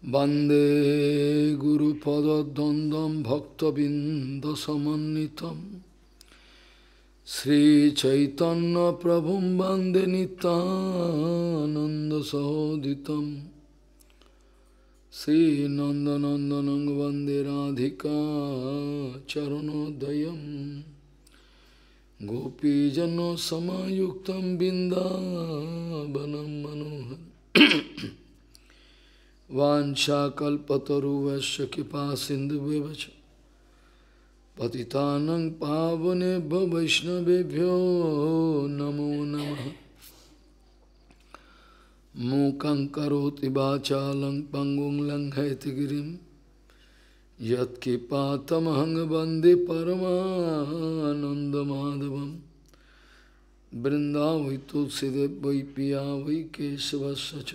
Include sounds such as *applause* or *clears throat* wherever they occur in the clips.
Bande Guru Pada Dandam Bhakta Bindasamanitam Sri Chaitanya Prabhum Bande Nitananda Sahoditam Sri Nanda Nandanang Bande Radhika Charanodayam Gopijano Samayuktam Bindavanam Manohar वाशाकल्पतरुवश कृपा सिंधु व्यवच पावने वैष्णवभ्यो नमो नमः मूकं करोति वाचालं पंगुं बंदे गिरिं यत्किपातमहं वन्दे परमानन्दमाधवं वै पिया वै केशवस्य च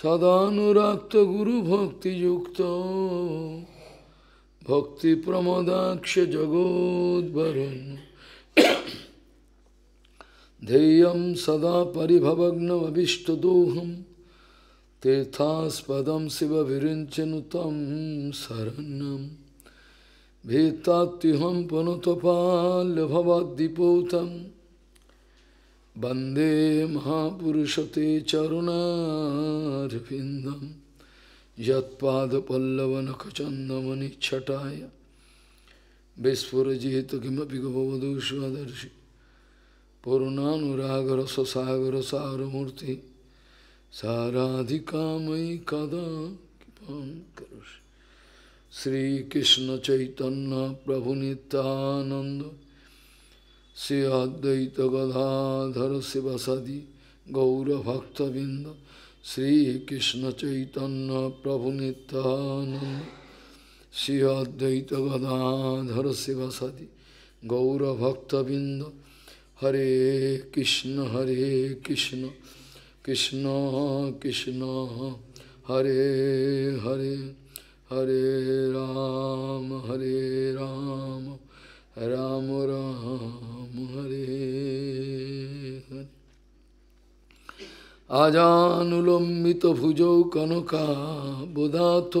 সদানুরাক্ত গুরু ভক্তিযুক্ত ভক্তি প্রমদাক্ষ জগোদ্বরণ ध्येयं सदा परिभवग्नमभीष्टदोहं तीर्थास्पदं शिवभिरिञ्चनु तं शरणं भीतात्युहं पुनतपाल्यभवद्दिपूतम् বন্দে মহাপুরুষতে চরণারবিন্দম যৎপাদপল্লবনখচন্দমণি ছটায় বিস্ফুরজিত কিমপি গোপবধূষদর্শি পূর্ণানুরাগরসসাগর সারমূর্তি সারাধিকাময়ী কদা কৃপাম করুষ Sri Krishna Chaitanya Prabhu Nityananda Sri Advaita Gadadhar Sivasadi Gaura Bhakta Vinda Sri Krishna Chaitanya Prabhu Nityananda Sri Advaita Gadadhar Sivasadi Gaura Bhakta Vinda Hare Krishna Hare Krishna Krishna Krishna Hare Hare Hare Ram Hare Ram Ram Ram Hare আজানুলম্বিত ভুজৌ কনকা কনকাবুধাথ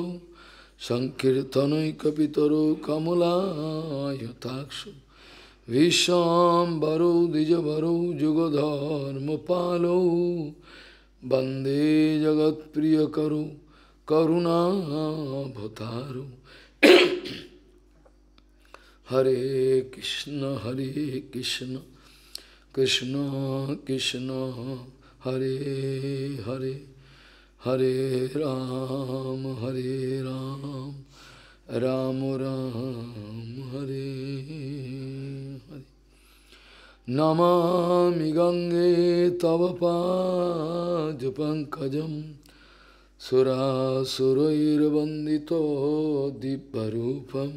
সংকীর্তনৈকিতর কমলায়তাক্ষ বিশ্বাম্বরৌ দ্বিজবরৌ যুগধর্মপালৌ বন্দে জগৎপ্রিয় করু করুণাভতারু हरे कृष्ण हरे कृष्ण कृष्ण कृष्ण हरे हरे हरे राम हरे राम राम राम हरे हरे नमामि गङ्गे तव पादपङ्कजं सुरासुरैर्वन्दितो दिव्यरूपम्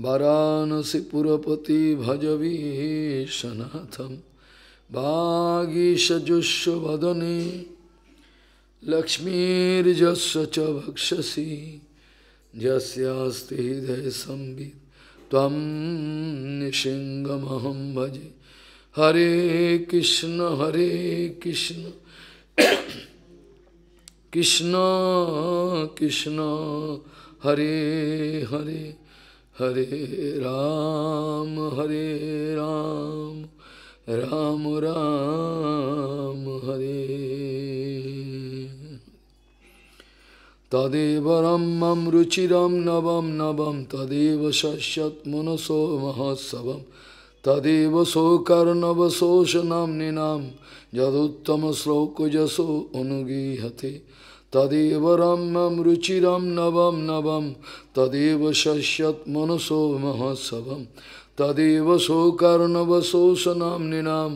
वाराणसी पुरपति भजवीशनाथम भागीशजुष्वदने लक्ष्मीर्जस्व च भक्षसी जस्यास्ति हृदय संबित तम निशिंगमहम भजे हरे कृष्ण हरे कृष्ण कृष्ण कृष्ण हरे हरे हरे राम हरे राम राम राम हरे तदेव रम रुचिरं नवम नवं तदेव शश्यत मनसो महोत्सव तदेव नीना निनां श्लोकजसो अनुगीहते তদেব রাম রুচিরম নবম নবম তদেব শস্যত মনসো মহোৎসবম তদেব সৌকার্ণব শোষনাম নিনাম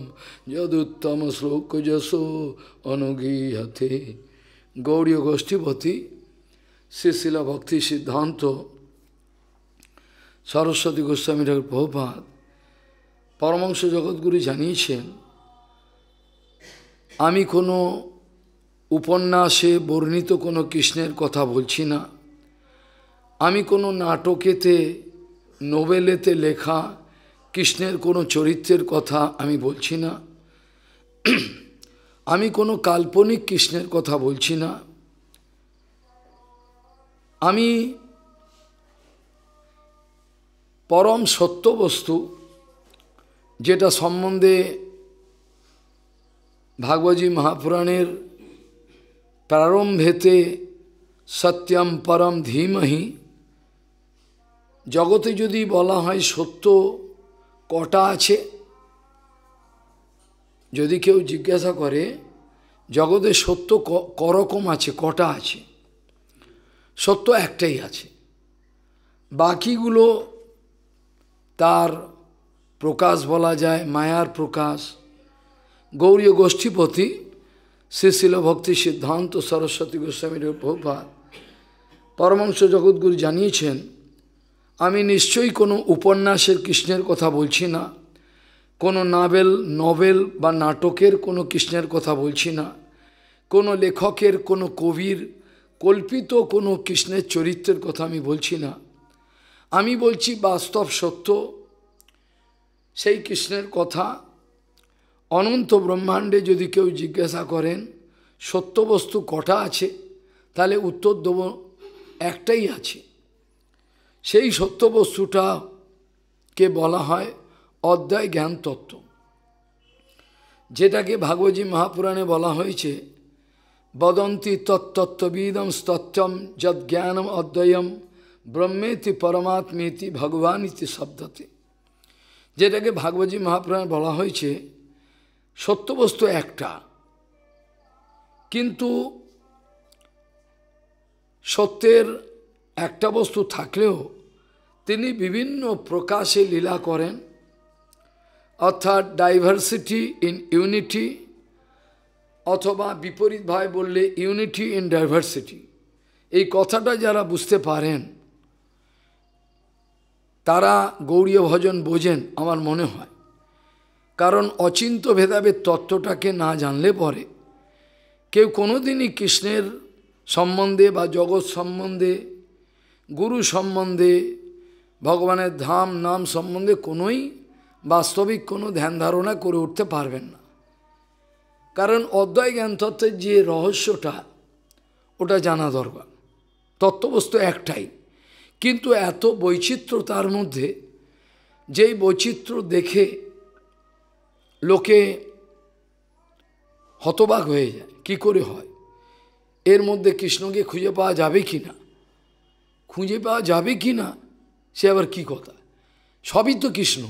যদুত্তম শ্লোক যশো অনুগীয়তে গৌরীয় গোষ্ঠীপতি শ্রীশিলা ভক্তি সিদ্ধান্ত সরস্বতী গোস্বামী ঠাকুর প্রভুপাত পরমাংশ জগৎগুরু জানিয়েছেন আমি কোনো উপন্যাসে বর্ণিত কোনো কৃষ্ণের কথা বলছি না আমি কোনো নাটকেতে নোবেলেতে লেখা কৃষ্ণের কোনো চরিত্রের কথা আমি বলছি না আমি কোনো কাল্পনিক কৃষ্ণের কথা বলছি না আমি পরম সত্য বস্তু যেটা সম্বন্ধে ভাগবতী মহাপুরাণের প্রারম্ভেতে সত্যম পরম ধীমহি জগতে যদি বলা হয় সত্য কটা আছে যদি কেউ জিজ্ঞাসা করে জগতে সত্য করকম আছে কটা আছে সত্য একটাই আছে বাকিগুলো তার প্রকাশ বলা যায় মায়ার প্রকাশ গৌরীয় গোষ্ঠীপতি শ্রী শিল ভক্তি সিদ্ধান্ত সরস্বতী গোস্বামীর প্রভাত পরমাংশ জগৎগুরু জানিয়েছেন আমি নিশ্চয়ই কোনো উপন্যাসের কৃষ্ণের কথা বলছি না কোনো নাভেল নভেল বা নাটকের কোনো কৃষ্ণের কথা বলছি না কোনো লেখকের কোনো কবির কল্পিত কোনো কৃষ্ণের চরিত্রের কথা আমি বলছি না আমি বলছি বাস্তব সত্য সেই কৃষ্ণের কথা অনন্ত ব্রহ্মাণ্ডে যদি কেউ জিজ্ঞাসা করেন সত্যবস্তু কটা আছে তাহলে উত্তর দেব একটাই আছে সেই সত্যবস্তুটাকে বলা হয় অধ্যায় জ্ঞান তত্ত্ব যেটাকে ভাগবতী মহাপুরাণে বলা হয়েছে বদন্তি তত্ত্ববিদম স্তত্যম যদ জ্ঞানম অধ্যয়ম ব্রহ্মেতি পরমাত্মেতি ভগবান ইতি শব্দতে যেটাকে ভাগবতী মহাপুরাণে বলা হয়েছে সত্যবস্তু একটা কিন্তু সত্যের একটা বস্তু থাকলেও তিনি বিভিন্ন প্রকাশে লীলা করেন অর্থাৎ ডাইভার্সিটি ইন ইউনিটি অথবা বিপরীতভাবে বললে ইউনিটি ইন ডাইভার্সিটি এই কথাটা যারা বুঝতে পারেন তারা গৌরীয় ভজন বোঝেন আমার মনে হয় কারণ অচিন্ত ভেদাভেদ তত্ত্বটাকে না জানলে পরে কেউ কোনোদিনই কৃষ্ণের সম্বন্ধে বা জগৎ সম্বন্ধে গুরু সম্বন্ধে ভগবানের ধাম নাম সম্বন্ধে কোনোই বাস্তবিক কোনো ধ্যান ধারণা করে উঠতে পারবেন না কারণ অদ্বয় জ্ঞান তত্ত্বের যে রহস্যটা ওটা জানা দরকার তত্ত্ববস্তু একটাই কিন্তু এত বৈচিত্র্য তার মধ্যে যেই বৈচিত্র্য দেখে লোকে হতবাক হয়ে যায় কি করে হয় এর মধ্যে কৃষ্ণকে খুঁজে পাওয়া যাবে কি না খুঁজে পাওয়া যাবে কি না সে আবার কি কথা সবই তো কৃষ্ণ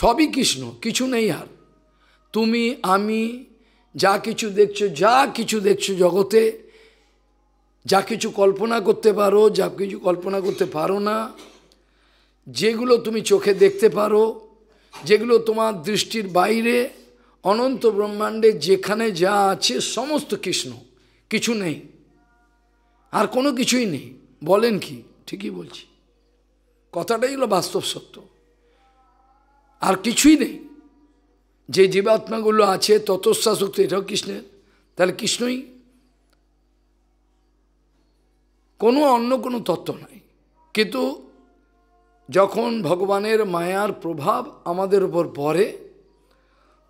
সবই কৃষ্ণ কিছু নেই আর তুমি আমি যা কিছু দেখছো যা কিছু দেখছো জগতে যা কিছু কল্পনা করতে পারো যা কিছু কল্পনা করতে পারো না যেগুলো তুমি চোখে দেখতে পারো যেগুলো তোমার দৃষ্টির বাইরে অনন্ত ব্রহ্মাণ্ডে যেখানে যা আছে সমস্ত কৃষ্ণ কিছু নেই আর কোনো কিছুই নেই বলেন কি ঠিকই বলছি কথাটাই হলো বাস্তব সত্য আর কিছুই নেই যে জীবাত্মাগুলো আছে ততস্থা শক্তি এটাও কৃষ্ণের তাহলে কৃষ্ণই কোনো অন্য কোনো তত্ত্ব নাই কিন্তু যখন ভগবানের মায়ার প্রভাব আমাদের উপর পড়ে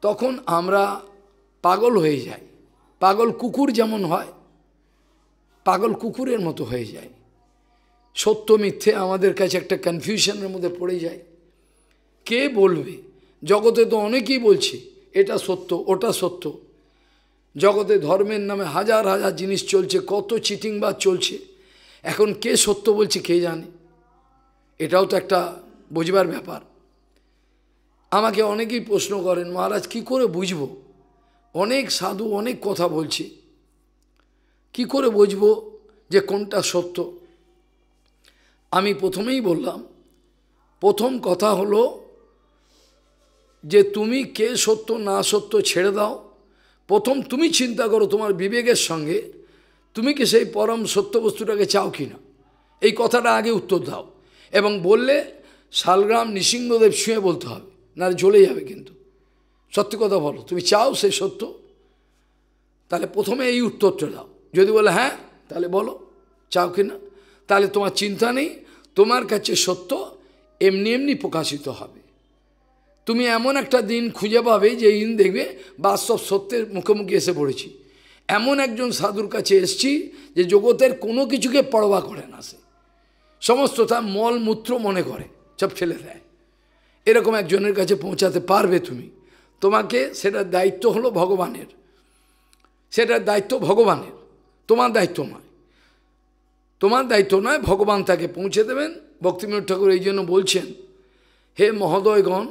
তখন আমরা পাগল হয়ে যাই পাগল কুকুর যেমন হয় পাগল কুকুরের মতো হয়ে যায় সত্য মিথ্যে আমাদের কাছে একটা কনফিউশনের মধ্যে পড়ে যায় কে বলবে জগতে তো অনেকেই বলছে এটা সত্য ওটা সত্য জগতে ধর্মের নামে হাজার হাজার জিনিস চলছে কত চিটিং চলছে এখন কে সত্য বলছে কে জানে এটাও তো একটা বুঝবার ব্যাপার আমাকে অনেকেই প্রশ্ন করেন মহারাজ কি করে বুঝব অনেক সাধু অনেক কথা বলছে কি করে বুঝব যে কোনটা সত্য আমি প্রথমেই বললাম প্রথম কথা হলো যে তুমি কে সত্য না সত্য ছেড়ে দাও প্রথম তুমি চিন্তা করো তোমার বিবেকের সঙ্গে তুমি কি সেই পরম সত্য বস্তুটাকে চাও কি না এই কথাটা আগে উত্তর দাও এবং বললে শালগ্রাম নৃসিংহদেব শুয়ে বলতে হবে নাহলে চলে যাবে কিন্তু সত্যি কথা বলো তুমি চাও সে সত্য তাহলে প্রথমে এই উত্তরটা দাও যদি বলে হ্যাঁ তাহলে বলো চাও কি না তাহলে তোমার চিন্তা নেই তোমার কাছে সত্য এমনি এমনি প্রকাশিত হবে তুমি এমন একটা দিন খুঁজে পাবে যে দিন দেখবে বাস্তব সত্যের মুখোমুখি এসে পড়েছি এমন একজন সাধুর কাছে এসছি যে জগতের কোনো কিছুকে পরোয়া করে না সে সমস্ত তা মলমূত্র মনে করে সব ফেলে দেয় এরকম একজনের কাছে পৌঁছাতে পারবে তুমি তোমাকে সেটার দায়িত্ব হলো ভগবানের সেটার দায়িত্ব ভগবানের তোমার দায়িত্ব নয় তোমার দায়িত্ব নয় ভগবান তাকে পৌঁছে দেবেন ভক্তিবিনোদ ঠাকুর এই জন্য বলছেন হে মহোদয়গণ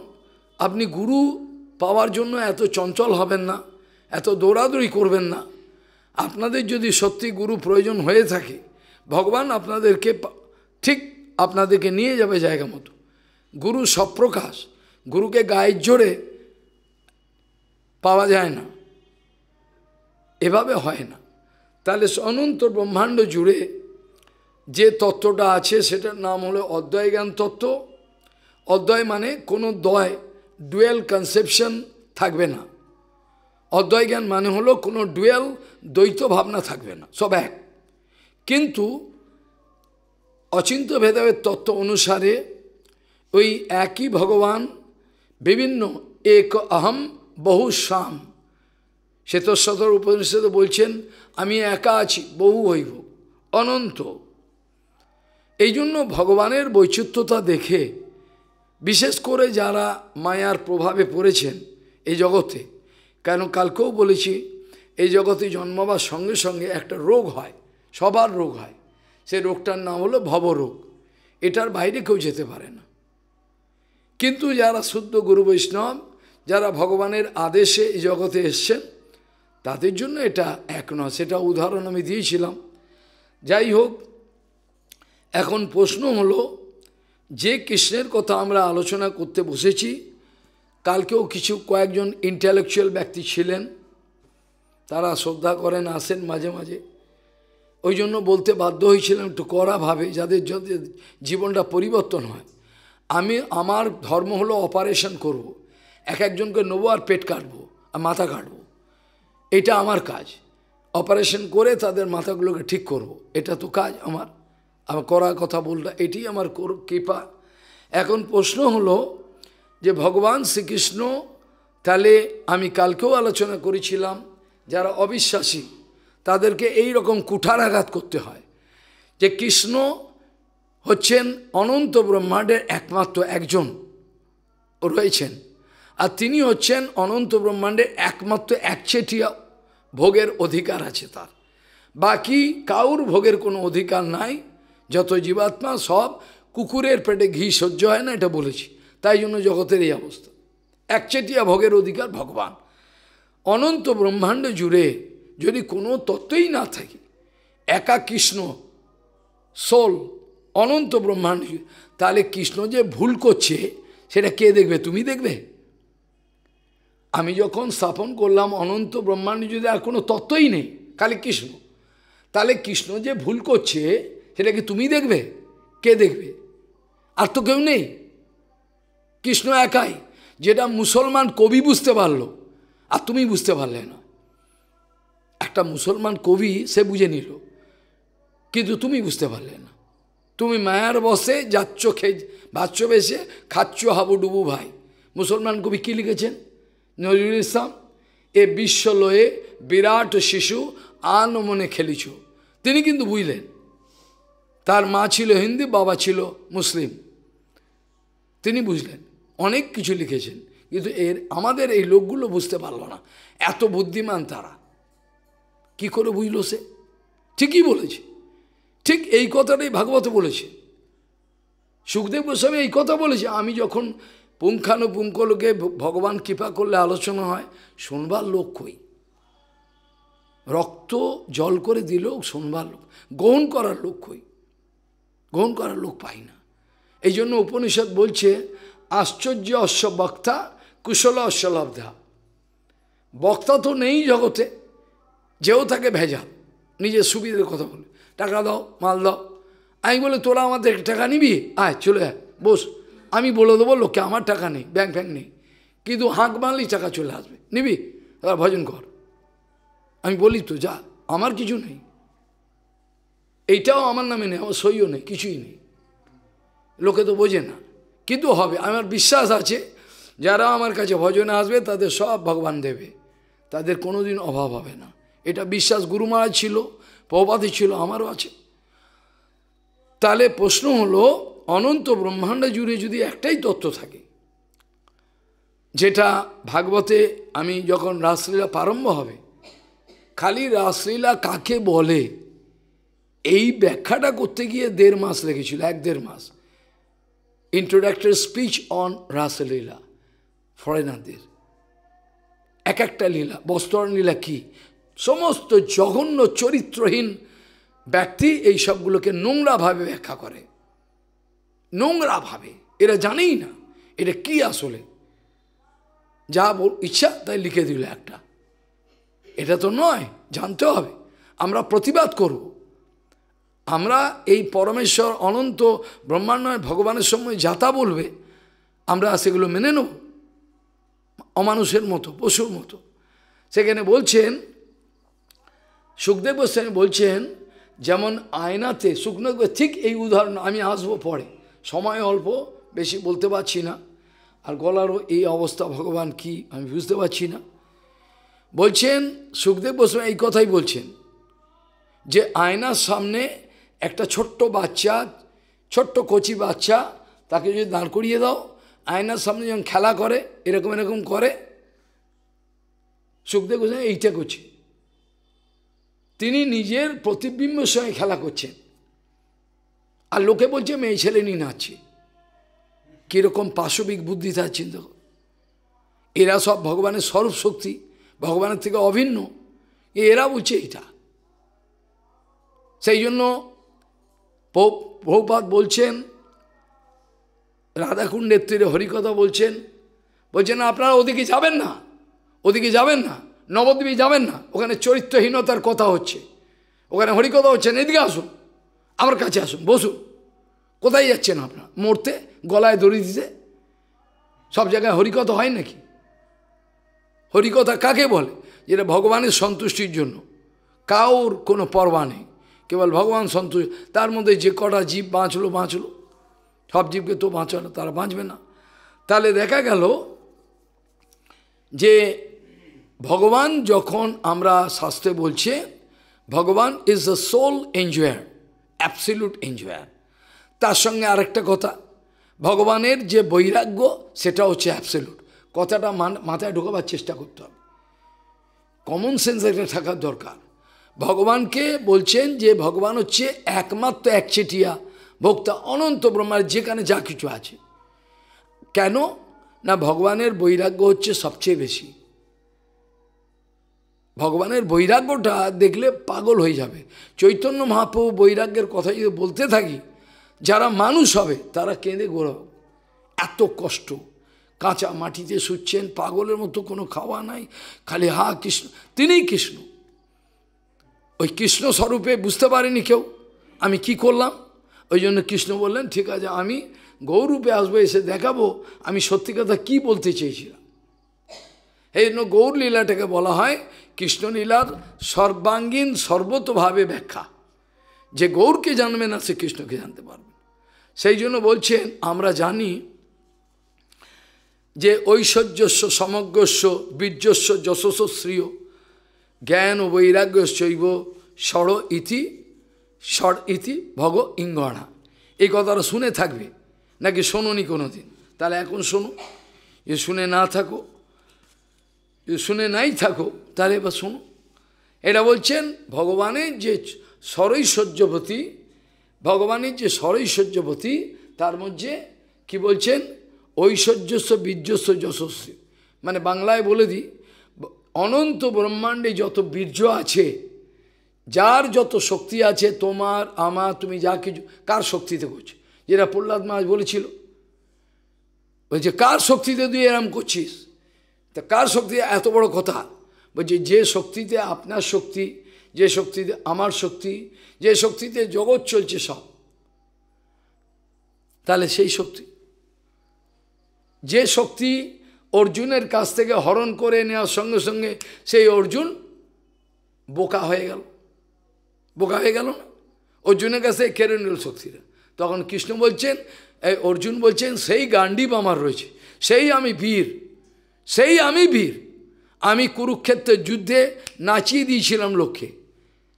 আপনি গুরু পাওয়ার জন্য এত চঞ্চল হবেন না এত দৌড়াদৌড়ি করবেন না আপনাদের যদি সত্যি গুরু প্রয়োজন হয়ে থাকে ভগবান আপনাদেরকে ঠিক আপনাদেরকে নিয়ে যাবে জায়গা মতো গুরু সপ্রকাশ গুরুকে গায়ের জোরে পাওয়া যায় না এভাবে হয় না তাহলে অনন্ত ব্রহ্মাণ্ড জুড়ে যে তত্ত্বটা আছে সেটার নাম হলো অদ্বয় জ্ঞান তত্ত্ব অদ্বয় মানে কোনো দয় ডুয়েল কনসেপশন থাকবে না অদ্বয় জ্ঞান মানে হলো কোনো ডুয়েল দ্বৈত ভাবনা থাকবে না সব এক কিন্তু অচিন্ত ভেদাবের তত্ত্ব অনুসারে ওই একই ভগবান বিভিন্ন এক অহম বহু শ্যাম শ্বেতসতর উপনিষদে বলছেন আমি একা আছি বহু হইব অনন্ত এই জন্য ভগবানের বৈচিত্র্যতা দেখে বিশেষ করে যারা মায়ার প্রভাবে পড়েছেন এই জগতে কেন কালকেও বলেছি এই জগতে জন্মাবার সঙ্গে সঙ্গে একটা রোগ হয় সবার রোগ হয় সে রোগটার নাম হলো ভবরোগ এটার বাইরে কেউ যেতে পারে না কিন্তু যারা শুদ্ধ গুরু বৈষ্ণব যারা ভগবানের আদেশে এই জগতে এসছেন তাদের জন্য এটা এক নয় সেটা উদাহরণ আমি দিয়েছিলাম যাই হোক এখন প্রশ্ন হলো যে কৃষ্ণের কথা আমরা আলোচনা করতে বসেছি কালকেও কিছু কয়েকজন ইন্টালেকচুয়াল ব্যক্তি ছিলেন তারা শ্রদ্ধা করেন আসেন মাঝে মাঝে ওই জন্য বলতে বাধ্য হয়েছিলাম একটু করা ভাবে যাদের জীবনটা পরিবর্তন হয় আমি আমার ধর্ম হলো অপারেশন করব। এক একজনকে নেবো আর পেট কাটবো আর মাথা কাটবো এটা আমার কাজ অপারেশন করে তাদের মাথাগুলোকে ঠিক করব। এটা তো কাজ আমার আমার করার কথা বলটা এটি আমার কৃপা এখন প্রশ্ন হলো যে ভগবান শ্রীকৃষ্ণ তাহলে আমি কালকেও আলোচনা করেছিলাম যারা অবিশ্বাসী তাদেরকে এই রকম কুঠারাঘাত করতে হয় যে কৃষ্ণ হচ্ছেন অনন্ত ব্রহ্মাণ্ডের একমাত্র একজন রয়েছেন আর তিনি হচ্ছেন অনন্ত ব্রহ্মাণ্ডের একমাত্র একচেটিয়া ভোগের অধিকার আছে তার বাকি কাউর ভোগের কোনো অধিকার নাই যত জীবাত্মা সব কুকুরের পেটে ঘি সহ্য হয় না এটা বলেছি তাই জন্য জগতের এই অবস্থা একচেটিয়া ভোগের অধিকার ভগবান অনন্ত ব্রহ্মাণ্ড জুড়ে যদি কোনো তত্ত্বই না থাকে একা কৃষ্ণ সোল অনন্ত ব্রহ্মাণ্ড তাহলে কৃষ্ণ যে ভুল করছে সেটা কে দেখবে তুমি দেখবে আমি যখন স্থাপন করলাম অনন্ত ব্রহ্মাণ্ড যদি আর কোনো তত্ত্বই নেই খালি কৃষ্ণ তাহলে কৃষ্ণ যে ভুল করছে সেটা কি তুমি দেখবে কে দেখবে আর তো কেউ নেই কৃষ্ণ একাই যেটা মুসলমান কবি বুঝতে পারলো আর তুমি বুঝতে পারলে না একটা মুসলমান কবি সে বুঝে নিল কিন্তু তুমি বুঝতে পারলে না তুমি মায়ার বসে যাচ্ছ খেজ বাচ্চ বেসে খাচ্ছ হাবুডুবু ভাই মুসলমান কবি কী লিখেছেন নজরুল ইসলাম এ বিশ্ব লয়ে বিরাট শিশু আন মনে খেলিছ তিনি কিন্তু বুঝলেন তার মা ছিল হিন্দি বাবা ছিল মুসলিম তিনি বুঝলেন অনেক কিছু লিখেছেন কিন্তু এর আমাদের এই লোকগুলো বুঝতে পারল না এত বুদ্ধিমান তারা কি করে বুঝলো সে ঠিকই বলেছে ঠিক এই কথাটাই ভাগবত বলেছে সুখদেব গোস্বামী এই কথা বলেছে আমি যখন পুঙ্খানুপুঙ্খ লোকে ভগবান কৃপা করলে আলোচনা হয় শুনবার লোক কই রক্ত জল করে দিলেও শুনবার লোক গ্রহণ করার লোক কই গ্রহণ করার লোক পাই না এই জন্য উপনিষদ বলছে আশ্চর্য অশ্ব বক্তা কুশল অশ্বলব্ধা বক্তা তো নেই জগতে যেও থাকে ভেজা নিজের সুবিধের কথা বলে টাকা দাও মাল দাও আমি বলে তোরা আমাদের টাকা নিবি আয় চলে আয় বস আমি বলে দেবো লোককে আমার টাকা নেই ব্যাংক ফ্যাঙ্ক নেই কিন্তু হাঁক মারলেই টাকা চলে আসবে নিবি তারা ভজন কর আমি বলি তো যা আমার কিছু নেই এইটাও আমার নামে নেই আমার সইও নেই কিছুই নেই লোকে তো বোঝে না কিন্তু হবে আমার বিশ্বাস আছে যারা আমার কাছে ভজনে আসবে তাদের সব ভগবান দেবে তাদের কোনো দিন অভাব হবে না এটা বিশ্বাস গুরু মহারাজ ছিল প্রপাতে ছিল আমারও আছে তাহলে প্রশ্ন হলো অনন্ত ব্রহ্মাণ্ড জুড়ে যদি একটাই তত্ত্ব থাকে যেটা ভাগবতে আমি যখন রাসলীলা প্রারম্ভ হবে খালি রাসলীলা কাকে বলে এই ব্যাখ্যাটা করতে গিয়ে দেড় মাস লেগেছিল এক দেড় মাস ইন্ট্রোডাক্টর স্পিচ অন রাসলীলা ফরেনারদের এক একটা লীলা বস্তর লীলা কী সমস্ত জঘন্য চরিত্রহীন ব্যক্তি এই সবগুলোকে নোংরাভাবে ব্যাখ্যা করে নোংরাভাবে এরা জানেই না এটা কি আসলে যা বল ইচ্ছা তাই লিখে দিল একটা এটা তো নয় জানতে হবে আমরা প্রতিবাদ করব আমরা এই পরমেশ্বর অনন্ত ব্রহ্মাণ্ডয় ভগবানের সময় যাতা বলবে আমরা সেগুলো মেনে নেব অমানুষের মতো পশুর মতো সেখানে বলছেন সুখদেব গোস্বামী বলছেন যেমন আয়নাতে শুকনো ঠিক এই উদাহরণ আমি আসবো পরে সময় অল্প বেশি বলতে পারছি না আর গলারও এই অবস্থা ভগবান কি আমি বুঝতে পারছি না বলছেন সুখদেব গোস্বামী এই কথাই বলছেন যে আয়নার সামনে একটা ছোট্ট বাচ্চা ছোট্ট কচি বাচ্চা তাকে যদি দাঁড় করিয়ে দাও আয়নার সামনে যখন খেলা করে এরকম এরকম করে সুখদেব গোস্বামী এইটা করছে তিনি নিজের প্রতিবিম্বের সঙ্গে খেলা করছেন আর লোকে বলছে মেয়ে ছেলে নিয়ে নাচছে কীরকম পাশবিক বুদ্ধি তার চিন্তা এরা সব ভগবানের স্বরূপ শক্তি ভগবানের থেকে অভিন্ন এরা বলছে এটা সেই জন্য বহুপাত বলছেন রাধাকুণ্ডের তীরে হরিকথা বলছেন বলছেন আপনারা ওদিকে যাবেন না ওদিকে যাবেন না নবদ্বীপে যাবেন না ওখানে চরিত্রহীনতার কথা হচ্ছে ওখানে হরিকথা হচ্ছে না এদিকে আসুন আমার কাছে আসুন বসুন কোথায় যাচ্ছেন আপনার মরতে গলায় দড়ি দিতে সব জায়গায় হরিকথা হয় নাকি হরিকথা কাকে বলে যেটা ভগবানের সন্তুষ্টির জন্য কাউর কোনো পরবা নেই কেবল ভগবান সন্তুষ্ট তার মধ্যে যে কটা জীব বাঁচলো বাঁচলো সব জীবকে তো বাঁচালো তারা বাঁচবে না তাহলে দেখা গেল যে ভগবান যখন আমরা শাস্তে বলছে Bhagavan is the soul enjoyer absolute enjoyer তার সঙ্গে আরেকটা কথা ভগবানের যে বৈরাগ্য সেটা হচ্ছে অ্যাবসেলুট কথাটা মাথায় ঢোকাবার চেষ্টা করতে হবে কমন সেন্স এটা থাকার দরকার ভগবানকে বলছেন যে ভগবান হচ্ছে একমাত্র একচেটিয়া ভোক্তা অনন্ত ব্রহ্মার যেখানে যা কিছু আছে কেন না ভগবানের বৈরাগ্য হচ্ছে সবচেয়ে বেশি ভগবানের বৈরাগ্যটা দেখলে পাগল হয়ে যাবে চৈতন্য মহাপ্রভু বৈরাগ্যের কথা যদি বলতে থাকি যারা মানুষ হবে তারা কেঁদে গোড়া এত কষ্ট কাঁচা মাটিতে শুচ্ছেন পাগলের মতো কোনো খাওয়া নাই খালি হা কৃষ্ণ তিনিই কৃষ্ণ ওই কৃষ্ণ স্বরূপে বুঝতে পারেনি কেউ আমি কি করলাম ওই জন্য কৃষ্ণ বললেন ঠিক আছে আমি গৌরূপে আসবো এসে দেখাবো আমি সত্যি কথা কী বলতে চেয়েছিলাম এই জন্য গৌরলীলাটাকে বলা হয় কৃষ্ণলীলার সর্বাঙ্গীন সর্বতভাবে ব্যাখ্যা যে গৌরকে জানবে না সে কৃষ্ণকে জানতে পারবে সেই জন্য বলছেন আমরা জানি যে ঐশ্বর্যস্য সমগ্রস্য বীর্যস্ব যশস্ব শ্রীয় জ্ঞান ও বৈরাগ্য শৈব সর ইতি সর ইতি ভগ ইঙ্গণা এই কথাটা শুনে থাকবে নাকি শোনোনি কোনো দিন তাহলে এখন শোনো এ শুনে না থাকো শুনে নাই থাকো তাহলে এবার শুনো এটা বলছেন ভগবানের যে সহ্যপতি ভগবানের যে সহ্যপতি তার মধ্যে কি বলছেন ঐশ্বর্যস্ব বীর্যস্ব যশস্বী মানে বাংলায় বলে দিই অনন্ত ব্রহ্মাণ্ডে যত বীর্য আছে যার যত শক্তি আছে তোমার আমার তুমি যা কিছু কার শক্তিতে করছো যেটা প্রহ্লাদ মহাজ বলেছিল বলছে কার শক্তিতে তুই এরম করছিস তা কার শক্তি এত বড় কথা বলছি যে শক্তিতে আপনার শক্তি যে শক্তিতে আমার শক্তি যে শক্তিতে জগৎ চলছে সব তাহলে সেই শক্তি যে শক্তি অর্জুনের কাছ থেকে হরণ করে নেওয়ার সঙ্গে সঙ্গে সেই অর্জুন বোকা হয়ে গেল বোকা হয়ে গেল না অর্জুনের কাছে কেড়ে নিল শক্তিরা তখন কৃষ্ণ বলছেন অর্জুন বলছেন সেই গান্ডীব আমার রয়েছে সেই আমি বীর সেই আমি বীর আমি কুরুক্ষেত্রের যুদ্ধে নাচিয়ে দিয়েছিলাম লোককে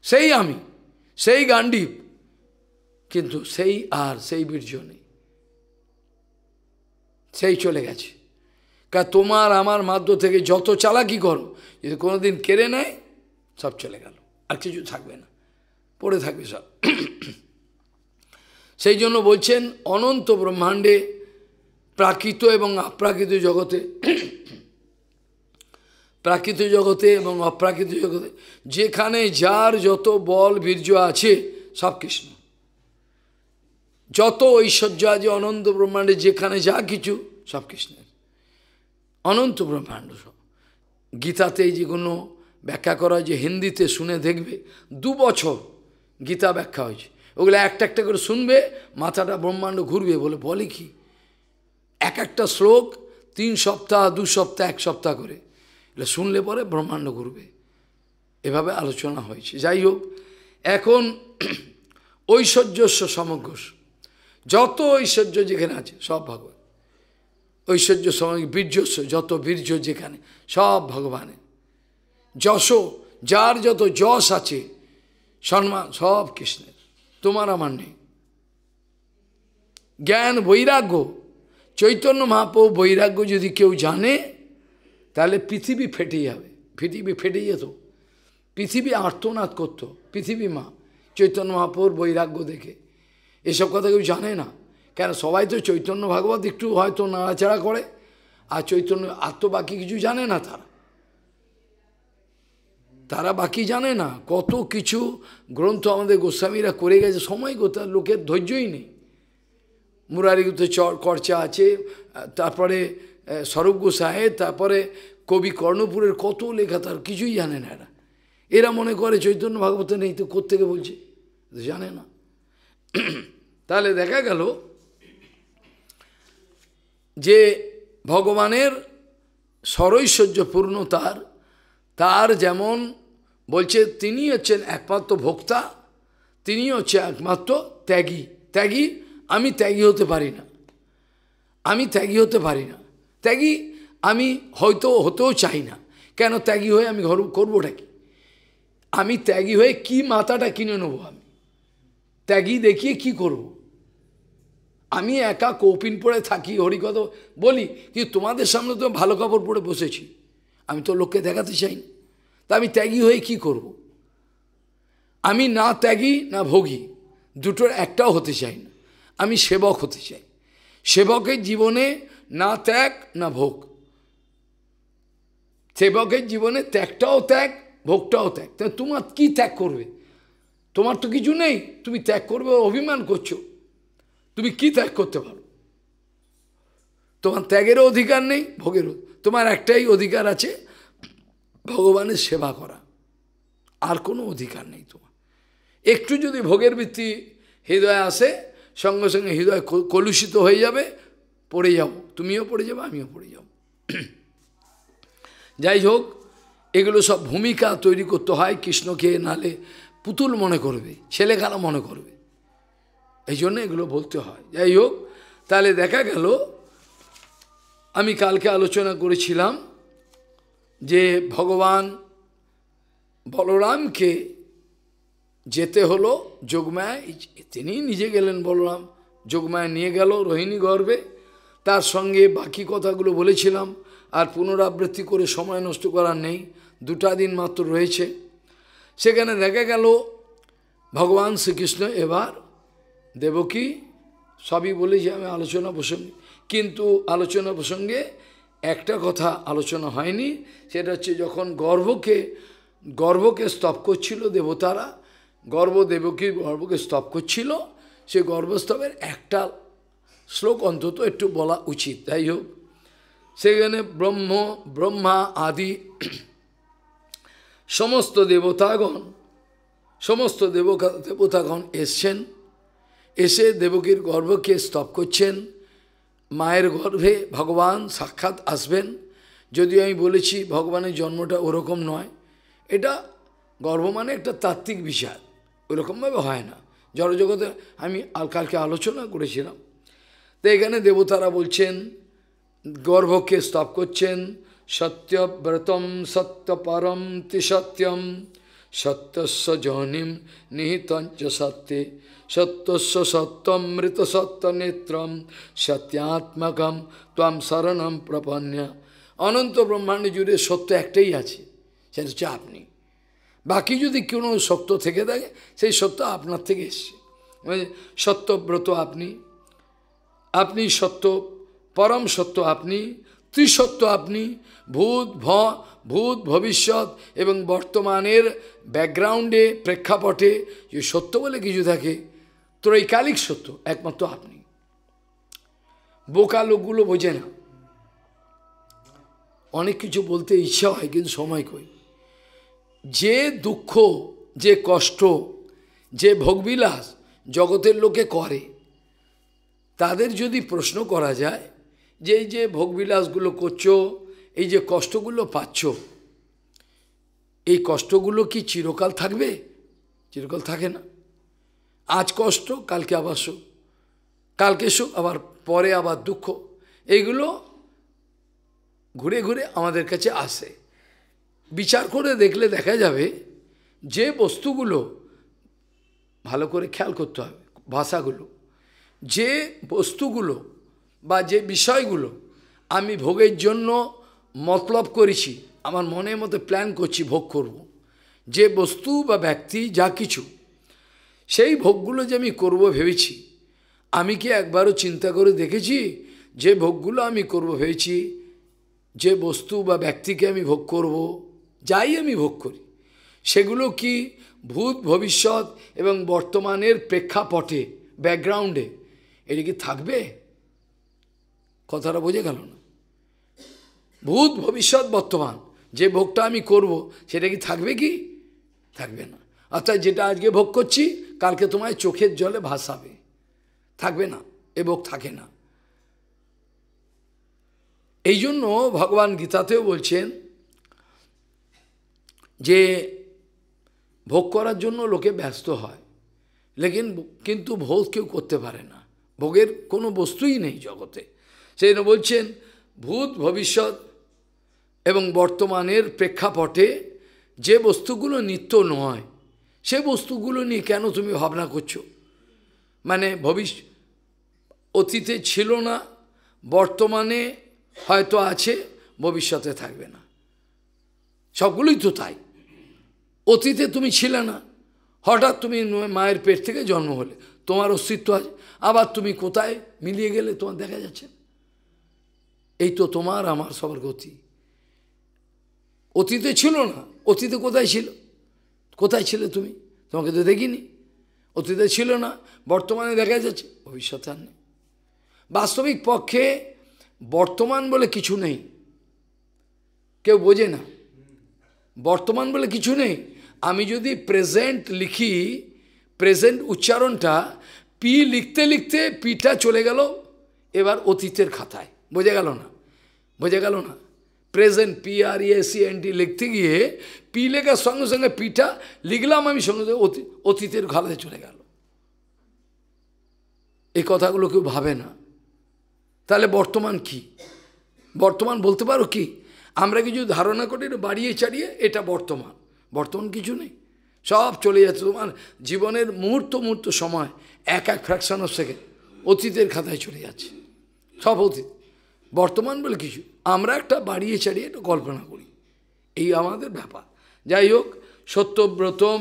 সেই আমি সেই গান্ডীব কিন্তু সেই আর সেই বীর্য নেই সেই চলে গেছে কা তোমার আমার মাধ্য থেকে যত চালাকি করো যদি কোনোদিন কেড়ে নেয় সব চলে গেল আর কিছু থাকবে না পড়ে থাকবে সব *clears throat* সেই জন্য বলছেন অনন্ত ব্রহ্মাণ্ডে প্রাকৃত এবং আপ্রাকৃত জগতে *clears throat* প্রাকৃত জগতে এবং অপ্রাকৃত জগতে যেখানে যার যত বল বীর্য আছে সব কৃষ্ণ যত ঐশ্বর্য আছে অনন্ত ব্রহ্মাণ্ডে যেখানে যা কিছু সব কৃষ্ণের অনন্ত ব্রহ্মাণ্ড সব গীতাতে যে কোনো ব্যাখ্যা করা যে হিন্দিতে শুনে দেখবে দু বছর গীতা ব্যাখ্যা হয়েছে ওগুলো একটা একটা করে শুনবে মাথাটা ব্রহ্মাণ্ড ঘুরবে বলে বলে কি এক একটা শ্লোক তিন সপ্তাহ দু সপ্তাহ এক সপ্তাহ করে এটা শুনলে পরে ব্রহ্মাণ্ড ঘুরবে এভাবে আলোচনা হয়েছে যাই হোক এখন ঐশ্বর্যস্ব সমগ্র যত ঐশ্বর্য যেখানে আছে সব ভগবান ঐশ্বর্য সমগ্র বীর্যস্ব যত বীর্য যেখানে সব ভগবানের যশ যার যত যশ আছে সম্মান সব কৃষ্ণের তোমার আমার নেই জ্ঞান বৈরাগ্য চৈতন্য মহাপ্রভু বৈরাগ্য যদি কেউ জানে তাহলে পৃথিবী ফেটে যাবে পৃথিবী ফেটে যেত পৃথিবী আর্তনাদ করতো পৃথিবী মা চৈতন্য মহাপুর বৈরাগ্য দেখে এসব কথা কেউ জানে না কেন সবাই তো চৈতন্য ভাগবত একটু হয়তো নাড়াচাড়া করে আর চৈতন্য আর তো বাকি কিছু জানে না তারা তারা বাকি জানে না কত কিছু গ্রন্থ আমাদের গোস্বামীরা করে গেছে সময় কোথা লোকের ধৈর্যই নেই মুরারিগুতে চর খরচা আছে তারপরে স্বরূপ গোসাহে তারপরে কবি কর্ণপুরের কত লেখা তার কিছুই জানে না এরা এরা মনে করে চৈতন্য ভাগবত নেই তো কোত্থেকে বলছে জানে না তাহলে দেখা গেল যে ভগবানের পূর্ণ তার তার যেমন বলছে তিনি হচ্ছেন একমাত্র ভোক্তা তিনি হচ্ছে একমাত্র ত্যাগী ত্যাগী আমি ত্যাগী হতে পারি না আমি ত্যাগী হতে পারি না ত্যাগী আমি হয়তো হতেও চাই না কেন ত্যাগী হয়ে আমি ঘর করবোটা কি আমি ত্যাগী হয়ে কি মাথাটা কিনে নেবো আমি ত্যাগী দেখিয়ে কি করব। আমি একা কৌপিন পরে থাকি হরিকত বলি কিন্তু তোমাদের সামনে তো ভালো কাপড় পরে বসেছি আমি তো লোককে দেখাতে চাই না তা আমি ত্যাগী হয়ে কি করব। আমি না ত্যাগী না ভোগী দুটোর একটাও হতে চাই না আমি সেবক হতে চাই সেবকের জীবনে না ত্যাগ না ভোগ সেবকের জীবনে ত্যাগটাও ত্যাগ ভোগটাও ত্যাগ তোমার কি ত্যাগ করবে তোমার তো কিছু নেই তুমি ত্যাগ করবে অভিমান করছো তুমি কি ত্যাগ করতে পারো তোমার ত্যাগেরও অধিকার নেই ভোগেরও তোমার একটাই অধিকার আছে ভগবানের সেবা করা আর কোনো অধিকার নেই তোমার একটু যদি ভোগের বৃত্তি হৃদয়ে আসে সঙ্গে সঙ্গে হৃদয় কলুষিত হয়ে যাবে পড়ে যাব তুমিও পড়ে যাবে আমিও পড়ে যাব যাই হোক এগুলো সব ভূমিকা তৈরি করতে হয় কৃষ্ণকে নালে পুতুল মনে করবে ছেলেখেলা মনে করবে এই জন্য এগুলো বলতে হয় যাই হোক তাহলে দেখা গেল আমি কালকে আলোচনা করেছিলাম যে ভগবান বলরামকে যেতে হলো যোগমায় তিনি নিজে গেলেন বলরাম যোগমায় নিয়ে গেল রোহিণী গর্বে তার সঙ্গে বাকি কথাগুলো বলেছিলাম আর পুনরাবৃত্তি করে সময় নষ্ট করার নেই দুটা দিন মাত্র রয়েছে সেখানে দেখা গেল ভগবান শ্রীকৃষ্ণ এবার দেবকী সবই বলেছি আমি আলোচনা প্রসঙ্গে কিন্তু আলোচনা প্রসঙ্গে একটা কথা আলোচনা হয়নি সেটা হচ্ছে যখন গর্ভকে গর্ভকে স্তব করছিল দেবতারা গর্ব দেবকীর গর্বকে স্তব করছিল সে গর্ভস্তবের একটা শ্লোক অন্তত একটু বলা উচিত তাই হোক সেখানে ব্রহ্ম ব্রহ্মা আদি *clears throat* সমস্ত দেবতাগণ সমস্ত দেবতা দেবতাগণ এসছেন এসে দেবকীর গর্ভকে স্তব করছেন মায়ের গর্ভে ভগবান সাক্ষাৎ আসবেন যদিও আমি বলেছি ভগবানের জন্মটা ওরকম নয় এটা গর্ভ মানে একটা তাত্ত্বিক বিষয় ওরকমভাবে হয় না জড়জগতে আমি কালকে আলোচনা করেছিলাম তো এখানে দেবতারা বলছেন গর্ভকে স্তপ করছেন সত্যব্রতম পরম ত্রিসত্যম সত্যস্ব জহনিম নিহিতঞ্চ সত্যে সত্যস্ব সত্যম মৃত সত্য নেত্রম সত্যাত্মকম তাম শরণম প্রপন্যা অনন্ত ব্রহ্মাণ্ড জুড়ে সত্য একটাই আছে সেটা হচ্ছে আপনি বাকি যদি কোনো সত্য থেকে থাকে সেই সত্য আপনার থেকে এসছে সত্যব্রত আপনি আপনি সত্য পরম সত্য আপনি ত্রিসত্য আপনি ভূত ভ ভূত ভবিষ্যৎ এবং বর্তমানের ব্যাকগ্রাউন্ডে প্রেক্ষাপটে যে সত্য বলে কিছু থাকে ত্রৈকালিক সত্য একমাত্র আপনি বোকা লোকগুলো বোঝে না অনেক কিছু বলতে ইচ্ছা হয় কিন্তু সময় কই যে দুঃখ যে কষ্ট যে ভোগবিলাস জগতের লোকে করে তাদের যদি প্রশ্ন করা যায় যে এই যে ভোগবিলাসগুলো করছো এই যে কষ্টগুলো পাচ্ছ এই কষ্টগুলো কি চিরকাল থাকবে চিরকাল থাকে না আজ কষ্ট কালকে আবার সুখ কালকে সুখ আবার পরে আবার দুঃখ এইগুলো ঘুরে ঘুরে আমাদের কাছে আসে বিচার করে দেখলে দেখা যাবে যে বস্তুগুলো ভালো করে খেয়াল করতে হবে ভাষাগুলো যে বস্তুগুলো বা যে বিষয়গুলো আমি ভোগের জন্য মতলব করেছি আমার মনের মতো প্ল্যান করছি ভোগ করব। যে বস্তু বা ব্যক্তি যা কিছু সেই ভোগগুলো যে আমি করব ভেবেছি আমি কি একবারও চিন্তা করে দেখেছি যে ভোগগুলো আমি করব ভেবেছি যে বস্তু বা ব্যক্তিকে আমি ভোগ করব যাই আমি ভোগ করি সেগুলো কি ভূত ভবিষ্যৎ এবং বর্তমানের প্রেক্ষাপটে ব্যাকগ্রাউন্ডে এটা কি থাকবে কথাটা বোঝে গেল না ভূত ভবিষ্যৎ বর্তমান যে ভোগটা আমি করব সেটা কি থাকবে কি থাকবে না অর্থাৎ আচ্ছা, যেটা আজকে ভোগ করছি কালকে তোমায় চোখের জলে ভাসাবে থাকবে না এ ভোগ থাকে না এই জন্য ভগবান গীতাতেও বলছেন যে ভোগ করার জন্য লোকে ব্যস্ত হয় লেকিন কিন্তু ভোগ কেউ করতে পারে না ভোগের কোনো বস্তুই নেই জগতে সেই বলছেন ভূত ভবিষ্যৎ এবং বর্তমানের প্রেক্ষাপটে যে বস্তুগুলো নিত্য নয় সে বস্তুগুলো নিয়ে কেন তুমি ভাবনা করছো মানে ভবিষ্য অতীতে ছিল না বর্তমানে হয়তো আছে ভবিষ্যতে থাকবে না সবগুলোই তো তাই অতীতে তুমি ছিলে না হঠাৎ তুমি মায়ের পেট থেকে জন্ম হলে তোমার অস্তিত্ব আছে আবার তুমি কোথায় মিলিয়ে গেলে তোমার দেখা যাচ্ছে এই তো তোমার আমার সবার গতি অতীতে ছিল না অতীতে কোথায় ছিল কোথায় ছিলে তুমি তোমাকে তো দেখিনি অতীতে ছিল না বর্তমানে দেখা যাচ্ছে ভবিষ্যতে আর নেই বাস্তবিক পক্ষে বর্তমান বলে কিছু নেই কেউ বোঝে না বর্তমান বলে কিছু নেই আমি যদি প্রেজেন্ট লিখি প্রেজেন্ট উচ্চারণটা পি লিখতে লিখতে পিটা চলে গেল এবার অতীতের খাতায় বোঝা গেল না বোঝা গেল না present P R E S E N T লিখতে গিয়ে পি লেখার সঙ্গে সঙ্গে পিটা লিখলাম আমি সঙ্গে সঙ্গে অতীতের খাতায় চলে গেল এই কথাগুলো কেউ ভাবে না তাহলে বর্তমান কি বর্তমান বলতে পারো কি আমরা কিছু ধারণা করি বাড়িয়ে চাড়িয়ে এটা বর্তমান বর্তমান কিছু নেই সব চলে যাচ্ছে তোমার জীবনের মুহূর্ত মুহূর্ত সময় এক এক ফ্র্যাকশন অফ সেকেন্ড অতীতের খাতায় চলে যাচ্ছে সব অতীত বর্তমান বলে কিছু আমরা একটা বাড়িয়ে ছাড়িয়ে একটু কল্পনা করি এই আমাদের ব্যাপার যাই হোক সত্যব্রতম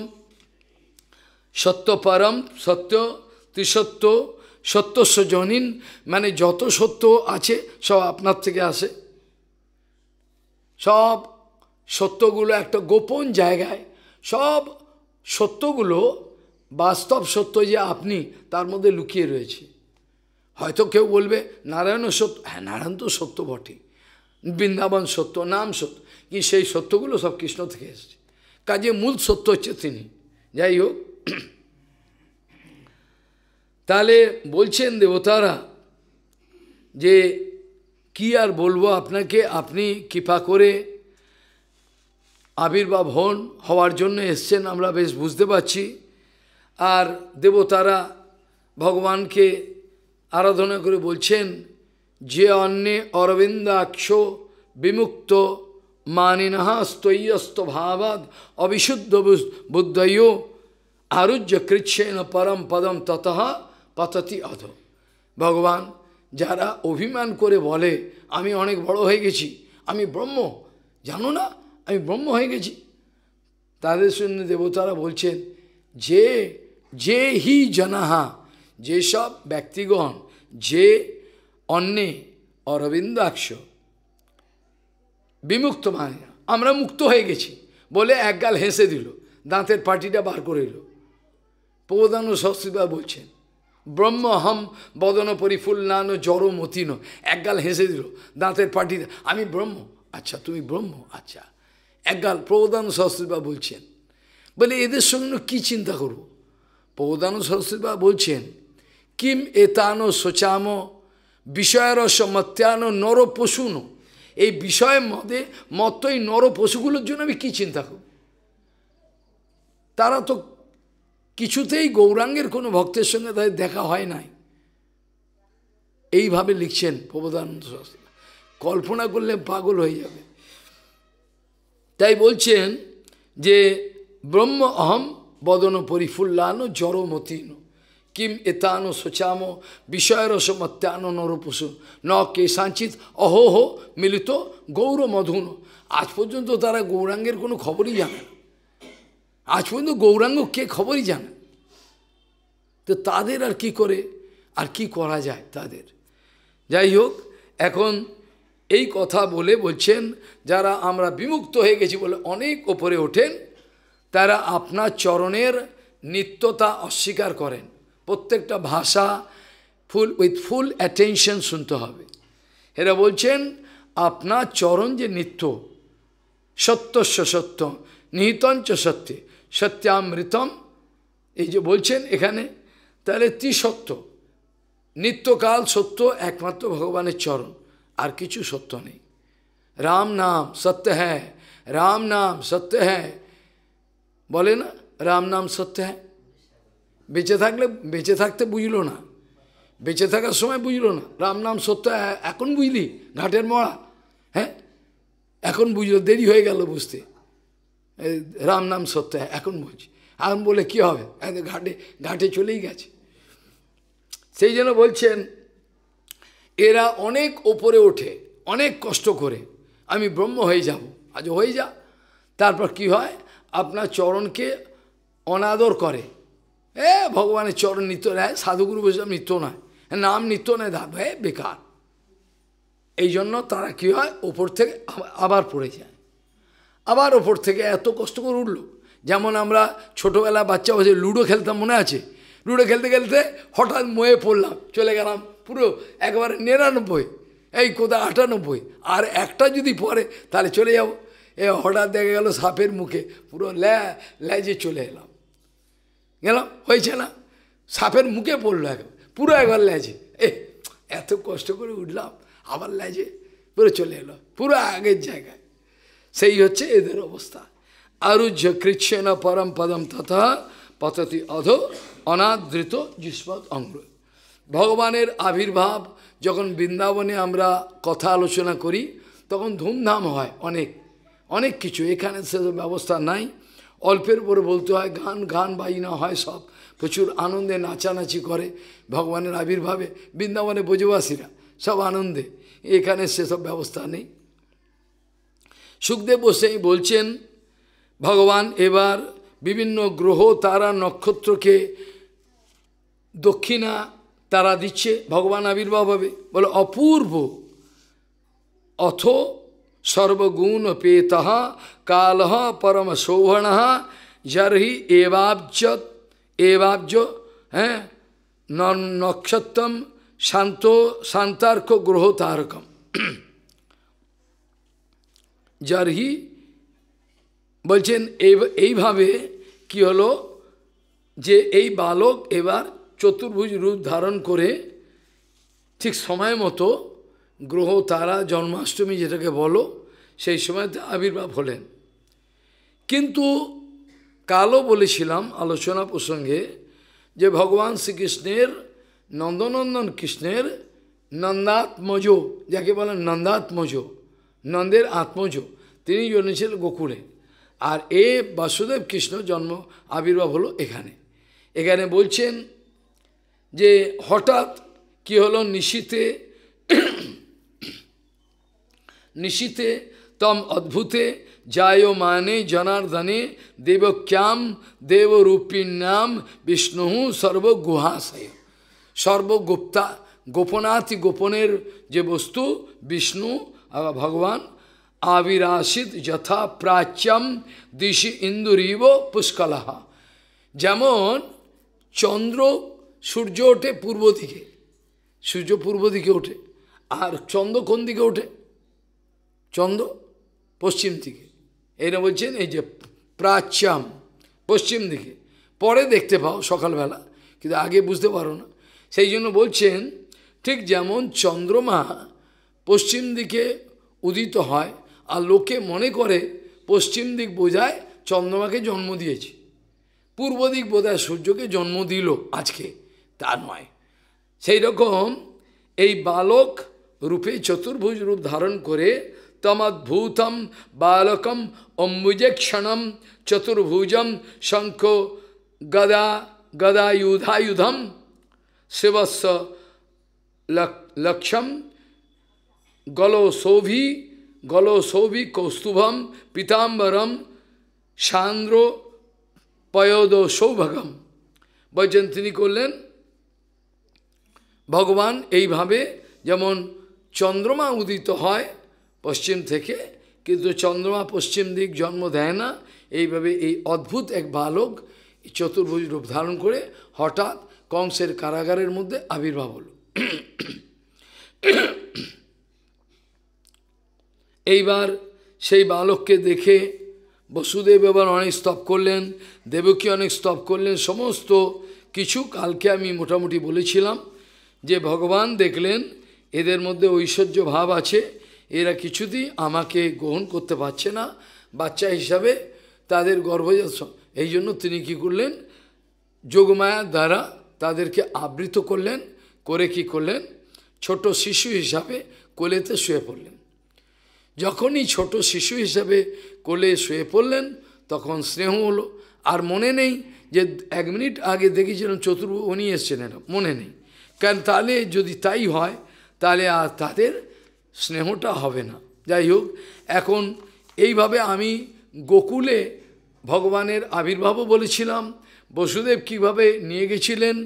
সত্যপরম সত্য ত্রিসত্য সত্যস্ব জনীন মানে যত সত্য আছে সব আপনার থেকে আসে সব সত্যগুলো একটা গোপন জায়গায় সব সত্যগুলো বাস্তব সত্য যে আপনি তার মধ্যে লুকিয়ে রয়েছে হয়তো কেউ বলবে নারায়ণ সত্য হ্যাঁ নারায়ণ তো সত্য বটে বৃন্দাবন সত্য নাম সত্য কি সেই সত্যগুলো সব কৃষ্ণ থেকে এসছে কাজে মূল সত্য হচ্ছে তিনি যাই হোক তাহলে বলছেন দেবতারা যে কি আর বলবো আপনাকে আপনি কৃপা করে আবির্ভাব হন হওয়ার জন্য এসছেন আমরা বেশ বুঝতে পারছি আর দেবতারা ভগবানকে আরাধনা করে বলছেন যে অন্নে অরবিন্দাক্ষ বিমুক্ত মানিনাহা স্তৈয়স্ত ভাবাদ অবিশুদ্ধ বুদ্ধয় আরুজ্য কৃচ্ছেন পরম পদম ততহা পততি অধ ভগবান যারা অভিমান করে বলে আমি অনেক বড় হয়ে গেছি আমি ব্রহ্ম জানো না আমি ব্রহ্ম হয়ে গেছি তাদের সঙ্গে দেবতারা বলছেন যে যে হি জনাহা যেসব ব্যক্তিগণ যে অন্যে অরবিন্দাক্ষ বিমুক্ত মানে আমরা মুক্ত হয়ে গেছি বলে একগাল হেসে দিল দাঁতের পাটিটা বার করে দিল প্রদান সস্তিবা বলছেন ব্রহ্ম হম বদন পরিফুল্লান জড় মতিন একগাল হেসে দিল দাঁতের পার্টিটা আমি ব্রহ্ম আচ্ছা তুমি ব্রহ্ম আচ্ছা একগাল প্রবধান সরস্বতীবা বলছেন বলে এদের সঙ্গে কি চিন্তা করব প্রবধান সরস্বতীবা বলছেন কিম এতানো সোচাম বিষয়ের মত্যানো নর পশুন এই বিষয়ের মধ্যে মত এই নর পশুগুলোর জন্য আমি কী চিন্তা করব তারা তো কিছুতেই গৌরাঙ্গের কোনো ভক্তের সঙ্গে তাদের দেখা হয় নাই এইভাবে লিখছেন প্রবধানন্দ কল্পনা করলে পাগল হয়ে যাবে তাই বলছেন যে ব্রহ্ম অহম বদন পরিফুল্লান জড়মতীন কিম এতান শোচাম বিষয়রস মত্যান নরপুষু ন কে সাঞ্চিত অহোহ মিলিত গৌর মধুন আজ পর্যন্ত তারা গৌরাঙ্গের কোনো খবরই জানে আজ পর্যন্ত গৌরাঙ্গ কে খবরই জানে তো তাদের আর কি করে আর কি করা যায় তাদের যাই হোক এখন এই কথা বলে বলছেন যারা আমরা বিমুক্ত হয়ে গেছি বলে অনেক ওপরে ওঠেন তারা আপনার চরণের নিত্যতা অস্বীকার করেন প্রত্যেকটা ভাষা ফুল উইথ ফুল অ্যাটেনশন শুনতে হবে এরা বলছেন আপনার চরণ যে নিত্য সত্যস্ব সত্য নিহিতঞ্চ সত্যে সত্যামৃতম এই যে বলছেন এখানে তাহলে তি সত্য নিত্যকাল সত্য একমাত্র ভগবানের চরণ আর কিছু সত্য নেই রাম নাম সত্য হ্যাঁ রাম নাম সত্য হ্যাঁ বলে না রাম নাম সত্য হ্যাঁ বেঁচে থাকলে বেঁচে থাকতে বুঝলো না বেঁচে থাকার সময় বুঝলো না রাম নাম সত্য এখন বুঝলি ঘাটের মরা হ্যাঁ এখন বুঝলো দেরি হয়ে গেল বুঝতে রাম নাম সত্য হ্যাঁ, এখন বুঝি এখন বলে কি হবে ঘাটে ঘাটে চলেই গেছে সেই জন্য বলছেন এরা অনেক ওপরে ওঠে অনেক কষ্ট করে আমি ব্রহ্ম হয়ে যাব আজ হয়ে যা তারপর কি হয় আপনার চরণকে অনাদর করে এ ভগবানের চরণ নিত্য নেয় সাধুগুরু বৈষ্ণব নিত্য নয় নাম নিত্য নেয় ধাপ হ্যাঁ বেকার এই জন্য তারা কী হয় ওপর থেকে আবার পড়ে যায় আবার ওপর থেকে এত কষ্ট করে উঠল যেমন আমরা ছোটোবেলা বাচ্চা বসে লুডো খেলতাম মনে আছে লুডো খেলতে খেলতে হঠাৎ ময়ে পড়লাম চলে গেলাম পুরো একবারে নিরানব্বই এই কোথায় আটানব্বই আর একটা যদি পরে তাহলে চলে যাব এ হঠাৎ দেখা গেল সাপের মুখে পুরো ল্যাজে চলে এলাম গেলাম হয়েছে না সাপের মুখে পড়লো একবার পুরো একবার ল্যাজে এ এত কষ্ট করে উঠলাম আবার ল্যাজে পুরো চলে এলো পুরো আগের জায়গায় সেই হচ্ছে এদের অবস্থা আরুজ্য কৃষ্ণ পরম পদম তথা পততি অধ অনাদৃত যুষ্পদ অঙ্গ ভগবানের আবির্ভাব যখন বৃন্দাবনে আমরা কথা আলোচনা করি তখন ধুমধাম হয় অনেক অনেক কিছু এখানে সে ব্যবস্থা নাই অল্পের উপরে বলতে হয় গান গান বাজনা হয় সব প্রচুর আনন্দে নাচানাচি করে ভগবানের আবির্ভাবে বৃন্দাবনে বোঝবাসীরা সব আনন্দে এখানে সেসব ব্যবস্থা নেই সুখদেব গোস্বাই বলছেন ভগবান এবার বিভিন্ন গ্রহ তারা নক্ষত্রকে দক্ষিণা তারা দিচ্ছে ভগবান আবির্ভাব হবে বলে অপূর্ব অথ সর্বগুণ পেত কাল পরম শোভণ জর্হি এবাব্জ এবাব্জ হ্যাঁ নক্ষত্রম শান্ত শান্তার্ক গ্রহ তারকম जर ही বলছেন এই এইভাবে কি হলো যে এই বালক এবার চতুর্ভুজ রূপ ধারণ করে ঠিক সময় মতো গ্রহ তারা জন্মাষ্টমী যেটাকে বলো সেই সময়তে আবির্ভাব হলেন কিন্তু কালও বলেছিলাম আলোচনা প্রসঙ্গে যে ভগবান শ্রীকৃষ্ণের নন্দনন্দন কৃষ্ণের নন্দাত্মজ যাকে বলেন নন্দাত্মজ নন্দের আত্মজ তিনি জন্মেছিলেন গোকুলে আর এ বাসুদেব কৃষ্ণ জন্ম আবির্ভাব হলো এখানে এখানে বলছেন যে হঠাৎ কি হলো নিশীতে নিশীতে তম অদ্ভুতে যায় মানে জনার্দনে দেবক্যাম নাম বিষ্ণু সর্বগুহাশয় সর্বগুপ্তা গোপনাতি গোপনের যে বস্তু বিষ্ণু ভগবান আবিরাশিত যথা প্রাচ্যম দিশি ইন্দুরীব পুষ্কলাহা যেমন চন্দ্র সূর্য ওঠে পূর্ব দিকে সূর্য পূর্ব দিকে ওঠে আর চন্দ্র কোন দিকে ওঠে চন্দ্র পশ্চিম দিকে এটা বলছেন এই যে প্রাচ্যাম পশ্চিম দিকে পরে দেখতে পাও সকালবেলা কিন্তু আগে বুঝতে পারো না সেই জন্য বলছেন ঠিক যেমন চন্দ্রমা পশ্চিম দিকে উদিত হয় আর লোকে মনে করে পশ্চিম দিক বোঝায় চন্দ্রমাকে জন্ম দিয়েছে পূর্ব দিক বোধহয় সূর্যকে জন্ম দিল আজকে তা নয় সেই রকম এই বালক রূপে চতুর্ভুজ রূপ ধারণ করে তমদ্ভূতম বালকম অম্বুজেক্ষণম চতুর্ভুজম শঙ্খ গদা গদায়ুধায়ুধম শিবস্ব লক্ষম গলশোভি গল সৌভিক কৌস্তুভম পিতাম্বরম সান্দ্র পয়োদ সৌভগম বলছেন তিনি করলেন ভগবান এইভাবে যেমন চন্দ্রমা উদিত হয় পশ্চিম থেকে কিন্তু চন্দ্রমা পশ্চিম দিক জন্ম দেয় না এইভাবে এই অদ্ভুত এক বালক চতুর্ভুজ রূপ ধারণ করে হঠাৎ কংসের কারাগারের মধ্যে আবির্ভাব হল এইবার সেই বালককে দেখে বসুদেব এবার অনেক স্তব করলেন দেবকী অনেক স্তব করলেন সমস্ত কিছু কালকে আমি মোটামুটি বলেছিলাম যে ভগবান দেখলেন এদের মধ্যে ঐশ্বর্য ভাব আছে এরা কিছুতেই আমাকে গ্রহণ করতে পারছে না বাচ্চা হিসাবে তাদের গর্ভজাত এই জন্য তিনি কি করলেন যোগমায়ার দ্বারা তাদেরকে আবৃত করলেন করে কি করলেন ছোট শিশু হিসাবে কোলেতে শুয়ে পড়লেন যখনই ছোট শিশু হিসেবে কোলে শুয়ে পড়লেন তখন স্নেহ হলো আর মনে নেই যে এক মিনিট আগে দেখেছিলাম চতুর্ভ উনি এসেছিলেন মনে নেই কারণ তাহলে যদি তাই হয় তাহলে আর তাদের স্নেহটা হবে না যাই হোক এখন এইভাবে আমি গোকুলে ভগবানের আবির্ভাবও বলেছিলাম বসুদেব কিভাবে নিয়ে গেছিলেন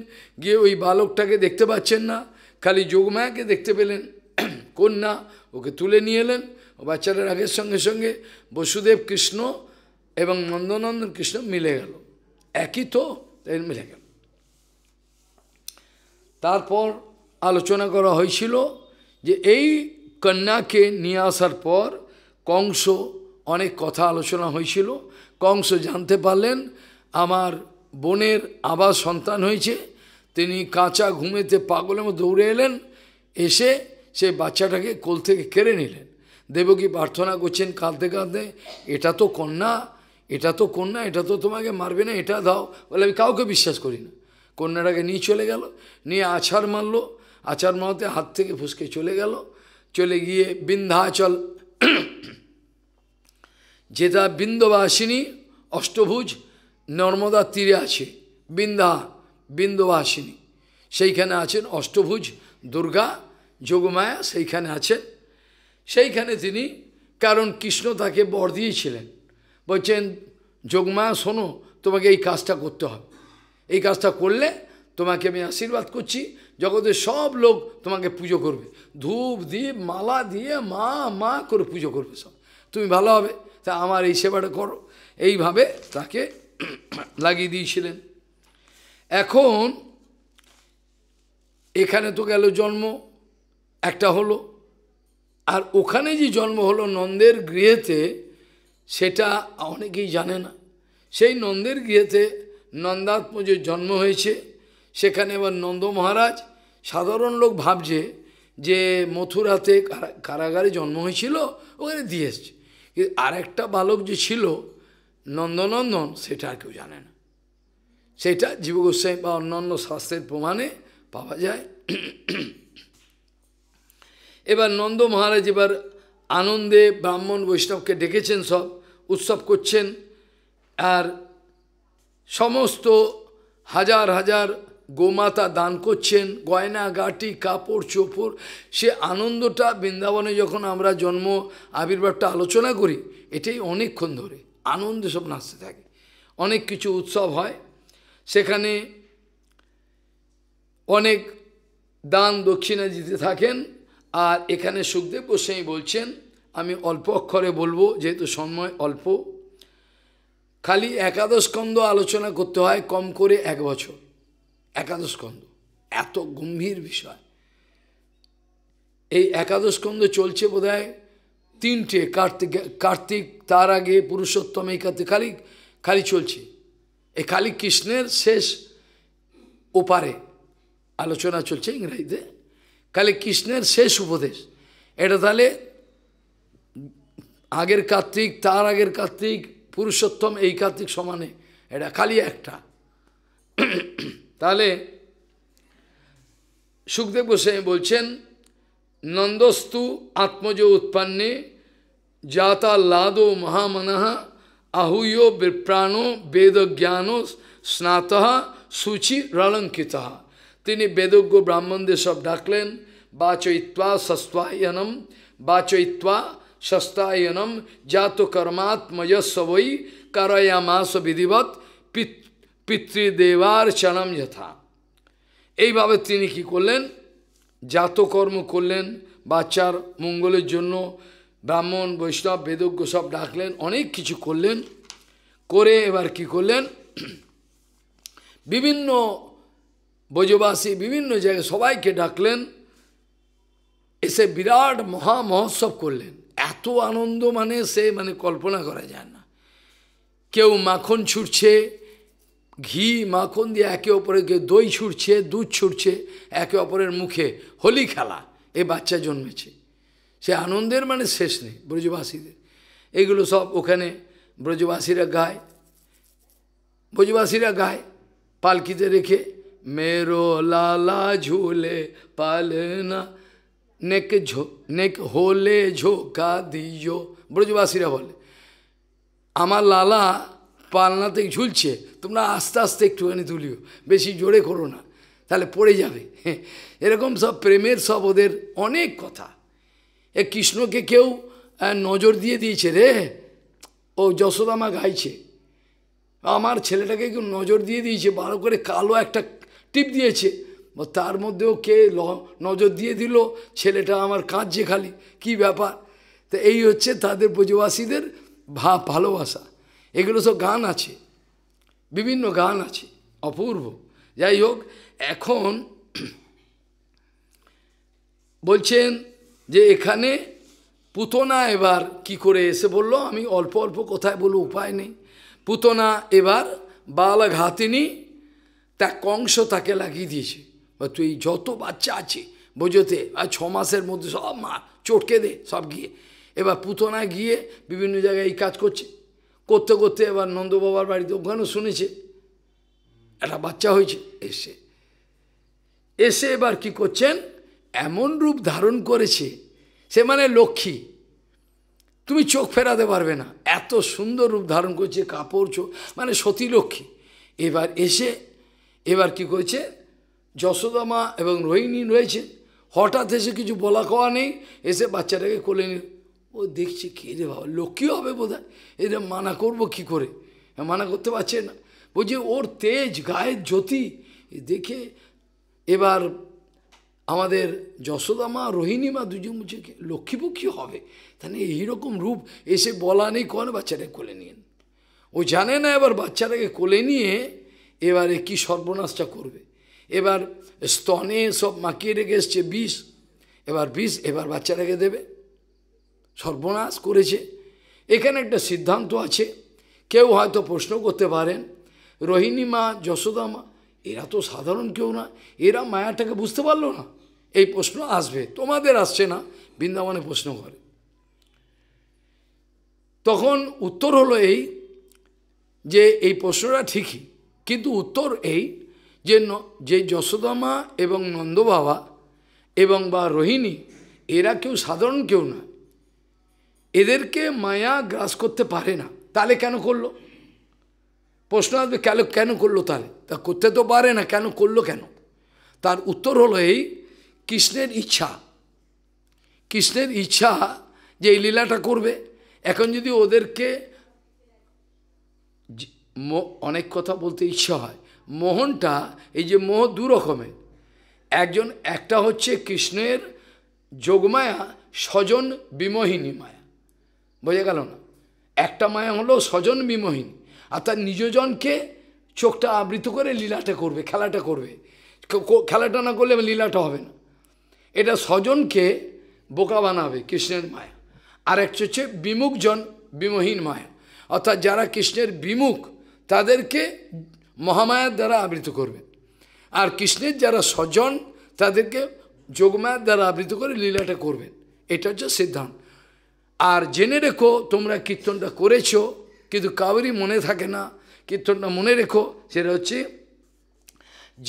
গিয়ে ওই বালকটাকে দেখতে পাচ্ছেন না খালি যোগমায়াকে দেখতে পেলেন *clears throat* কন্যা ওকে তুলে নিয়ে এলেন বাচ্চাটা রাগের সঙ্গে সঙ্গে বসুদেব কৃষ্ণ এবং নন্দনন্দন কৃষ্ণ মিলে গেল একই তো তাই মিলে গেল তারপর আলোচনা করা হয়েছিল যে এই কন্যাকে নিয়ে আসার পর কংস অনেক কথা আলোচনা হয়েছিল কংস জানতে পারলেন আমার বোনের আবার সন্তান হয়েছে তিনি কাঁচা ঘুমেতে পাগলের মতো দৌড়ে এলেন এসে সেই বাচ্চাটাকে কোল থেকে কেড়ে নিলেন দেবকী প্রার্থনা করছেন কাঁদতে কাঁদতে এটা তো কন্যা এটা তো কন্যা এটা তো তোমাকে মারবে না এটা দাও বলে আমি কাউকে বিশ্বাস করি না কন্যাটাকে নিয়ে চলে গেল নিয়ে আছাড় মারলো আছাড় মারতে হাত থেকে ফুসকে চলে গেল চলে গিয়ে বিন্ধ্যাচল যেটা বিন্দবাসিনী অষ্টভুজ নর্মদার তীরে আছে বিন্দা বিন্দবাসিনী সেইখানে আছেন অষ্টভুজ দুর্গা যোগমায়া সেইখানে আছেন সেইখানে তিনি কারণ কৃষ্ণ তাকে বর দিয়েছিলেন বলছেন যোগমা শোনো তোমাকে এই কাজটা করতে হবে এই কাজটা করলে তোমাকে আমি আশীর্বাদ করছি জগতের সব লোক তোমাকে পুজো করবে ধূপ দ্বীপ মালা দিয়ে মা মা করে পুজো করবে সব তুমি ভালো হবে তা আমার এই সেবাটা করো এইভাবে তাকে লাগিয়ে দিয়েছিলেন এখন এখানে তো গেল জন্ম একটা হলো আর ওখানে যে জন্ম হলো নন্দের গৃহেতে সেটা অনেকেই জানে না সেই নন্দের গৃহেতে নন্দাত্মজের জন্ম হয়েছে সেখানে এবার নন্দ মহারাজ সাধারণ লোক ভাবছে যে মথুরাতে কারাগারে জন্ম হয়েছিল ওখানে দিয়ে এসছে কিন্তু আরেকটা বালক যে ছিল নন্দনন্দন সেটা আর কেউ জানে না সেটা জীবগোস্বাই বা অন্যান্য শাস্ত্রের প্রমাণে পাওয়া যায় এবার নন্দ মহারাজ এবার আনন্দে ব্রাহ্মণ বৈষ্ণবকে ডেকেছেন সব উৎসব করছেন আর সমস্ত হাজার হাজার গোমাতা দান করছেন গয়না গাটি কাপড় চোপড় সে আনন্দটা বৃন্দাবনে যখন আমরা জন্ম আবির্ভাবটা আলোচনা করি এটাই অনেকক্ষণ ধরে আনন্দে সব নাচতে থাকে অনেক কিছু উৎসব হয় সেখানে অনেক দান দক্ষিণা দিতে থাকেন আর এখানে সুখদেব গোস্বামী বলছেন আমি অল্প অক্ষরে বলবো যেহেতু সময় অল্প খালি একাদশ স্কন্ধ আলোচনা করতে হয় কম করে এক বছর একাদশ কন্দ এত গম্ভীর বিষয় এই একাদশ কন্দ চলছে বোধ তিনটে কার্তিক কার্তিক তার আগে পুরুষোত্তম এই কার্তিক খালি খালি চলছে এই খালি কৃষ্ণের শেষ ওপারে আলোচনা চলছে ইংরাজিতে কালে কৃষ্ণের শেষ উপদেশ এটা তাহলে আগের কার্তিক তার আগের কার্তিক পুরুষোত্তম এই কার্তিক সমানে এটা খালি একটা তাহলে সুখদেব গোস্বামী বলছেন নন্দস্তু আত্মজ উৎপন্নে জাতা লাদো মহামনহা আহুয় বিপ্রাণ বেদজ্ঞান স্নাত সূচি রলঙ্কিতা তিনি বেদজ্ঞ ব্রাহ্মণদের সব ডাকলেন বাচয়িত্বা সস্তায়নম বাচয়িত্বা সস্তায়নম জাত কর্মাত্মজস্বই কারায়ামাস বিধিবৎ পিতৃদেবার চরম যথা এইভাবে তিনি কি করলেন জাতকর্ম করলেন বাচ্চার মঙ্গলের জন্য ব্রাহ্মণ বৈষ্ণব বেদজ্ঞ সব ডাকলেন অনেক কিছু করলেন করে এবার কি করলেন *clears throat* বিভিন্ন ব্রজবাসী বিভিন্ন জায়গায় সবাইকে ডাকলেন এসে বিরাট মহা মহোৎসব করলেন এত আনন্দ মানে সে মানে কল্পনা করা যায় না কেউ মাখন ছুটছে ঘি মাখন দিয়ে একে কেউ দই ছুটছে দুধ ছুটছে একে অপরের মুখে হোলি খেলা এ বাচ্চা জন্মেছে সে আনন্দের মানে শেষ নেই ব্রজবাসীদের এগুলো সব ওখানে ব্রজবাসীরা গায় ব্রজবাসীরা গায় পালকিতে রেখে मेरो लाला झूले पालना নেক ঝো নেক হোলে ঝোকা দিও ব্রজবাসীরা বলে আমার লালা পালনাতে ঝুলছে তোমরা আস্তে আস্তে একটুখানি তুলিও বেশি জোরে করো না তাহলে পড়ে যাবে এরকম সব প্রেমের সব ওদের অনেক কথা এ কৃষ্ণকে কেউ নজর দিয়ে দিয়েছে রে ও যশোদামা গাইছে আমার ছেলেটাকে কেউ নজর দিয়ে দিয়েছে ভালো করে কালো একটা টিপ দিয়েছে তার মধ্যেও কে নজর দিয়ে দিল ছেলেটা আমার কাঁদছে খালি কি ব্যাপার তো এই হচ্ছে তাদের ব্রজবাসীদের ভাব ভালোবাসা এগুলো সব গান আছে বিভিন্ন গান আছে অপূর্ব যাই হোক এখন *clears throat* বলছেন যে এখানে পুতনা এবার কি করে এসে বলল আমি অল্প অল্প কোথায় বলো উপায় নেই পুতনা এবার বালাঘাতিনী তা কংস তাকে লাগিয়ে দিয়েছে বা তুই যত বাচ্চা আছে বোঝোতে আর ছ মাসের মধ্যে সব মা চটকে দে সব গিয়ে এবার পুতনা গিয়ে বিভিন্ন জায়গায় এই কাজ করছে করতে করতে এবার নন্দবাবার বাড়িতে ওখানেও শুনেছে একটা বাচ্চা হয়েছে এসে এসে এবার কি করছেন এমন রূপ ধারণ করেছে সে মানে লক্ষ্মী তুমি চোখ ফেরাতে পারবে না এত সুন্দর রূপ ধারণ করছে কাপড় চোখ মানে সতী লক্ষ্মী এবার এসে এবার কি করেছে যশোদামা এবং রোহিণী রয়েছে হঠাৎ এসে কিছু বলা কওয়া নেই এসে বাচ্চাটাকে কোলে নিল ও দেখছি কে রে বাবা লক্ষ্মী হবে বোধহয় এদের মানা করব কি করে মানা করতে পারছে না বলছে ওর তেজ গায়ের জ্যোতি দেখে এবার আমাদের যশোদা মা রোহিণী মা দুজন বলছে লক্ষ্মীপক্ষী হবে তাহলে এইরকম রূপ এসে বলা নেই কোন বাচ্চাটাকে কোলে নিয়ে ও জানে না এবার বাচ্চাটাকে কোলে নিয়ে এবারে কি সর্বনাশটা করবে এবার স্তনে সব মাখিয়ে রেখে এসছে বিষ এবার বিষ এবার বাচ্চাটাকে দেবে সর্বনাশ করেছে এখানে একটা সিদ্ধান্ত আছে কেউ হয়তো প্রশ্ন করতে পারেন রোহিণী মা যশোদা মা এরা তো সাধারণ কেউ না এরা মায়াটাকে বুঝতে পারলো না এই প্রশ্ন আসবে তোমাদের আসছে না বৃন্দাবনে প্রশ্ন করে তখন উত্তর হলো এই যে এই প্রশ্নটা ঠিকই কিন্তু উত্তর এই যে যে যশোদামা এবং নন্দবাবা এবং বা রোহিণী এরা কেউ সাধারণ কেউ না এদেরকে মায়া গ্রাস করতে পারে না তাহলে কেন করলো প্রশ্ন আসবে কেন কেন করলো তাহলে তা করতে তো পারে না কেন করলো কেন তার উত্তর হলো এই কৃষ্ণের ইচ্ছা কৃষ্ণের ইচ্ছা যে এই লীলাটা করবে এখন যদি ওদেরকে অনেক কথা বলতে ইচ্ছা হয় মোহনটা এই যে মোহ দু রকমের একজন একটা হচ্ছে কৃষ্ণের যোগমায়া স্বজন বিমোহিনী মায়া বোঝা গেল না একটা মায়া হলো স্বজন বিমোহিনী আর তার নিজজনকে চোখটা আবৃত করে লীলাটা করবে খেলাটা করবে খেলাটা না করলে লীলাটা হবে না এটা স্বজনকে বোকা বানাবে কৃষ্ণের মায়া আর একটা হচ্ছে বিমুখজন বিমোহীন মায়া অর্থাৎ যারা কৃষ্ণের বিমুখ তাদেরকে মহামায়ার দ্বারা আবৃত করবেন আর কৃষ্ণের যারা স্বজন তাদেরকে যোগমায়ার দ্বারা আবৃত করে লীলাটা করবেন এটা হচ্ছে সিদ্ধান্ত আর জেনে রেখো তোমরা কীর্তনটা করেছো কিন্তু কাউরই মনে থাকে না কীর্তনটা মনে রেখো সেটা হচ্ছে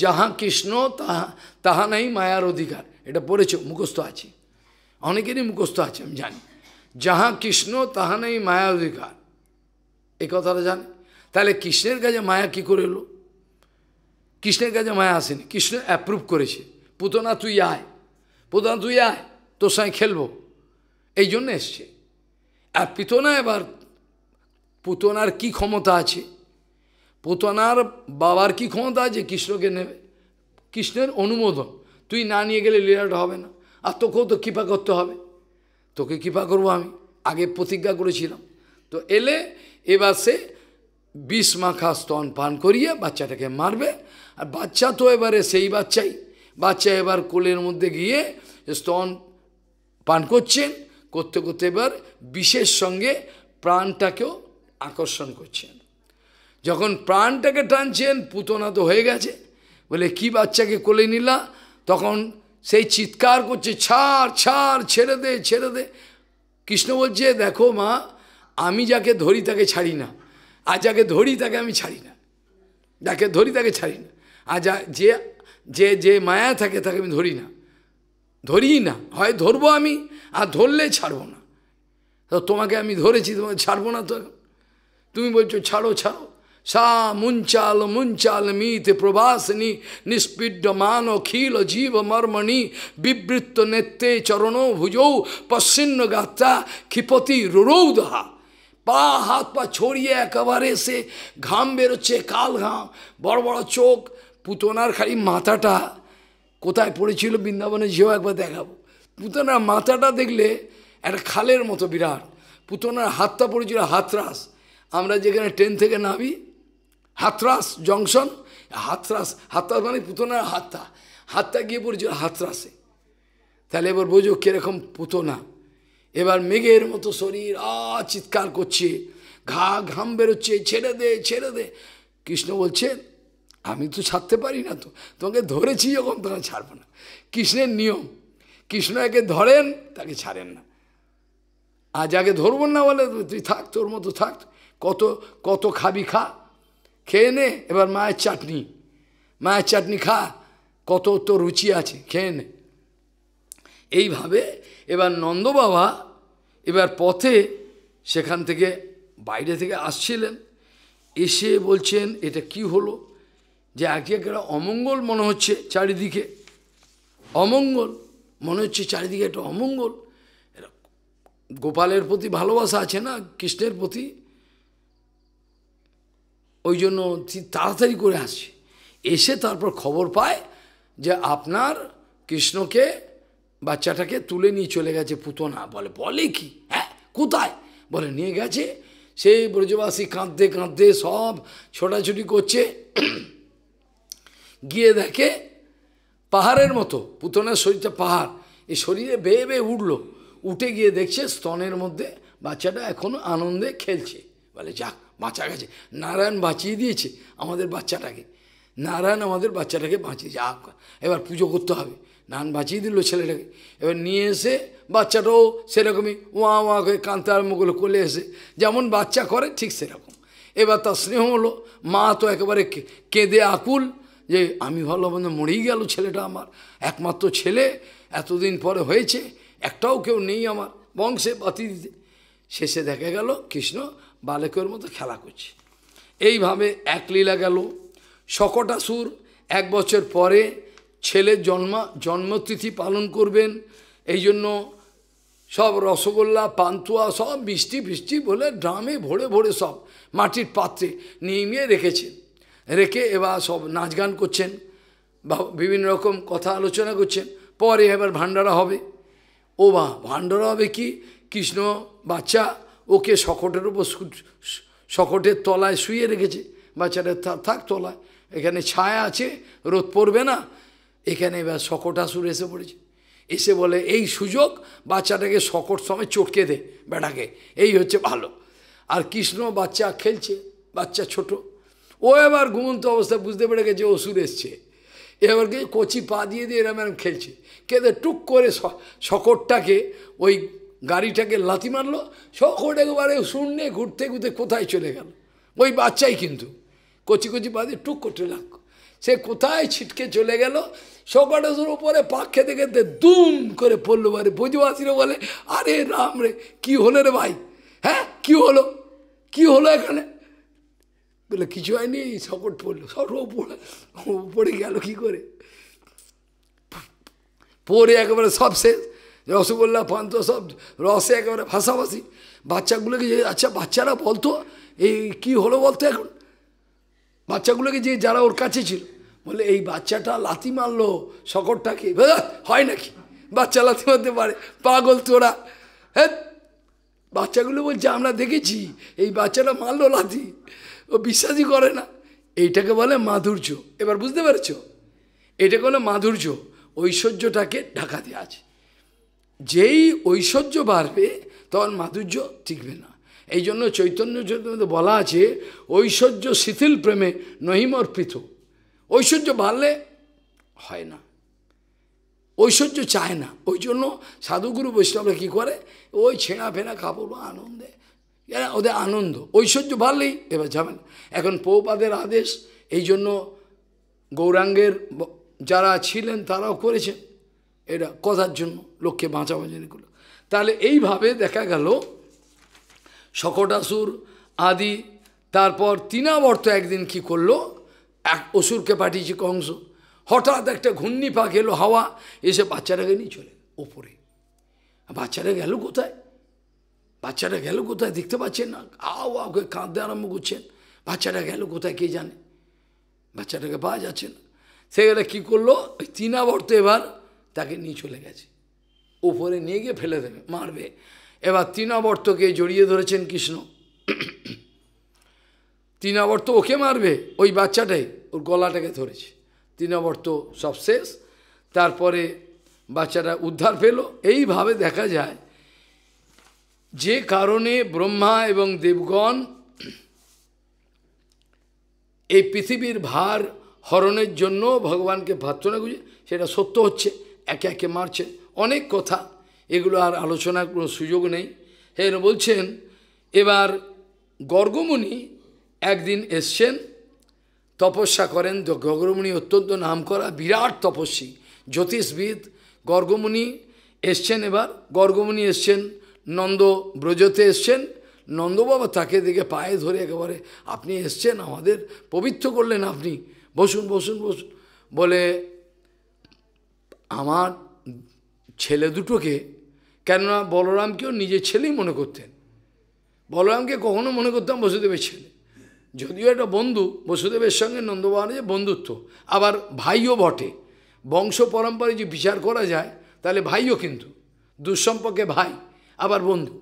যাহা কৃষ্ণ তাহা তাহা নাই মায়ার অধিকার এটা পড়েছ মুখস্থ আছে অনেকেরই মুখস্থ আছে আমি জানি যাহা কৃষ্ণ তাহা নাই মায়ার অধিকার এ কথাটা জানে তাহলে কৃষ্ণের কাছে মায়া কি করে এলো কৃষ্ণের কাছে মায়া আসেনি কৃষ্ণ অ্যাপ্রুভ করেছে পুতনা তুই আয় পুতনা তুই আয় তোর সঙ্গে খেলবো এই জন্য এসছে আর পিতনা এবার পুতনার কি ক্ষমতা আছে পুতনার বাবার কি ক্ষমতা আছে কৃষ্ণকে নেবে কৃষ্ণের অনুমোদন তুই না নিয়ে গেলে লীলাটা হবে না আর তোকেও তো কৃপা করতে হবে তোকে কৃপা করবো আমি আগে প্রতিজ্ঞা করেছিলাম তো এলে এবার সে বিষ মাখা স্তন পান করিয়ে বাচ্চাটাকে মারবে আর বাচ্চা তো এবারে সেই বাচ্চাই বাচ্চা এবার কোলের মধ্যে গিয়ে স্তন পান করছেন করতে করতে এবার বিষের সঙ্গে প্রাণটাকেও আকর্ষণ করছেন যখন প্রাণটাকে টানছেন পুতনা তো হয়ে গেছে বলে কি বাচ্চাকে কোলে নিলা তখন সেই চিৎকার করছে ছাড় ছাড় ছেড়ে দে ছেড়ে দে কৃষ্ণ বলছে দেখো মা আমি যাকে ধরি তাকে ছাড়ি না আর যাকে ধরি তাকে আমি ছাড়ি না যাকে ধরি তাকে ছাড়ি না আর যা যে যে যে মায়া থাকে তাকে আমি ধরি না ধরি না হয় ধরবো আমি আর ধরলে ছাড়বো না তো তোমাকে আমি ধরেছি তোমাকে ছাড়বো না তো তুমি বলছো ছাড়ো ছাড়ো সা মুঞ্চাল মুঞ্চাল মিত প্রভাসিনী নিষ্পিড মান খিল জীব মর্মণি বিবৃত্ত নেত্রে চরণ ভুজৌ পশ্চিন্ন গাত্রা ক্ষিপতি দহা পা হাত পা ছড়িয়ে একেবারে এসে ঘাম বেরোচ্ছে কাল ঘাম বড় বড় চোখ পুতনার খালি মাথাটা কোথায় পড়েছিল বৃন্দাবনে যেও একবার দেখাবো পুতনার মাথাটা দেখলে একটা খালের মতো বিরাট পুতনার হাতটা পড়েছিল হাতরাস আমরা যেখানে ট্রেন থেকে নামি হাতরাস জংশন হাতরাস হাতরাস মানে পুতনার হাতটা হাতটা গিয়ে পড়েছিল হাতরাসে তাহলে এবার বোঝো কীরকম পুতনা এবার মেঘের মতো শরীর আ চিৎকার করছে ঘা ঘাম বেরোচ্ছে ছেড়ে দে ছেড়ে দে কৃষ্ণ বলছেন আমি তো ছাড়তে পারি না তো তোমাকে ধরেছি যখন তোমরা ছাড়বো না কৃষ্ণের নিয়ম কৃষ্ণ একে ধরেন তাকে ছাড়েন না আর যাকে ধরবো না বলে তুই থাক তোর মতো থাক কত কত খাবি খা খেয়ে নে এবার মায়ের চাটনি মায়ের চাটনি খা কত তো রুচি আছে খেয়ে নে এইভাবে এবার নন্দ বাবা এবার পথে সেখান থেকে বাইরে থেকে আসছিলেন এসে বলছেন এটা কি হলো যে একে একটা অমঙ্গল মনে হচ্ছে চারিদিকে অমঙ্গল মনে হচ্ছে চারিদিকে একটা অমঙ্গল গোপালের প্রতি ভালোবাসা আছে না কৃষ্ণের প্রতি ওই জন্য তাড়াতাড়ি করে আসছে এসে তারপর খবর পায় যে আপনার কৃষ্ণকে বাচ্চাটাকে তুলে নিয়ে চলে গেছে পুতনা বলে বলে কি হ্যাঁ কোথায় বলে নিয়ে গেছে সেই ব্রজবাসী কাঁদতে কাঁদতে সব ছোটাছুটি করছে *clears throat* গিয়ে দেখে পাহাড়ের মতো পুতনার শরীরটা পাহাড় এই শরীরে বেয়ে বেয়ে উঠলো উঠে গিয়ে দেখছে স্তনের মধ্যে বাচ্চাটা এখনও আনন্দে খেলছে বলে যাক বাঁচা গেছে নারায়ণ বাঁচিয়ে দিয়েছে আমাদের বাচ্চাটাকে নারায়ণ আমাদের বাচ্চাটাকে বাঁচিয়ে যাক এবার পুজো করতে হবে ধান বাঁচিয়ে দিল ছেলেটাকে এবার নিয়ে এসে বাচ্চাটাও সেরকমই ওয়া ওয়া করে কাঁদতে আরম্ভ করলো কোলে এসে যেমন বাচ্চা করে ঠিক সেরকম এবার তার স্নেহ হলো মা তো একেবারে কেঁদে আকুল যে আমি ভালো মন্দ মরেই গেল ছেলেটা আমার একমাত্র ছেলে এতদিন পরে হয়েছে একটাও কেউ নেই আমার বংশে বাতি দিতে শেষে দেখা গেল কৃষ্ণ বালকের মতো খেলা করছে এইভাবে এক লীলা গেল শকটাসুর এক বছর পরে ছেলের জন্মা জন্মতিথি পালন করবেন এই জন্য সব রসগোল্লা পান্তুয়া সব মিষ্টি ফিষ্টি বলে ড্রামে ভরে ভরে সব মাটির পাত্রে নিয়ে রেখেছেন রেখে এবার সব নাচ গান করছেন বিভিন্ন রকম কথা আলোচনা করছেন পরে এবার ভান্ডারা হবে ও বা ভান্ডারা হবে কি কৃষ্ণ বাচ্চা ওকে শকটের উপর শকটের তলায় শুয়ে রেখেছে বাচ্চাটা থাক তলায় এখানে ছায়া আছে রোদ পড়বে না এখানে এবার শকটাসুর এসে পড়েছে এসে বলে এই সুযোগ বাচ্চাটাকে শকট সময় চটকে দে বেটাকে এই হচ্ছে ভালো আর কৃষ্ণ বাচ্চা খেলছে বাচ্চা ছোট ও এবার ঘুমন্ত অবস্থা বুঝতে পেরে গেছে অসুর এসছে এবার কচি পা দিয়ে দিয়ে এরম এরম খেলছে কেঁদে টুক করে শকটটাকে ওই গাড়িটাকে লাথি মারলো শকট একবারে শূন্য ঘুরতে ঘুরতে কোথায় চলে গেল ওই বাচ্চাই কিন্তু কচি কচি পা দিয়ে টুক করতে লাগ সে কোথায় ছিটকে চলে গেল সকাটাসুর উপরে পাক খেতে খেতে দুম করে পড়লো বারে ভুজবাসীরা বলে আরে রাম রে কী হলো রে ভাই হ্যাঁ কি হলো কি হলো এখানে বলে কিছু হয়নি শকট পড়লো সব পড়ে পড়ে গেল কি করে পরে একেবারে সব শেষ রসগোল্লা পান্ত সব রসে একেবারে ভাষাভাষি বাচ্চাগুলোকে যে আচ্ছা বাচ্চারা বলতো এই কি হলো বলতো এখন বাচ্চাগুলোকে যে যারা ওর কাছে ছিল বলে এই বাচ্চাটা লাথি মারলো শকরটাকে হয় নাকি বাচ্চা লাথি মারতে পারে পাগল তোরা হ্যাঁ বাচ্চাগুলো বলছে আমরা দেখেছি এই বাচ্চাটা মারলো লাথি ও বিশ্বাসই করে না এইটাকে বলে মাধুর্য এবার বুঝতে পেরেছ এটা বলে মাধুর্য ঐশ্বর্যটাকে ঢাকা দেওয়া আছে যেই ঐশ্বর্য বাড়বে তখন মাধুর্য টিকবে না এই জন্য চৈতন্য চৈতন্য বলা আছে ঐশ্বর্য শিথিল প্রেমে নহিমর পৃথক ঐশ্বর্য বাড়লে হয় না ঐশ্বর্য চায় না ওই জন্য সাধুগুরু বৈষ্ণবরা কী করে ওই ছেঁড়া ফেরা কাপড় আনন্দে ওদের আনন্দ ঐশ্বর্য বাড়লেই এবার যাবে না এখন পৌপাদের আদেশ এই জন্য গৌরাঙ্গের যারা ছিলেন তারাও করেছেন এটা কথার জন্য লোককে বাঁচাবো জন্যগুলো তাহলে এইভাবে দেখা গেল শকটাসুর আদি তারপর তৃণাবর্ত একদিন কি করলো এক অসুরকে পাঠিয়েছি কংস হঠাৎ একটা ঘূর্ণি পাক এলো হাওয়া এসে বাচ্চাটাকে নিয়ে চলে ওপরে বাচ্চাটা গেল কোথায় বাচ্চাটা গেল কোথায় দেখতে পাচ্ছেন না আও আগে কাঁদতে আরম্ভ করছেন বাচ্চাটা গেল কোথায় কে জানে বাচ্চাটাকে পাওয়া যাচ্ছে না সেখানে কী করলো ওই তৃণাবর্ত এবার তাকে নিয়ে চলে গেছে ওপরে নিয়ে গিয়ে ফেলে দেবে মারবে এবার তৃণাবর্তকে জড়িয়ে ধরেছেন কৃষ্ণ তৃণাবর্ত ওকে মারবে ওই বাচ্চাটাই ওর গলাটাকে ধরেছে তিন নম্বর তো সব শেষ তারপরে বাচ্চাটা উদ্ধার পেল এইভাবে দেখা যায় যে কারণে ব্রহ্মা এবং দেবগণ এই পৃথিবীর ভার হরণের জন্য ভগবানকে প্রার্থনা করছে সেটা সত্য হচ্ছে একে একে মারছে অনেক কথা এগুলো আর আলোচনার কোনো সুযোগ নেই হ্যাঁ বলছেন এবার গর্গমণি একদিন এসছেন তপস্যা করেন গর্গমুনি অত্যন্ত নাম করা বিরাট তপস্বী জ্যোতিষবিদ গর্গমণি এসছেন এবার গর্গমণি এসছেন নন্দ ব্রজতে এসছেন নন্দবাবা তাকে দেখে পায়ে ধরে একেবারে আপনি এসছেন আমাদের পবিত্র করলেন আপনি বসুন বসুন বসুন বলে আমার ছেলে দুটোকে কেননা বলরামকেও নিজের ছেলেই মনে করতেন বলরামকে কখনো মনে করতাম বসুদেবের ছেলে যদিও একটা বন্ধু বসুদেবের সঙ্গে নন্দবাহনের যে বন্ধুত্ব আবার ভাইও বটে বংশ পরম্পরায় যদি বিচার করা যায় তাহলে ভাইও কিন্তু দুঃসম্পর্কে ভাই আবার বন্ধু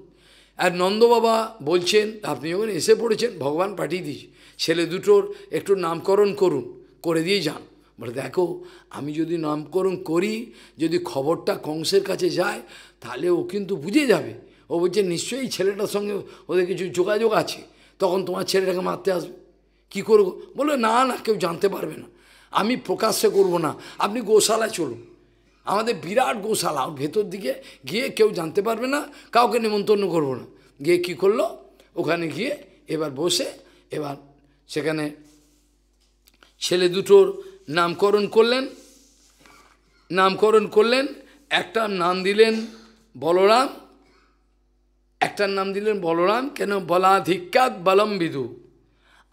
আর নন্দবাবা বলছেন আপনি যখন এসে পড়েছেন ভগবান পাঠিয়ে দিয়েছে ছেলে দুটোর একটু নামকরণ করুন করে দিয়ে যান বলে দেখো আমি যদি নামকরণ করি যদি খবরটা কংসের কাছে যায় তাহলে ও কিন্তু বুঝে যাবে ও বলছে নিশ্চয়ই ছেলেটার সঙ্গে ওদের কিছু যোগাযোগ আছে তখন তোমার ছেলেটাকে মারতে আসবে কি করবো বলে না না কেউ জানতে পারবে না আমি প্রকাশ্যে করব না আপনি গোশালায় চলুন আমাদের বিরাট গোশালা ভেতর দিকে গিয়ে কেউ জানতে পারবে না কাউকে নিমন্ত্রণ করব না গিয়ে কি করলো ওখানে গিয়ে এবার বসে এবার সেখানে ছেলে দুটোর নামকরণ করলেন নামকরণ করলেন একটা নাম দিলেন বলরাম একটার নাম দিলেন বলরাম কেন বলাধিকাত বলম বিদু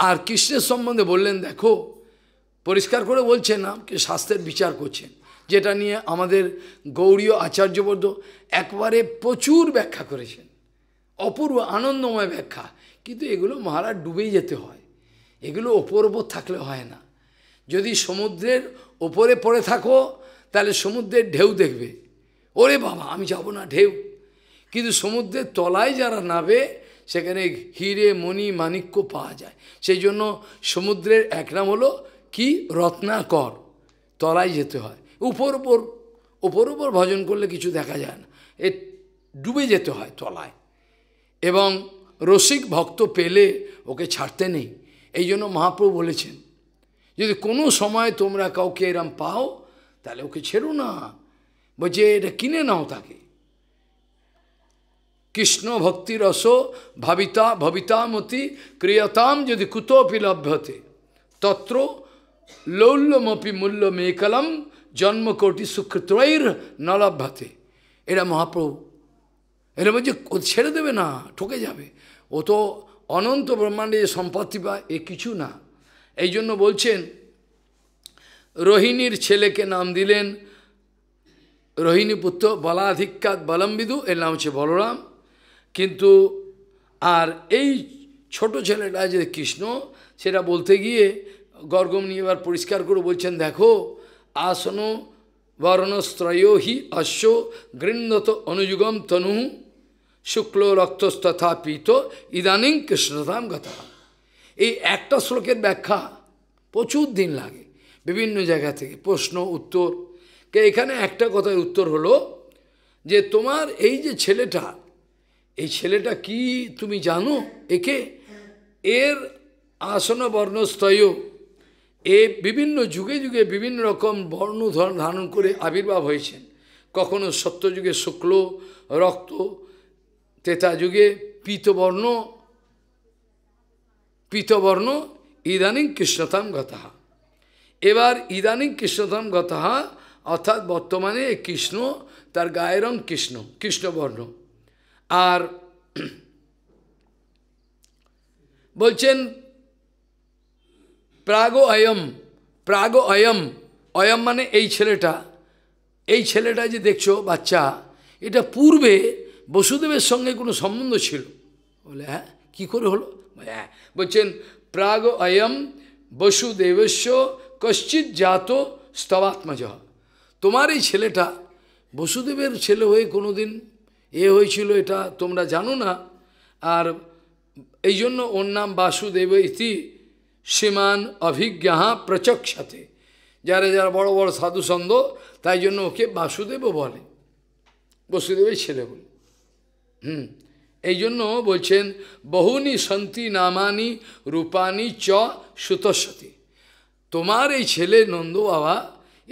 আর কৃষ্ণের সম্বন্ধে বললেন দেখো পরিষ্কার করে বলছেন আমাকে শাস্ত্রের বিচার করছেন যেটা নিয়ে আমাদের গৌরীয় আচার্যবর্ধ একবারে প্রচুর ব্যাখ্যা করেছেন অপূর্ব আনন্দময় ব্যাখ্যা কিন্তু এগুলো মহারাজ ডুবেই যেতে হয় এগুলো ওপর ওপর থাকলে হয় না যদি সমুদ্রের ওপরে পড়ে থাকো তাহলে সমুদ্রের ঢেউ দেখবে ওরে বাবা আমি যাব না ঢেউ কিন্তু সমুদ্রের তলায় যারা নাবে সেখানে হিরে মণি মাণিক্য পাওয়া যায় সেই জন্য সমুদ্রের এক নাম হলো কি রত্নাকর তলায় যেতে হয় উপর উপর উপর উপর ভজন করলে কিছু দেখা যায় না এ ডুবে যেতে হয় তলায় এবং রসিক ভক্ত পেলে ওকে ছাড়তে নেই এই জন্য মহাপ্রভু বলেছেন যদি কোনো সময় তোমরা কাউকে এরম পাও তাহলে ওকে ছেড়ো না বলছে এটা কিনে নাও তাকে কৃষ্ণ ভক্তিরস ভাবিতা ভবিতামতি ক্রিয়তাম যদি কুতোপি লভ্যতে তত্র লৌল্যমপি মূল্য মেকলম জন্মকোটি সুকৃতৈর ন লভ্যতে এরা মহাপ্রভু এরা বলছে ও ছেড়ে দেবে না ঠকে যাবে ও তো অনন্ত ব্রহ্মাণ্ডে যে সম্পত্তি পায় এ কিছু না এই জন্য বলছেন রোহিণীর ছেলেকে নাম দিলেন রোহিণী পুত্র বলাধিক্যাত বলম্বিদু এর নাম হচ্ছে বলরাম কিন্তু আর এই ছোট ছেলেটা যে কৃষ্ণ সেটা বলতে গিয়ে গর্গম নিয়ে এবার পরিষ্কার করে বলছেন দেখো আসন বর্ণস্ত্রয় হি অশ্ব গৃণত অনুযুগম তনু শুক্ল রক্তস্তথা পীত ইদানিং কৃষ্ণতাম কথা এই একটা শ্লোকের ব্যাখ্যা প্রচুর দিন লাগে বিভিন্ন জায়গা থেকে প্রশ্ন উত্তর কে এখানে একটা কথার উত্তর হলো যে তোমার এই যে ছেলেটা এই ছেলেটা কি তুমি জানো একে এর আসন বর্ণস্থয় এ বিভিন্ন যুগে যুগে বিভিন্ন রকম বর্ণ ধারণ করে আবির্ভাব হয়েছেন কখনো সত্যযুগে শুক্ল রক্ত তেতা যুগে পীতবর্ণ পীতবর্ণ ইদানিং কৃষ্ণতাম গতাহা এবার ইদানিং কৃষ্ণতাম গতাহা অর্থাৎ বর্তমানে কৃষ্ণ তার গায়ের রং কৃষ্ণ কৃষ্ণবর্ণ আর বলছেন প্রাগ অয়ম প্রাগ অয়ম অয়ম মানে এই ছেলেটা এই ছেলেটা যে দেখছো বাচ্চা এটা পূর্বে বসুদেবের সঙ্গে কোনো সম্বন্ধ ছিল বলে হ্যাঁ কী করে হলো হ্যাঁ বলছেন প্রাগ অয়ম বসুদেবস্য কশ্চিৎ জাত স্তবাত্মজ তোমার এই ছেলেটা বসুদেবের ছেলে হয়ে কোনোদিন এ হয়েছিল এটা তোমরা জানো না আর এই জন্য ওর নাম বাসুদেব ইতি সীমান অভিজ্ঞাহা প্রচক্ষাতে যারা যারা বড় বড় সাধু সন্ধ তাই জন্য ওকে বাসুদেবও বলে বসুদেবের ছেলে বলে হুম এই জন্য বলছেন বহুনি সন্তি নামানি রূপানি চ সুতস্বতী তোমার এই ছেলে নন্দ বাবা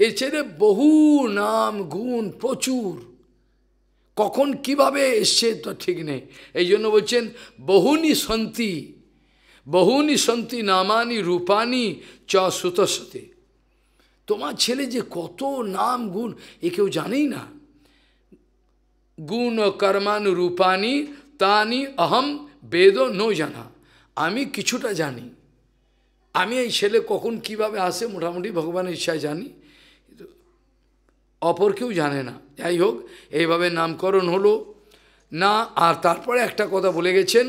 এ ছেলে বহু নাম গুণ প্রচুর কখন কিভাবে এসছে তো ঠিক নেই এই জন্য বলছেন বহুনি সন্তি বহুনি সন্তি নামানি রূপানি চ সুতসতে তোমার ছেলে যে কত নাম গুণ এ কেউ জানেই না গুণ কর্মান রূপানি তানি অহম বেদ নো জানা আমি কিছুটা জানি আমি এই ছেলে কখন কিভাবে আসে মোটামুটি ভগবানের ইচ্ছায় জানি অপর কেউ জানে না যাই হোক এইভাবে নামকরণ হলো না আর তারপরে একটা কথা বলে গেছেন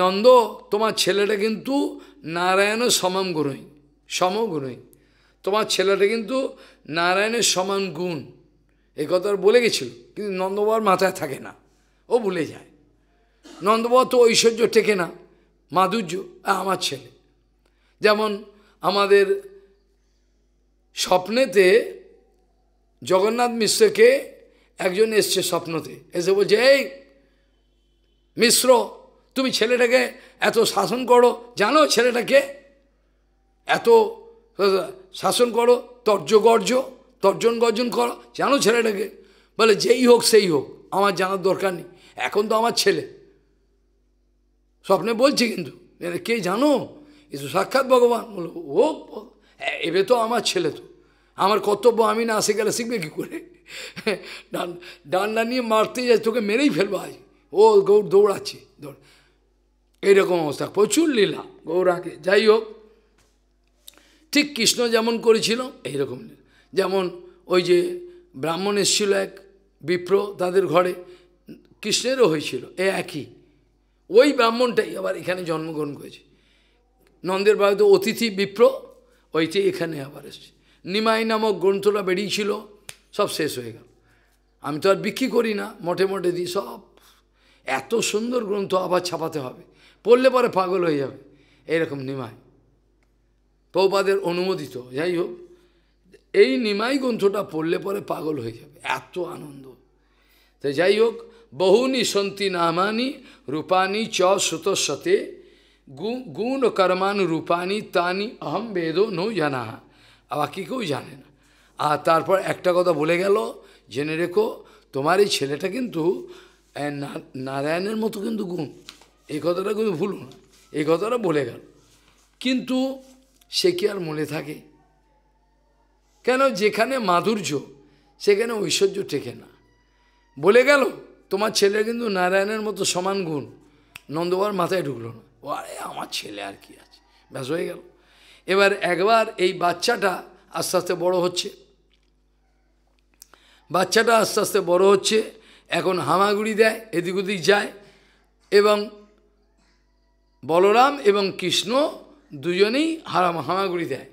নন্দ তোমার ছেলেটা কিন্তু নারায়ণের সমান গুণই সমগুণই তোমার ছেলেটা কিন্তু নারায়ণের সমান গুণ এ কথা বলে গেছিল কিন্তু নন্দবাবার মাথায় থাকে না ও ভুলে যায় নন্দবাবা তো ঐশ্বর্য টেকে না মাধুর্য আমার ছেলে যেমন আমাদের স্বপ্নেতে জগন্নাথ মিশ্রকে একজন এসছে স্বপ্নতে এসে বলছে এই মিশ্র তুমি ছেলেটাকে এত শাসন করো জানো ছেলেটাকে এত শাসন করো তর্জ গর্জ তর্জন গর্জন করো জানো ছেলেটাকে বলে যেই হোক সেই হোক আমার জানার দরকার নেই এখন তো আমার ছেলে স্বপ্নে বলছি কিন্তু কে জানো এ তো সাক্ষাৎ ভগবান বলো ও এবে তো আমার ছেলে তো আমার কর্তব্য আমি না গেলে শিখবে কী করে ডান ডান্ডা নিয়ে মারতে যাই তোকে মেরেই ফেলবো আজ ও গৌড় দৌড়াচ্ছে দৌড় এইরকম অবস্থা প্রচুর লীলা গৌরাকে যাই হোক ঠিক কৃষ্ণ যেমন করেছিল এইরকম যেমন ওই যে ব্রাহ্মণ এসেছিল এক বিপ্র তাদের ঘরে কৃষ্ণেরও হয়েছিল এ একই ওই ব্রাহ্মণটাই আবার এখানে জন্মগ্রহণ করেছে নন্দের বাড়িতে অতিথি বিপ্র ওইটি এখানে আবার এসছে নিমাই নামক গ্রন্থটা বেরিয়েছিল সব শেষ হয়ে গেল আমি তো আর বিক্রি করি না মোটে মোটে দিই সব এত সুন্দর গ্রন্থ আবার ছাপাতে হবে পড়লে পরে পাগল হয়ে যাবে এরকম নিমাই পৌপাদের অনুমোদিত যাই হোক এই নিমাই গ্রন্থটা পড়লে পরে পাগল হয়ে যাবে এত আনন্দ তো যাই হোক বহুনি সন্তি নামানি রূপানি চ সুতসতে গুণ কর্মানুরূপানি তানি অহম বেদ নো জানাহা আবার কি কেউ জানে না আর তারপর একটা কথা বলে গেল জেনে রেখো তোমার এই ছেলেটা কিন্তু নারায়ণের মতো কিন্তু গুণ এই কথাটা কিন্তু ভুলো না এই কথাটা বলে গেল কিন্তু সে কি আর মনে থাকে কেন যেখানে মাধুর্য সেখানে ঐশ্বর্য টেকে না বলে গেল তোমার ছেলে কিন্তু নারায়ণের মতো সমান গুণ নন্দবার মাথায় ঢুকলো না ও আরে আমার ছেলে আর কি আছে ব্যাস হয়ে গেল এবার একবার এই বাচ্চাটা আস্তে আস্তে বড় হচ্ছে বাচ্চাটা আস্তে আস্তে বড় হচ্ছে এখন হামাগুড়ি দেয় এদিক ওদিক যায় এবং বলরাম এবং কৃষ্ণ দুজনেই হারাম হামাগুড়ি দেয়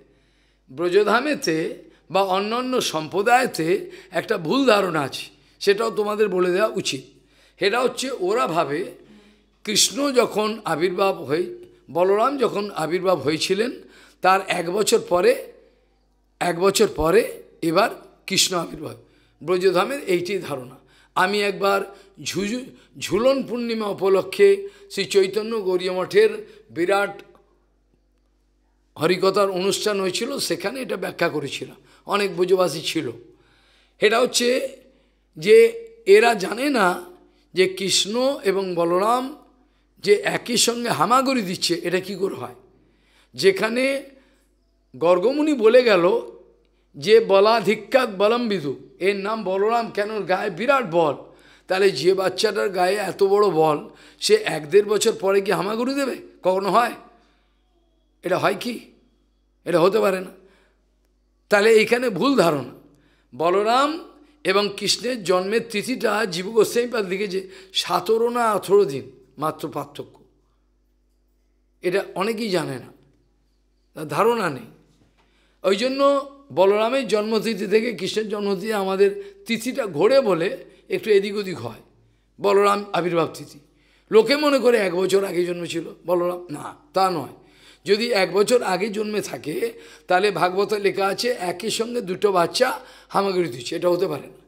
ব্রজধামেতে বা অন্য অন্য সম্প্রদায়তে একটা ভুল ধারণা আছে সেটাও তোমাদের বলে দেওয়া উচিত সেটা হচ্ছে ওরা ভাবে কৃষ্ণ যখন আবির্ভাব হয়ে বলরাম যখন আবির্ভাব হয়েছিলেন তার এক বছর পরে এক বছর পরে এবার কৃষ্ণ আবির্ভাব ব্রজধামের এইটি ধারণা আমি একবার ঝুঝু ঝুলন পূর্ণিমা উপলক্ষে শ্রী চৈতন্য মঠের বিরাট হরিকতার অনুষ্ঠান হয়েছিল সেখানে এটা ব্যাখ্যা করেছিলাম অনেক বুঝবাসী ছিল এটা হচ্ছে যে এরা জানে না যে কৃষ্ণ এবং বলরাম যে একই সঙ্গে হামাগুড়ি দিচ্ছে এটা কি করে হয় যেখানে গর্গমুনি বলে গেল যে বলাধিক্ষাত বলম বিধু এর নাম বলরাম কেন গায়ে বিরাট বল তাহলে যে বাচ্চাটার গায়ে এত বড় বল সে এক দেড় বছর পরে কি হামাগুড়ি দেবে কখনো হয় এটা হয় কি এটা হতে পারে না তাহলে এইখানে ভুল ধারণা বলরাম এবং কৃষ্ণের জন্মের তিথিটা জীব দিকে যে সতেরো না আঠেরো দিন মাত্র পার্থক্য এটা অনেকেই জানে না ধারণা নেই ওই জন্য বলরামের জন্মতিথি থেকে কৃষ্ণের জন্মতিথি আমাদের তিথিটা ঘোরে বলে একটু এদিক ওদিক হয় বলরাম আবির্ভাব তিথি লোকে মনে করে এক বছর আগে জন্মেছিল বলরাম না তা নয় যদি এক বছর আগে জন্মে থাকে তাহলে ভাগবত লেখা আছে একই সঙ্গে দুটো বাচ্চা হামাগুড়ি দিচ্ছে এটা হতে পারে না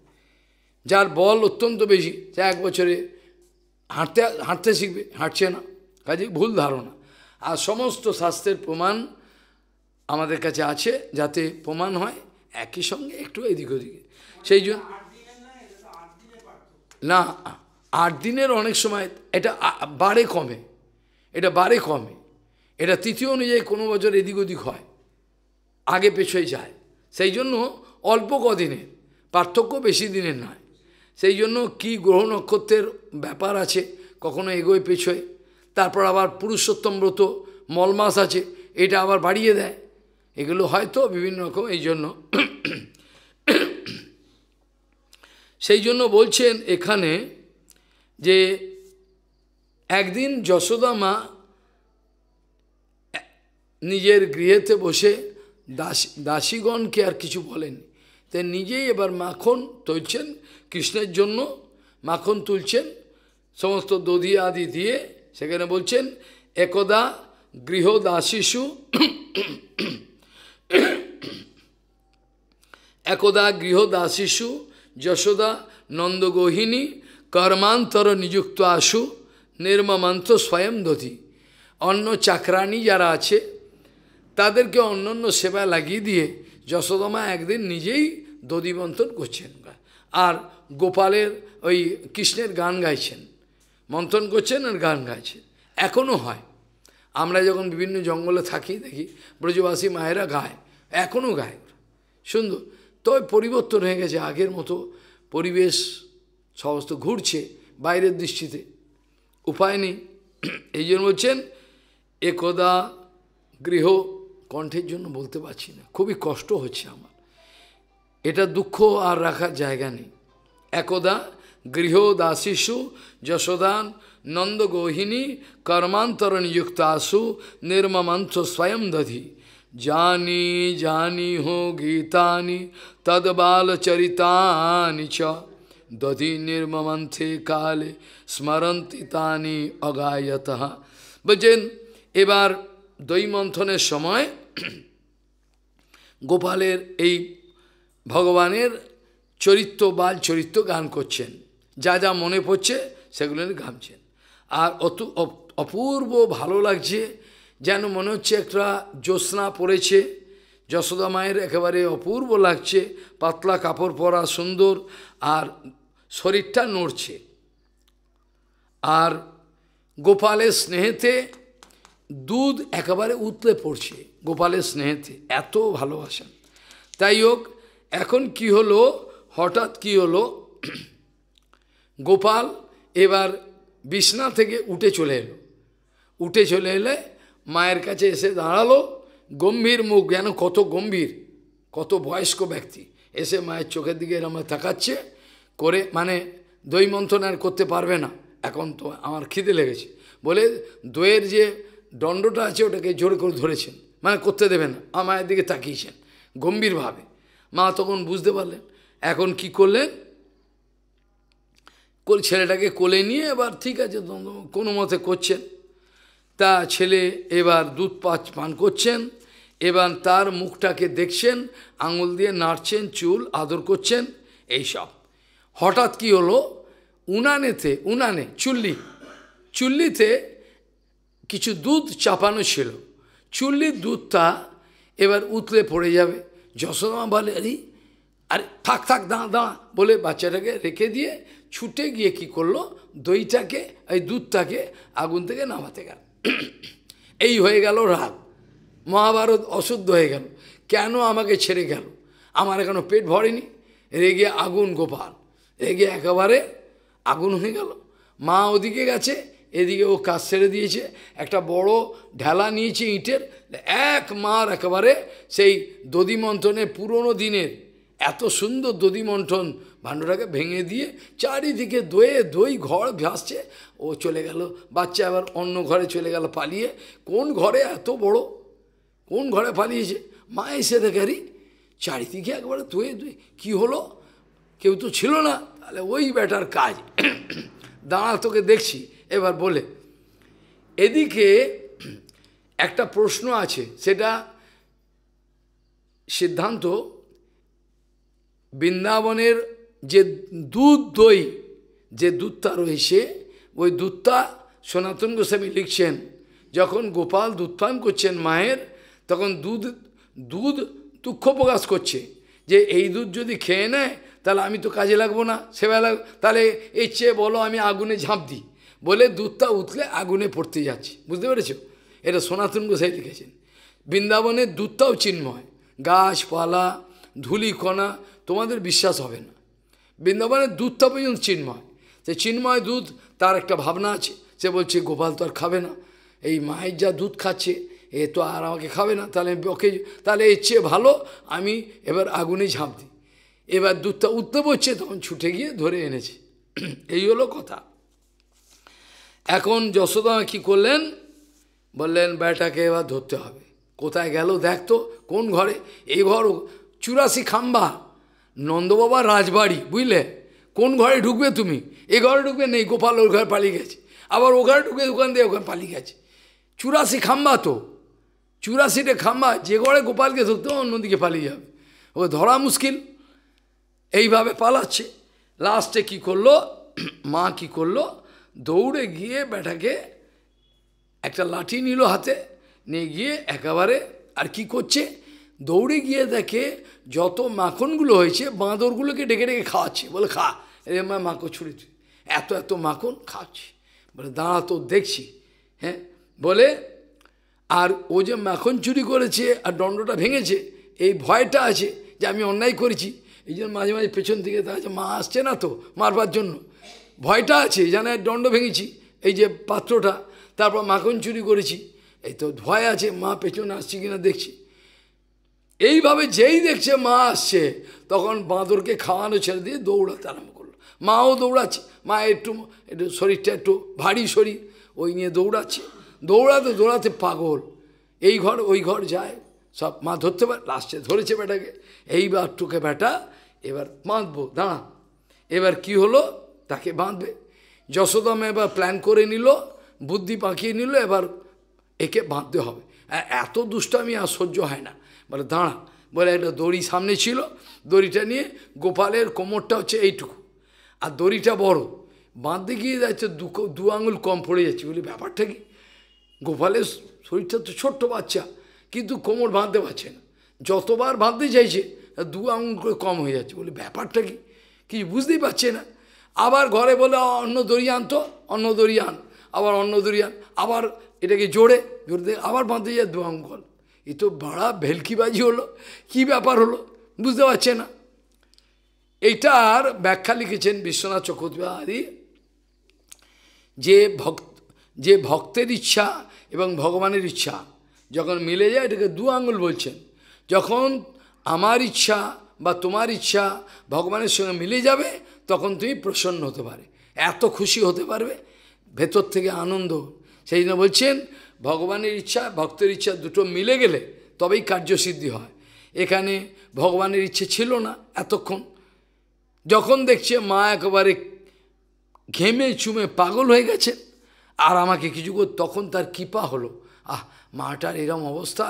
যার বল অত্যন্ত বেশি যা এক বছরে হাঁটতে হাঁটতে শিখবে হাঁটছে না কাজে ভুল ধারণা আর সমস্ত স্বাস্থ্যের প্রমাণ আমাদের কাছে আছে যাতে প্রমাণ হয় একই সঙ্গে একটু এদিক ওদিকে সেই জন্য না আট দিনের অনেক সময় এটা বারে কমে এটা বারে কমে এটা তৃতীয় অনুযায়ী কোনো বছর এদিক ওদিক হয় আগে পেছয়ে যায় সেই জন্য অল্প কদিনের পার্থক্য বেশি দিনের নয় সেই জন্য কি গ্রহ নক্ষত্রের ব্যাপার আছে কখনো এগোয় পেছয়ে তারপর আবার পুরুষোত্তম ব্রত মলমাস আছে এটা আবার বাড়িয়ে দেয় এগুলো হয়তো বিভিন্ন রকম এই জন্য সেই জন্য বলছেন এখানে যে একদিন যশোদা মা নিজের গৃহেতে বসে দাস দাসীগণকে আর কিছু বলেন তাই নিজেই এবার মাখন তুলছেন কৃষ্ণের জন্য মাখন তুলছেন সমস্ত দধি আদি দিয়ে সেখানে বলছেন একদা গৃহদাসিসু *coughs* একদা গৃহদাসিষু যশোদা নন্দগোহিনী কর্মান্তর নিযুক্ত আশু নির্মমান্ত স্বয়ং ধতি অন্য চাকরানি যারা আছে তাদেরকে অন্য সেবা লাগিয়ে দিয়ে যশোদমা একদিন নিজেই দধিবন্তন করছেন আর গোপালের ওই কৃষ্ণের গান গাইছেন মন্থন করছেন আর গান গাইছেন এখনও হয় আমরা যখন বিভিন্ন জঙ্গলে থাকি দেখি ব্রজবাসী মায়েরা গায় এখনও গায়ক সুন্দর তবে পরিবর্তন হয়ে গেছে আগের মতো পরিবেশ সমস্ত ঘুরছে বাইরের দৃষ্টিতে উপায় নেই এই জন্য বলছেন একদা গৃহ কণ্ঠের জন্য বলতে পারছি না খুবই কষ্ট হচ্ছে আমার এটা দুঃখ আর রাখার জায়গা নেই একদা গৃহ দাসিসু যশোদান নন্দগোহিনী আসু নির্মমান্ত স্বয়ং দধি জানি जानी हो गीतानि চরিতানি চ দধি নির্মমন্থে কালে স্মরন্তি তানি অগায়ত বুঝছেন এবার দৈমন্থনের সময় গোপালের এই ভগবানের চরিত্র বাল চরিত্র গান করছেন যা যা মনে পড়ছে সেগুলো গামছেন আর অত অপূর্ব ভালো লাগছে যেন মনে হচ্ছে একটা জ্যোৎস্না পড়েছে যশোদা মায়ের একেবারে অপূর্ব লাগছে পাতলা কাপড় পরা সুন্দর আর শরীরটা নড়ছে আর গোপালের স্নেহেতে দুধ একেবারে উতলে পড়ছে গোপালের স্নেহেতে এত ভালোবাসেন তাই হোক এখন কি হলো হঠাৎ কি হলো গোপাল এবার বিছনা থেকে উঠে চলে এলো উঠে চলে এলে মায়ের কাছে এসে দাঁড়ালো গম্ভীর মুখ যেন কত গম্ভীর কত বয়স্ক ব্যক্তি এসে মায়ের চোখের দিকে এরম তাকাচ্ছে করে মানে দই মন্থন আর করতে পারবে না এখন তো আমার খিদে লেগেছে বলে দইয়ের যে দণ্ডটা আছে ওটাকে জোরে করে ধরেছেন মানে করতে দেবেন না মায়ের দিকে তাকিয়েছেন গম্ভীরভাবে মা তখন বুঝতে পারলেন এখন কি করলেন ছেলেটাকে কোলে নিয়ে এবার ঠিক আছে কোনো মতে করছেন তা ছেলে এবার দুধ পাঁচ পান করছেন এবার তার মুখটাকে দেখছেন আঙুল দিয়ে নাড়ছেন চুল আদর করছেন এইসব হঠাৎ কি হলো উনানেতে উনানে চুল্লি চুল্লিতে কিছু দুধ চাপানো ছিল চুল্লির দুধটা এবার উতলে পড়ে যাবে যশোদমা বলে আরে আরে থাক থাক দাঁ দাঁ বলে বাচ্চাটাকে রেখে দিয়ে ছুটে গিয়ে কি করলো দইটাকে এই দুধটাকে আগুন থেকে নামাতে গেল এই হয়ে গেল রাগ মহাভারত অশুদ্ধ হয়ে গেল কেন আমাকে ছেড়ে গেল আমার এখনো পেট ভরেনি রেগে আগুন গোপাল রেগে একেবারে আগুন হয়ে গেল মা ওদিকে গেছে এদিকে ও কাজ ছেড়ে দিয়েছে একটা বড় ঢেলা নিয়েছে ইটের এক মার একেবারে সেই দধি পুরনো দিনের এত সুন্দর দধিমন্ঠন ভাণ্ডটাকে ভেঙে দিয়ে চারিদিকে দয়ে দই ঘর ভাসছে ও চলে গেল বাচ্চা আবার অন্য ঘরে চলে গেল পালিয়ে কোন ঘরে এত বড় কোন ঘরে পালিয়েছে মা এসে দেখারি চারিদিকে একবারে দয়ে দই কি হলো কেউ তো ছিল না তাহলে ওই ব্যাটার কাজ *clears throat* দাঁড়া তোকে দেখছি এবার বলে এদিকে একটা প্রশ্ন আছে সেটা সিদ্ধান্ত বৃন্দাবনের যে দুধ দই যে দুধটা রয়েছে ওই দুধটা সনাতন গোস্বামী লিখছেন যখন গোপাল দুধ পান করছেন মায়ের তখন দুধ দুধ দুঃখ প্রকাশ করছে যে এই দুধ যদি খেয়ে নেয় তাহলে আমি তো কাজে লাগবো না সেবা লাগ তাহলে এই চেয়ে বলো আমি আগুনে ঝাঁপ দিই বলে দুধটা উঠলে আগুনে পড়তে যাচ্ছে বুঝতে পেরেছ এটা সনাতন গোসাই লিখেছেন বৃন্দাবনের দুধটাও চিন্ময় গাছপালা কণা তোমাদের বিশ্বাস হবে না বৃন্দাবনের দুধটা পর্যন্ত চিন্ময় সে চিন্ময় দুধ তার একটা ভাবনা আছে সে বলছে গোপাল তো আর খাবে না এই মায়ের যা দুধ খাচ্ছে এ তো আর আমাকে খাবে না তাহলে ওকে তাহলে এর চেয়ে ভালো আমি এবার আগুনে ঝাঁপ দিই এবার দুধটা উঠতে পড়ছে তখন ছুটে গিয়ে ধরে এনেছে এই হলো কথা এখন যশোদা কি করলেন বললেন বেটাকে এবার ধরতে হবে কোথায় গেল দেখতো কোন ঘরে এই ঘর চুরাশি খাম্বা নন্দবাবা রাজবাড়ি বুঝলে কোন ঘরে ঢুকবে তুমি এ ঘরে ঢুকবে নেই গোপাল ওর ঘরে পালিয়ে গেছে আবার ও ঘরে ঢুকে ওখান দিয়ে ওখানে পালিয়ে গেছে চুরাশি খাম্বা তো চুরাশিটা খাম্বা যে ঘরে গোপালকে ঢুকতে অন্যদিকে পালিয়ে যাবে ও ধরা মুশকিল এইভাবে পালাচ্ছে লাস্টে কি করলো মা কি করলো দৌড়ে গিয়ে ব্যাটাকে একটা লাঠি নিল হাতে নিয়ে গিয়ে একেবারে আর কি করছে দৌড়ে গিয়ে দেখে যত মাখনগুলো হয়েছে বাঁদরগুলোকে ডেকে ডেকে খাওয়াচ্ছে বলে খা এ মা মাকো ছুড়েছে এত এত মাখন খাওয়াচ্ছে বলে দাঁড়া তো দেখছি হ্যাঁ বলে আর ও যে মাখন চুরি করেছে আর দণ্ডটা ভেঙেছে এই ভয়টা আছে যে আমি অন্যায় করেছি এই জন্য মাঝে মাঝে পেছন থেকে আছে মা আসছে না তো মারবার জন্য ভয়টা আছে জানে দণ্ড ভেঙেছি এই যে পাত্রটা তারপর মাখন চুরি করেছি এই তো ভয় আছে মা পেছনে আসছে কিনা দেখছি এইভাবে যেই দেখছে মা আসছে তখন বাঁদরকে খাওয়ানো ছেড়ে দিয়ে দৌড়াতে আরম্ভ করলো মাও দৌড়াচ্ছে মা একটু একটু শরীরটা একটু ভারী শরীর ওই নিয়ে দৌড়াচ্ছে দৌড়াতে দৌড়াতে পাগল এই ঘর ওই ঘর যায় সব মা ধরতে পারে লাস্টে ধরেছে বেটাকে এইবার টুকে বেটা এবার বাঁধবো দাঁড়া এবার কি হলো তাকে বাঁধবে যশোদাম এবার প্ল্যান করে নিল বুদ্ধি পাকিয়ে নিল এবার একে বাঁধতে হবে এত দুষ্টামি আর সহ্য হয় না বলে দাঁড়া বলে একটা দড়ি সামনে ছিল দড়িটা নিয়ে গোপালের কোমরটা হচ্ছে এইটুকু আর দড়িটা বড় বাঁধতে গিয়ে যাচ্ছে দু দু আঙুল কম পড়ে যাচ্ছে বলি ব্যাপারটা কি গোপালের শরীরটা তো ছোট্ট বাচ্চা কিন্তু কোমর বাঁধতে পারছে না যতবার বাঁধতে চাইছে দু আঙুল করে কম হয়ে যাচ্ছে বলি ব্যাপারটা কি কিছু বুঝতেই পারছে না আবার ঘরে বলে অন্য দড়ি আনতো অন্য দড়ি আন আবার অন্য দড়ি আন আবার এটাকে জোরে জোরে দেখে আবার বাঁধতে যায় দু অঙ্কল এ তো বাড়া ভেলকিবাজি হলো কি ব্যাপার হলো বুঝতে পারছে না এইটার ব্যাখ্যা লিখেছেন বিশ্বনাথ চক্রবর্তী যে ভক্ত যে ভক্তের ইচ্ছা এবং ভগবানের ইচ্ছা যখন মিলে যায় এটাকে দু আঙ্গুল বলছেন যখন আমার ইচ্ছা বা তোমার ইচ্ছা ভগবানের সঙ্গে মিলে যাবে তখন তুমি প্রসন্ন হতে পারে এত খুশি হতে পারবে ভেতর থেকে আনন্দ সেই জন্য বলছেন ভগবানের ইচ্ছা ভক্তের ইচ্ছা দুটো মিলে গেলে তবেই কার্যসিদ্ধি হয় এখানে ভগবানের ইচ্ছে ছিল না এতক্ষণ যখন দেখছে মা একেবারে ঘেমে চুমে পাগল হয়ে গেছে আর আমাকে কিছু তখন তার কৃপা হলো আহ মাটার এরম অবস্থা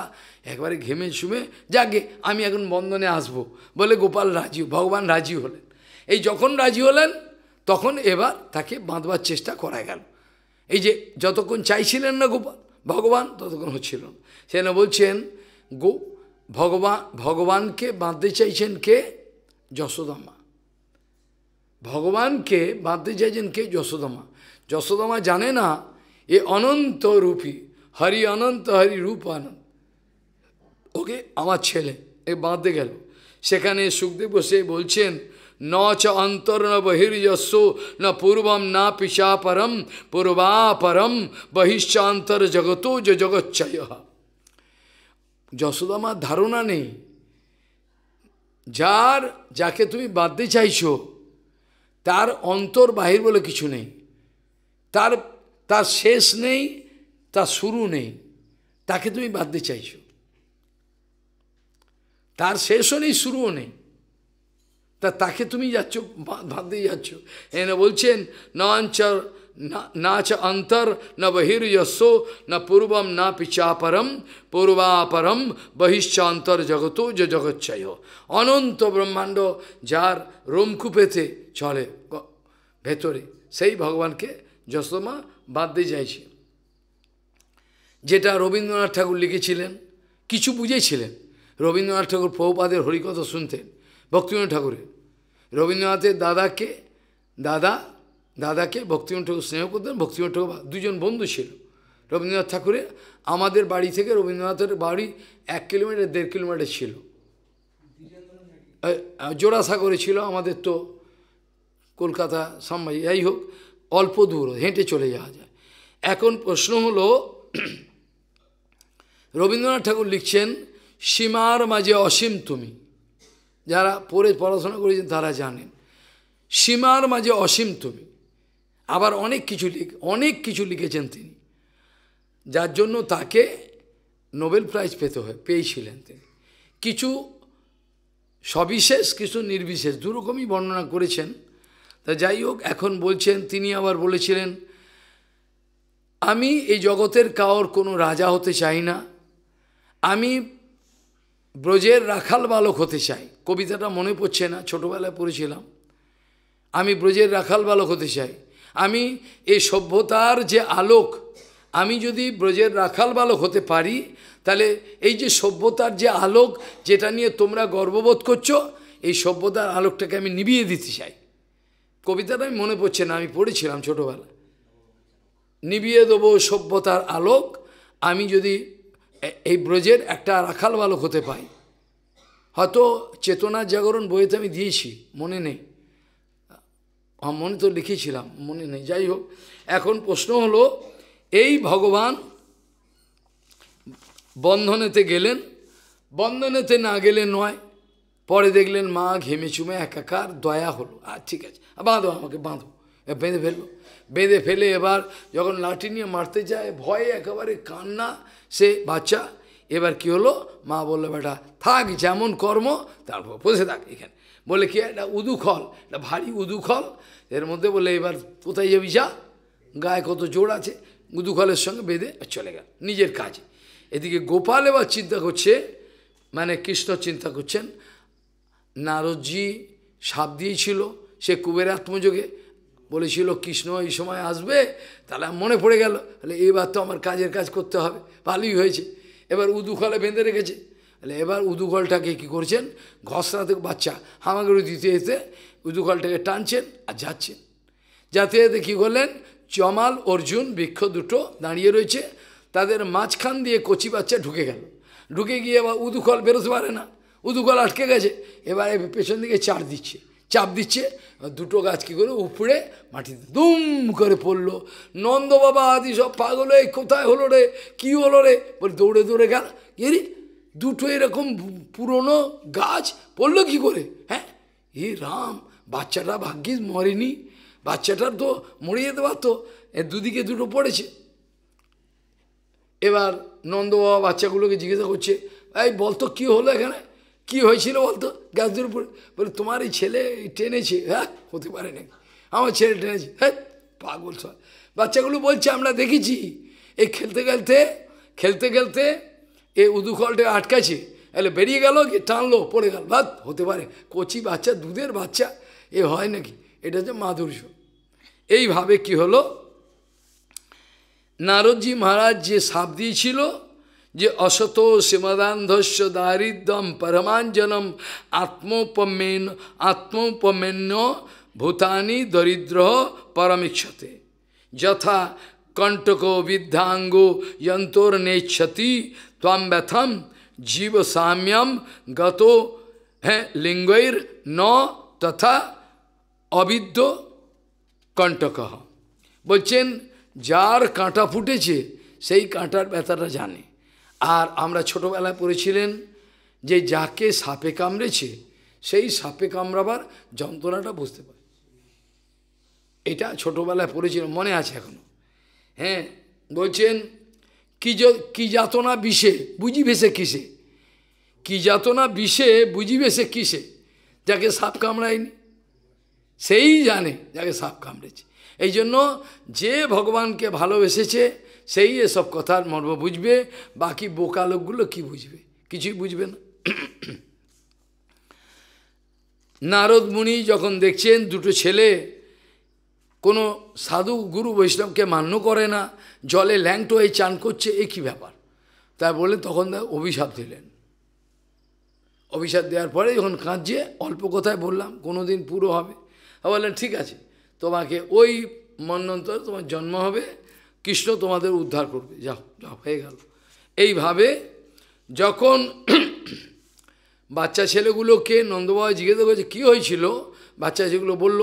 একবারে ঘেমে চুমে যাকে আমি এখন বন্ধনে আসব বলে গোপাল রাজি ভগবান রাজি হলেন এই যখন রাজি হলেন তখন এবার তাকে বাঁধবার চেষ্টা করা গেল এই যে যতক্ষণ চাইছিলেন না গোপাল ভগবান ততক্ষণ হচ্ছিল না সেখানে বলছেন গো ভগবান ভগবানকে বাঁধতে চাইছেন কে যশোদামা ভগবানকে বাঁধতে চাইছেন কে যশোদামা যশোদামা জানে না এ অনন্ত রূপী হরি অনন্ত হরি রূপ আনন্দ ওকে আমার ছেলে এ বাঁধতে গেল সেখানে সুখদেব বসে বলছেন ন চ অন্তর ন बहिर्यस्ो ন পূর্বম না पिशापरम পূর্বাপরম बहिश्चांतर जगतो जो जगच्चय যশোদামার ধারণা নেই যার যাকে তুমি বাঁধতে চাইছো তার অন্তর বাহির বলে কিছু নেই তার তার শেষ নেই তার শুরু নেই তাকে তুমি বাঁধতে চাইছো তার শেষও নেই শুরুও নেই তা তাকে তুমি যাচ্ছ দিয়ে যাচ্ছ এনে বলছেন নাঞ্চর না চ অন্তর না বহির্যস্য না পূর্বম না পিচাপরম পূর্বাপরম বহিশ্চান্তর জগত যে জগৎচয় অনন্ত ব্রহ্মাণ্ড যার রোমকূপেতে চলে ভেতরে সেই ভগবানকে যশোমা বাদ দিয়ে চাইছে যেটা রবীন্দ্রনাথ ঠাকুর লিখেছিলেন কিছু বুঝেছিলেন রবীন্দ্রনাথ ঠাকুর প্রভুপাদের হরিকথা শুনতেন ভক্তিবিনোদ ঠাকুরের রবীন্দ্রনাথের দাদাকে দাদা দাদাকে ভক্তিবিনোদ ঠাকুর স্নেহ করতেন ভক্তিবিনোদ ঠাকুর দুজন বন্ধু ছিল রবীন্দ্রনাথ ঠাকুরের আমাদের বাড়ি থেকে রবীন্দ্রনাথের বাড়ি এক কিলোমিটার দেড় কিলোমিটার ছিল জোড়াসাগরে ছিল আমাদের তো কলকাতা সাম্বাই যাই হোক অল্প দূর হেঁটে চলে যাওয়া যায় এখন প্রশ্ন হলো রবীন্দ্রনাথ ঠাকুর লিখছেন সীমার মাঝে অসীম তুমি যারা পড়ে পড়াশোনা করেছেন তারা জানেন সীমার মাঝে অসীম তুমি আবার অনেক কিছু লিখ অনেক কিছু লিখেছেন তিনি যার জন্য তাকে নোবেল প্রাইজ পেতে হয় পেয়েছিলেন তিনি কিছু সবিশেষ কিছু নির্বিশেষ দুরকমই বর্ণনা করেছেন তা যাই হোক এখন বলছেন তিনি আবার বলেছিলেন আমি এই জগতের কাওর কোনো রাজা হতে চাই না আমি ব্রজের রাখাল বালক হতে চাই কবিতাটা মনে পড়ছে না ছোটোবেলায় পড়েছিলাম আমি ব্রজের রাখাল বালক হতে চাই আমি এই সভ্যতার যে আলোক আমি যদি ব্রজের রাখাল বালক হতে পারি তাহলে এই যে সভ্যতার যে আলোক যেটা নিয়ে তোমরা গর্ববোধ করছো এই সভ্যতার আলোকটাকে আমি নিবিয়ে দিতে চাই কবিতাটা আমি মনে পড়ছে না আমি পড়েছিলাম ছোটোবেলায় নিবিয়ে দেবো সভ্যতার আলোক আমি যদি এই ব্রজের একটা রাখাল বালক হতে পাই হয়তো চেতনা জাগরণ বইতে আমি দিয়েছি মনে নেই মনে তো লিখেছিলাম মনে নেই যাই হোক এখন প্রশ্ন হলো এই ভগবান বন্ধনেতে গেলেন বন্ধনেতে না গেলে নয় পরে দেখলেন মা ঘেমে চুমে একাকার দয়া হলো আর ঠিক আছে বাঁধো আমাকে বাঁধো বেঁধে ফেললো বেঁধে ফেলে এবার যখন লাঠি নিয়ে মারতে যায় ভয়ে একেবারে কান্না সে বাচ্চা এবার কি হলো মা বললো বেটা থাক যেমন কর্ম তারপর বসে থাক এখানে বলে কি এটা উদুখল এটা ভারী উদুখল এর মধ্যে বলে এবার কোথায় যাবি যা গায়ে কত জোর আছে উদুখলের সঙ্গে বেঁধে চলে গেল নিজের কাজে এদিকে গোপাল এবার চিন্তা করছে মানে কৃষ্ণ চিন্তা করছেন নারদজি সাপ দিয়েছিল সে কুবের আত্মযোগে বলেছিল কৃষ্ণ এই সময় আসবে তাহলে মনে পড়ে গেল তাহলে এবার তো আমার কাজের কাজ করতে হবে ভালোই হয়েছে এবার উদুখলে বেঁধে রেখেছে তাহলে এবার উদুখলটাকে কি করছেন ঘসরাতে বাচ্চা হামাগুড়ি দিতে এতে উদুখলটাকে টানছেন আর যাচ্ছেন যাতে এতে কী করলেন চমাল অর্জুন বৃক্ষ দুটো দাঁড়িয়ে রয়েছে তাদের মাঝখান দিয়ে কচি বাচ্চা ঢুকে গেল ঢুকে গিয়ে এবার উদুখল বেরোতে পারে না উদুখল আটকে গেছে এবার পেছন দিকে চার দিচ্ছে চাপ দিচ্ছে দুটো গাছ কী করে উপড়ে মাটিতে দুম করে পড়লো নন্দ বাবা আদি সব পাগল এই কোথায় হলো রে কী হলো রে বলে দৌড়ে দৌড়ে গেল এরি দুটো এরকম পুরনো গাছ পড়লো কী করে হ্যাঁ এ রাম বাচ্চাটা ভাগ্যিস মরেনি বাচ্চাটার তো মরে যেতে পারতো দুদিকে দুটো পড়েছে এবার নন্দবাবা বাচ্চাগুলোকে জিজ্ঞাসা করছে এই বলতো কী হলো এখানে কি হয়েছিল বলতো গাছদের উপরে বলে তোমার এই ছেলে টেনেছে হ্যাঁ হতে পারে নাকি আমার ছেলে টেনেছে হ্যাঁ পাগল সব বাচ্চাগুলো বলছে আমরা দেখেছি এই খেলতে খেলতে খেলতে খেলতে এ উদুখলটা আটকাছে এলে বেরিয়ে গেল কি টানলো পড়ে গেল ভাত হতে পারে কচি বাচ্চা দুধের বাচ্চা এ হয় নাকি এটা হচ্ছে মাধুর্য এইভাবে কি হলো নারদজি মহারাজ যে সাপ দিয়েছিল যে অসত সীমদান্ধস্য দারিদ্রম পরমাঞ্জনম আত্মোপমেন আত্মোপমেন্য ভূতানি দরিদ্র পরমিক্ষতে যথা কণ্টক বিদ্ধাঙ্গ যন্তোর নেচ্ছতি ত্বাম ব্যথম জীব সাম্যম গত হ্যাঁ লিঙ্গৈর ন তথা অবিদ্য কণ্টক বলছেন যার কাঁটা ফুটেছে সেই কাঁটার ব্যথাটা জানে আর আমরা ছোটোবেলায় পড়েছিলেন যে যাকে সাপে কামড়েছে সেই সাপে কামড়াবার যন্ত্রণাটা বুঝতে পারে এটা ছোটোবেলায় পড়েছিল মনে আছে এখনো হ্যাঁ বলছেন কি কি যাতনা বিষে বুঝি সে কিসে কি যাতনা বিষে বুঝি সে কিসে যাকে সাপ কামড়ায়নি সেই জানে যাকে সাপ কামড়েছে এই জন্য যে ভগবানকে ভালোবেসেছে সেই এসব কথার মর্ম বুঝবে বাকি বোকা লোকগুলো কী বুঝবে কিছুই বুঝবে না নারদ মুনি যখন দেখছেন দুটো ছেলে কোনো সাধু গুরু বৈষ্ণবকে মান্য করে না জলে ল্যাংটো হয়ে চান করছে এ কী ব্যাপার তাই বলে তখন অভিশাপ দিলেন অভিশাপ দেওয়ার পরে যখন কাঁদছে অল্প কথায় বললাম কোনো দিন পুরো হবে বললেন ঠিক আছে তোমাকে ওই মন্যন্তর তোমার জন্ম হবে কৃষ্ণ তোমাদের উদ্ধার করবে যাও যাও হয়ে গেল এইভাবে যখন বাচ্চা ছেলেগুলোকে নন্দবাবু জিজ্ঞেস করেছে কী হয়েছিল বাচ্চা ছেলেগুলো বলল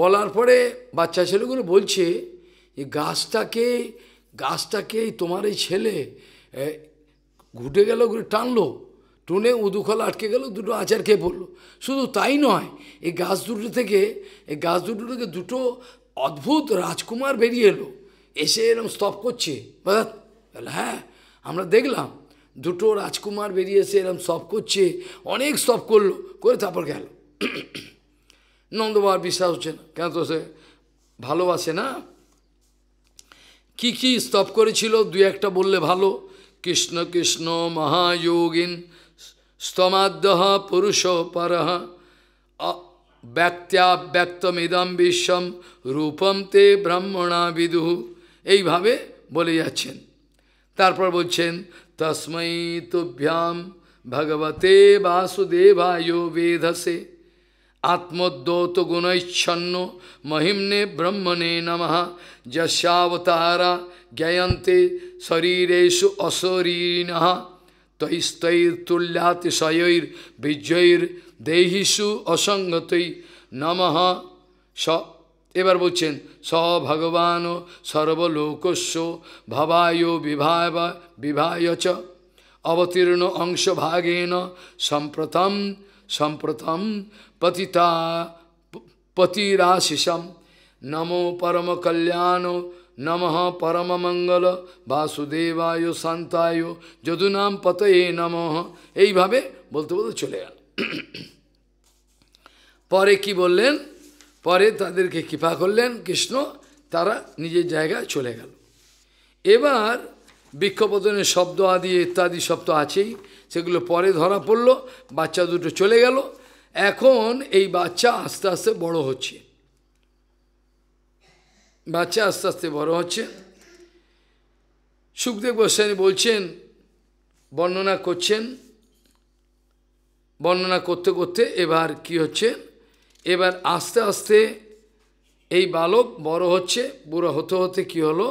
বলার পরে বাচ্চা ছেলেগুলো বলছে যে গাছটাকে গাছটাকে তোমার এই ছেলে ঘুটে গেল ঘুরে টানলো টুনে উদুখল আটকে গেল দুটো আচার খেয়ে পড়লো শুধু তাই নয় এই গাছ দুটো থেকে এই গাছ দুটো থেকে দুটো অদ্ভুত রাজকুমার বেরিয়ে এলো এসে এরম স্তপ করছে হ্যাঁ আমরা দেখলাম দুটো রাজকুমার বেরিয়ে এসে এরম স্তপ করছে অনেক স্তপ করলো করে তারপর গেল নন্দবার বিশ্বাস হচ্ছে না কেন তো সে ভালোবাসে না কি কি স্তপ করেছিল দুই একটা বললে ভালো কৃষ্ণ কৃষ্ণ মহাযোগিন স্তমাদ্যহ পুরুষ পরহ ব্যক্তাব্যক্তমিদম বিশ্বম রূপম তে ব্রহ্মণা বিদুহ এইভাবে বলে যাচ্ছেন তারপর বলছেন তস্মৈ তুভ্যাম ভগবতে বাসুদেবায় বেধসে আত্মদ্যৌত গুণৈচ্ছন্ন মহিমনে ব্রহ্মণে নম যশাবতারা জ্ঞয়ন্তে শরীরেশু অশরীণ তৈস্তৈর্তুল্যাতিশয়ৈর্বিজয়ৈর্দেহিষু অসঙ্গতৈ নম স এবার বলছেন স ভগবান সর্বলোকস্য ভবায় বিভায় বিভায় চ অবতীর্ণ অংশভাগেন সম্প্রতম সম্প্রতম পতিতা পতিরাশিষম নমো পরম কল্যাণ নম মঙ্গল বাসুদেবায় শান্তায় যদুনাম পতয়ে নম এইভাবে বলতে বলতে চলে গেল পরে কি বললেন পরে তাদেরকে কৃপা করলেন কৃষ্ণ তারা নিজের জায়গায় চলে গেল এবার বৃক্ষপতনের শব্দ আদি ইত্যাদি শব্দ আছেই সেগুলো পরে ধরা পড়ল বাচ্চা দুটো চলে গেল এখন এই বাচ্চা আস্তে আস্তে বড় হচ্ছে বাচ্চা আস্তে আস্তে বড় হচ্ছে সুখদেব গোস্বামী বলছেন বর্ণনা করছেন বর্ণনা করতে করতে এবার কি হচ্ছে এবার আস্তে আস্তে এই বালক বড় হচ্ছে বুড়ো হতে হতে কি হলো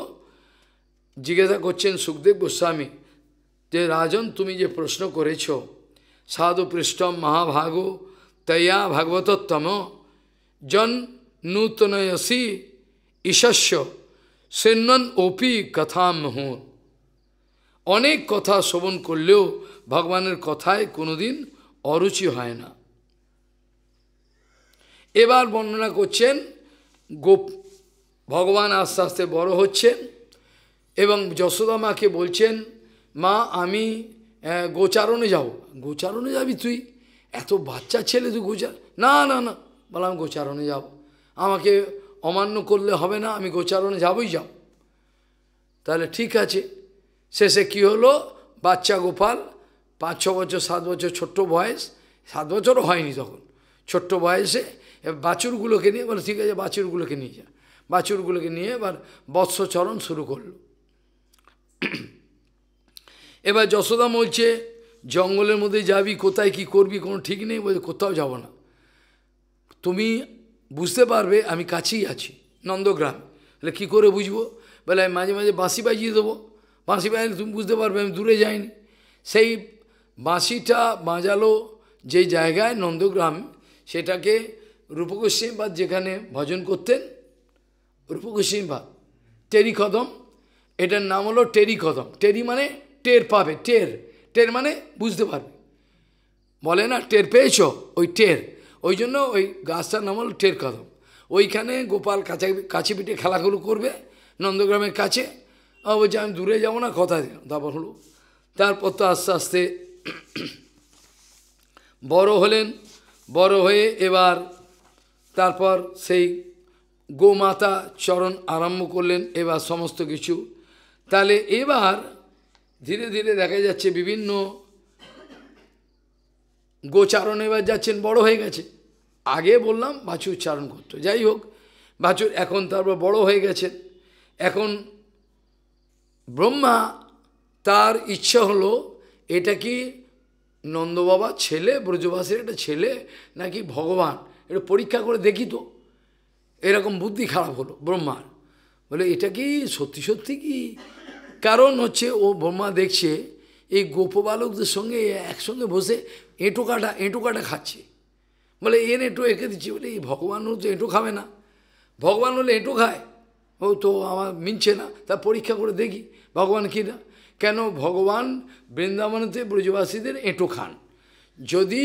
জিজ্ঞাসা করছেন সুখদেব গোস্বামী যে রাজন তুমি যে প্রশ্ন করেছ সাধু পৃষ্ঠম মহাভাগ তয়া ভাগবতম জন নূতনয়সি ঈশস্য সেন্নন ওপি কথা মহুর অনেক কথা শ্রবণ করলেও ভগবানের কথায় কোনোদিন অরুচি হয় না এবার বর্ণনা করছেন গোপ ভগবান আস্তে আস্তে বড় হচ্ছেন এবং যশোদা মাকে বলছেন মা আমি গোচারণে যাব গোচারণে যাবি তুই এত বাচ্চা ছেলে তুই গোচার না না না বললাম গোচারণে যাব আমাকে অমান্য করলে হবে না আমি গোচারণে যাবই যাব তাহলে ঠিক আছে শেষে কি হলো বাচ্চা গোপাল পাঁচ ছ বছর সাত বছর ছোট্ট বয়স সাত বছরও হয়নি তখন ছোট্ট বয়সে বাছুরগুলোকে নিয়ে বলে ঠিক আছে বাছুরগুলোকে নিয়ে যা বাছুরগুলোকে নিয়ে এবার বৎসচরণ শুরু করল এবার যশোদা বলছে জঙ্গলের মধ্যে যাবি কোথায় কি করবি কোনো ঠিক নেই বলছে কোথাও যাব না তুমি বুঝতে পারবে আমি কাছেই আছি নন্দগ্রাম তাহলে কী করে বুঝবো বলে আমি মাঝে মাঝে বাঁশি বাজিয়ে দেবো বাঁশি বাজিয়ে তুমি বুঝতে পারবে আমি দূরে যাইনি সেই বাঁশিটা বাজালো যে জায়গায় নন্দগ্রাম সেটাকে রূপগোস্বীবাদ যেখানে ভজন করতেন রূপগোস্বীবাদ টেরি কদম এটার নাম হলো টেরি কদম টেরি মানে টের পাবে টের টের মানে বুঝতে পারবে বলে না টের পেয়েছ ওই টের ওই জন্য ওই গাছটার নাম হলো টের কদম ওইখানে গোপাল কাছে কাছে পিঠে খেলাগুলো করবে নন্দগ্রামের কাছে বলছে আমি দূরে যাবো না কথা দিলাম তারপর হলো তারপর তো আস্তে আস্তে বড় হলেন বড় হয়ে এবার তারপর সেই গোমাতা চরণ আরম্ভ করলেন এবার সমস্ত কিছু তাহলে এবার ধীরে ধীরে দেখা যাচ্ছে বিভিন্ন গোচারণ এবার যাচ্ছেন বড় হয়ে গেছে আগে বললাম বাছুর চারণ করতো যাই হোক বাছুর এখন তারপর বড় হয়ে গেছেন এখন ব্রহ্মা তার ইচ্ছা হলো এটা কি নন্দবাবা ছেলে ব্রজবাসীর একটা ছেলে নাকি ভগবান এটা পরীক্ষা করে দেখি তো এরকম বুদ্ধি খারাপ হলো ব্রহ্মার বলে এটা কি সত্যি সত্যি কি কারণ হচ্ছে ও ব্রহ্মা দেখছে এই গোপবালকদের সঙ্গে একসঙ্গে বসে এঁটো কাটা এঁটো কাটা খাচ্ছে বলে এর এঁটো এঁকে দিচ্ছে বলে এই ভগবান তো এঁটো খাবে না ভগবান হলে এঁটো খায় ও তো আমার মিনছে না তা পরীক্ষা করে দেখি ভগবান কি না কেন ভগবান বৃন্দাবনেতে ব্রজবাসীদের এঁটো খান যদি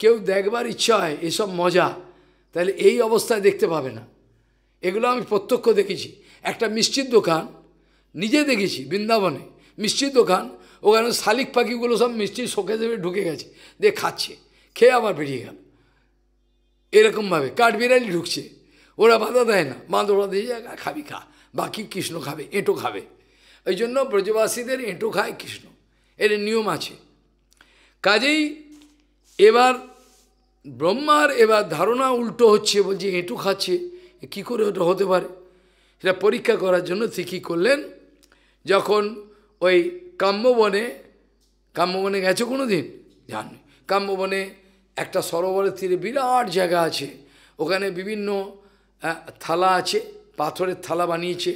কেউ দেখবার ইচ্ছা হয় এসব মজা তাহলে এই অবস্থায় দেখতে পাবে না এগুলো আমি প্রত্যক্ষ দেখেছি একটা মিষ্টির দোকান নিজে দেখেছি বৃন্দাবনে মিষ্টির দোকান ওখানে শালিক পাখিগুলো সব মিষ্টি শোকে দেবে ঢুকে গেছে দিয়ে খাচ্ছে খেয়ে আবার বেরিয়ে গেল এরকমভাবে কাঠবিড়ালি ঢুকছে ওরা বাধা দেয় না বাঁধোড়া দিয়ে যায় খাবি খা বাকি কৃষ্ণ খাবে এঁটো খাবে ওই জন্য ব্রজবাসীদের এঁটো খায় কৃষ্ণ এর নিয়ম আছে কাজেই এবার ব্রহ্মার এবার ধারণা উল্টো হচ্ছে বলছে এঁটু খাচ্ছে কি করে ওটা হতে পারে সেটা পরীক্ষা করার জন্য সে কী করলেন যখন ওই কাম্যবনে কাম্যবনে গেছে কোনো দিন জানি কাম্যবনে একটা সরোবরের তীরে বিরাট জায়গা আছে ওখানে বিভিন্ন থালা আছে পাথরের থালা বানিয়েছে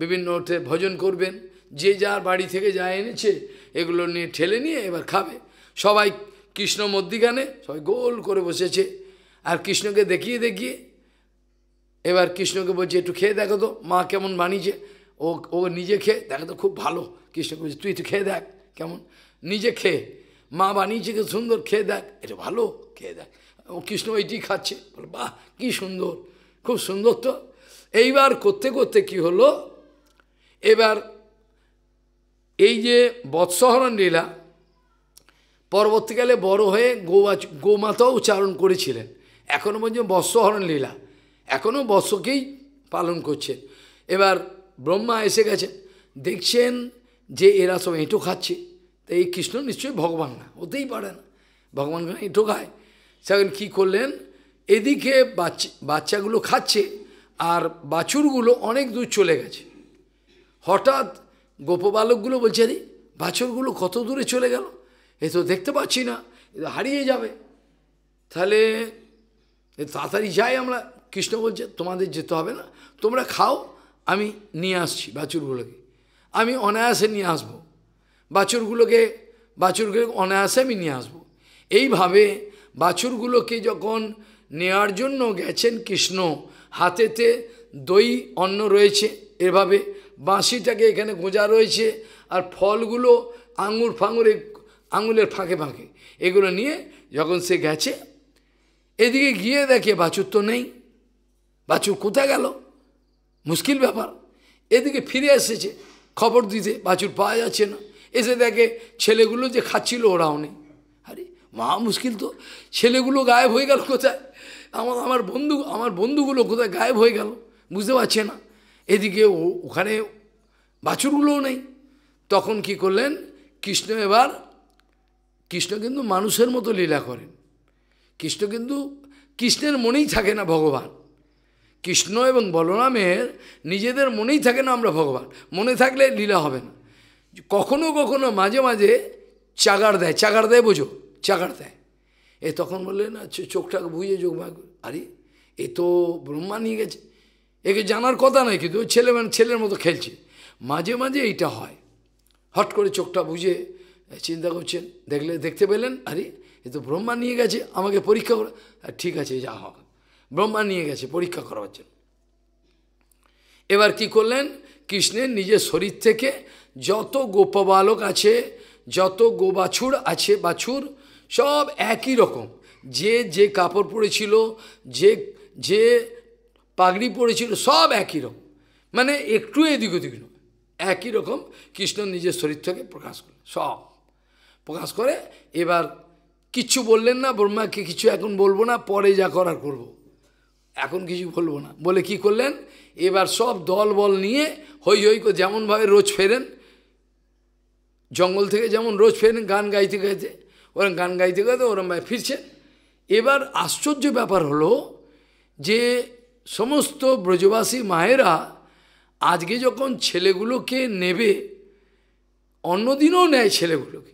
বিভিন্ন ওতে ভজন করবেন যে যার বাড়ি থেকে যা এনেছে এগুলো নিয়ে ঠেলে নিয়ে এবার খাবে সবাই কৃষ্ণ মধ্যিখানে সবাই গোল করে বসেছে আর কৃষ্ণকে দেখিয়ে দেখিয়ে এবার কৃষ্ণকে বলছে একটু খেয়ে দেখো তো মা কেমন বানিয়েছে ও ও নিজে খেয়ে দেখো তো খুব ভালো কৃষ্ণকে বলছে তুই একটু খেয়ে দেখ কেমন নিজে খেয়ে মা বানিয়েছে কে সুন্দর খেয়ে দেখ এটা ভালো খেয়ে দেখ ও কৃষ্ণ ওইটি খাচ্ছে বলে বাহ কী সুন্দর খুব সুন্দর তো এইবার করতে করতে কি হলো এবার এই যে বৎসহরণ লীলা পরবর্তীকালে বড় হয়ে গোমা গোমাতাও উচ্চারণ করেছিলেন এখনও পর্যন্ত বস্ত্রহরণ লীলা এখনও বস্ত্রকেই পালন করছে এবার ব্রহ্মা এসে গেছে দেখছেন যে এরা সব এঁটো খাচ্ছে তো এই কৃষ্ণ নিশ্চয়ই ভগবান না হতেই পারে না ভগবান এঁটো খায় সেখানে কী করলেন এদিকে বাচ্চা বাচ্চাগুলো খাচ্ছে আর বাছুরগুলো অনেক দূর চলে গেছে হঠাৎ গোপবালকগুলো বলছে রে বাছুরগুলো কত দূরে চলে গেল এ তো দেখতে পাচ্ছি না এ তো হারিয়ে যাবে তাহলে তাড়াতাড়ি যাই আমরা কৃষ্ণ বলছে তোমাদের যেতে হবে না তোমরা খাও আমি নিয়ে আসছি বাছুরগুলোকে আমি অনায়াসে নিয়ে আসবো বাছুরগুলোকে বাছুরগুলোকে অনায়াসে আমি নিয়ে আসবো এইভাবে বাছুরগুলোকে যখন নেওয়ার জন্য গেছেন কৃষ্ণ হাতেতে দই অন্ন রয়েছে এভাবে বাঁশিটাকে এখানে গোঁজা রয়েছে আর ফলগুলো আঙুর ফাঙুর আঙুলের ফাঁকে ফাঁকে এগুলো নিয়ে যখন সে গেছে এদিকে গিয়ে দেখে বাছুর তো নেই বাছুর কোথায় গেল মুশকিল ব্যাপার এদিকে ফিরে এসেছে খবর দিতে বাছুর পাওয়া যাচ্ছে না এসে দেখে ছেলেগুলো যে খাচ্ছিল ওরাও নেই আরে মা মুশকিল তো ছেলেগুলো গায়েব হয়ে গেল কোথায় আমার আমার বন্ধু আমার বন্ধুগুলো কোথায় গায়েব হয়ে গেল বুঝতে পারছে না এদিকে ও ওখানে বাছুরগুলোও নেই তখন কি করলেন কৃষ্ণ এবার কৃষ্ণ কিন্তু মানুষের মতো লীলা করেন কৃষ্ণ কিন্তু কৃষ্ণের মনেই থাকে না ভগবান কৃষ্ণ এবং বলরামের নিজেদের মনেই থাকে না আমরা ভগবান মনে থাকলে লীলা হবে না কখনো কখনো মাঝে মাঝে চাগার দেয় চাগার দেয় বোঝো চাগার দেয় এ তখন বললেন না আচ্ছা, চোখটাকে বুঝে যোগ ভাগ আরে এ তো ব্রহ্মা নিয়ে গেছে একে জানার কথা নয় কিন্তু ছেলে মানে ছেলের মতো খেলছে মাঝে মাঝে এইটা হয় হট করে চোখটা বুঝে চিন্তা করছেন দেখলে দেখতে পেলেন আরে এ তো ব্রহ্মা নিয়ে গেছে আমাকে পরীক্ষা করে ঠিক আছে যা হোক ব্রহ্মা নিয়ে গেছে পরীক্ষা করার জন্য এবার কি করলেন কৃষ্ণের নিজের শরীর থেকে যত গোপবালক আছে যত গোবাছুর আছে বাছুর সব একই রকম যে যে কাপড় পরেছিল যে যে পাগড়ি পরেছিল সব একই রকম মানে একটু এদিক ওদিক একই রকম কৃষ্ণ নিজের শরীর থেকে প্রকাশ করলেন সব প্রকাশ করে এবার কিচ্ছু বললেন না ব্রহ্মাকে কিছু এখন বলবো না পরে যা করার করব। এখন কিছু বলবো না বলে কি করলেন এবার সব দল বল নিয়ে হই হই যেমনভাবে রোজ ফেরেন জঙ্গল থেকে যেমন রোজ ফেরেন গান গাইতে গাইতে ওরকম গান গাইতে গাইতে ওরমভাবে ফিরছেন এবার আশ্চর্য ব্যাপার হলো যে সমস্ত ব্রজবাসী মায়েরা আজকে যখন ছেলেগুলোকে নেবে অন্যদিনও নেয় ছেলেগুলোকে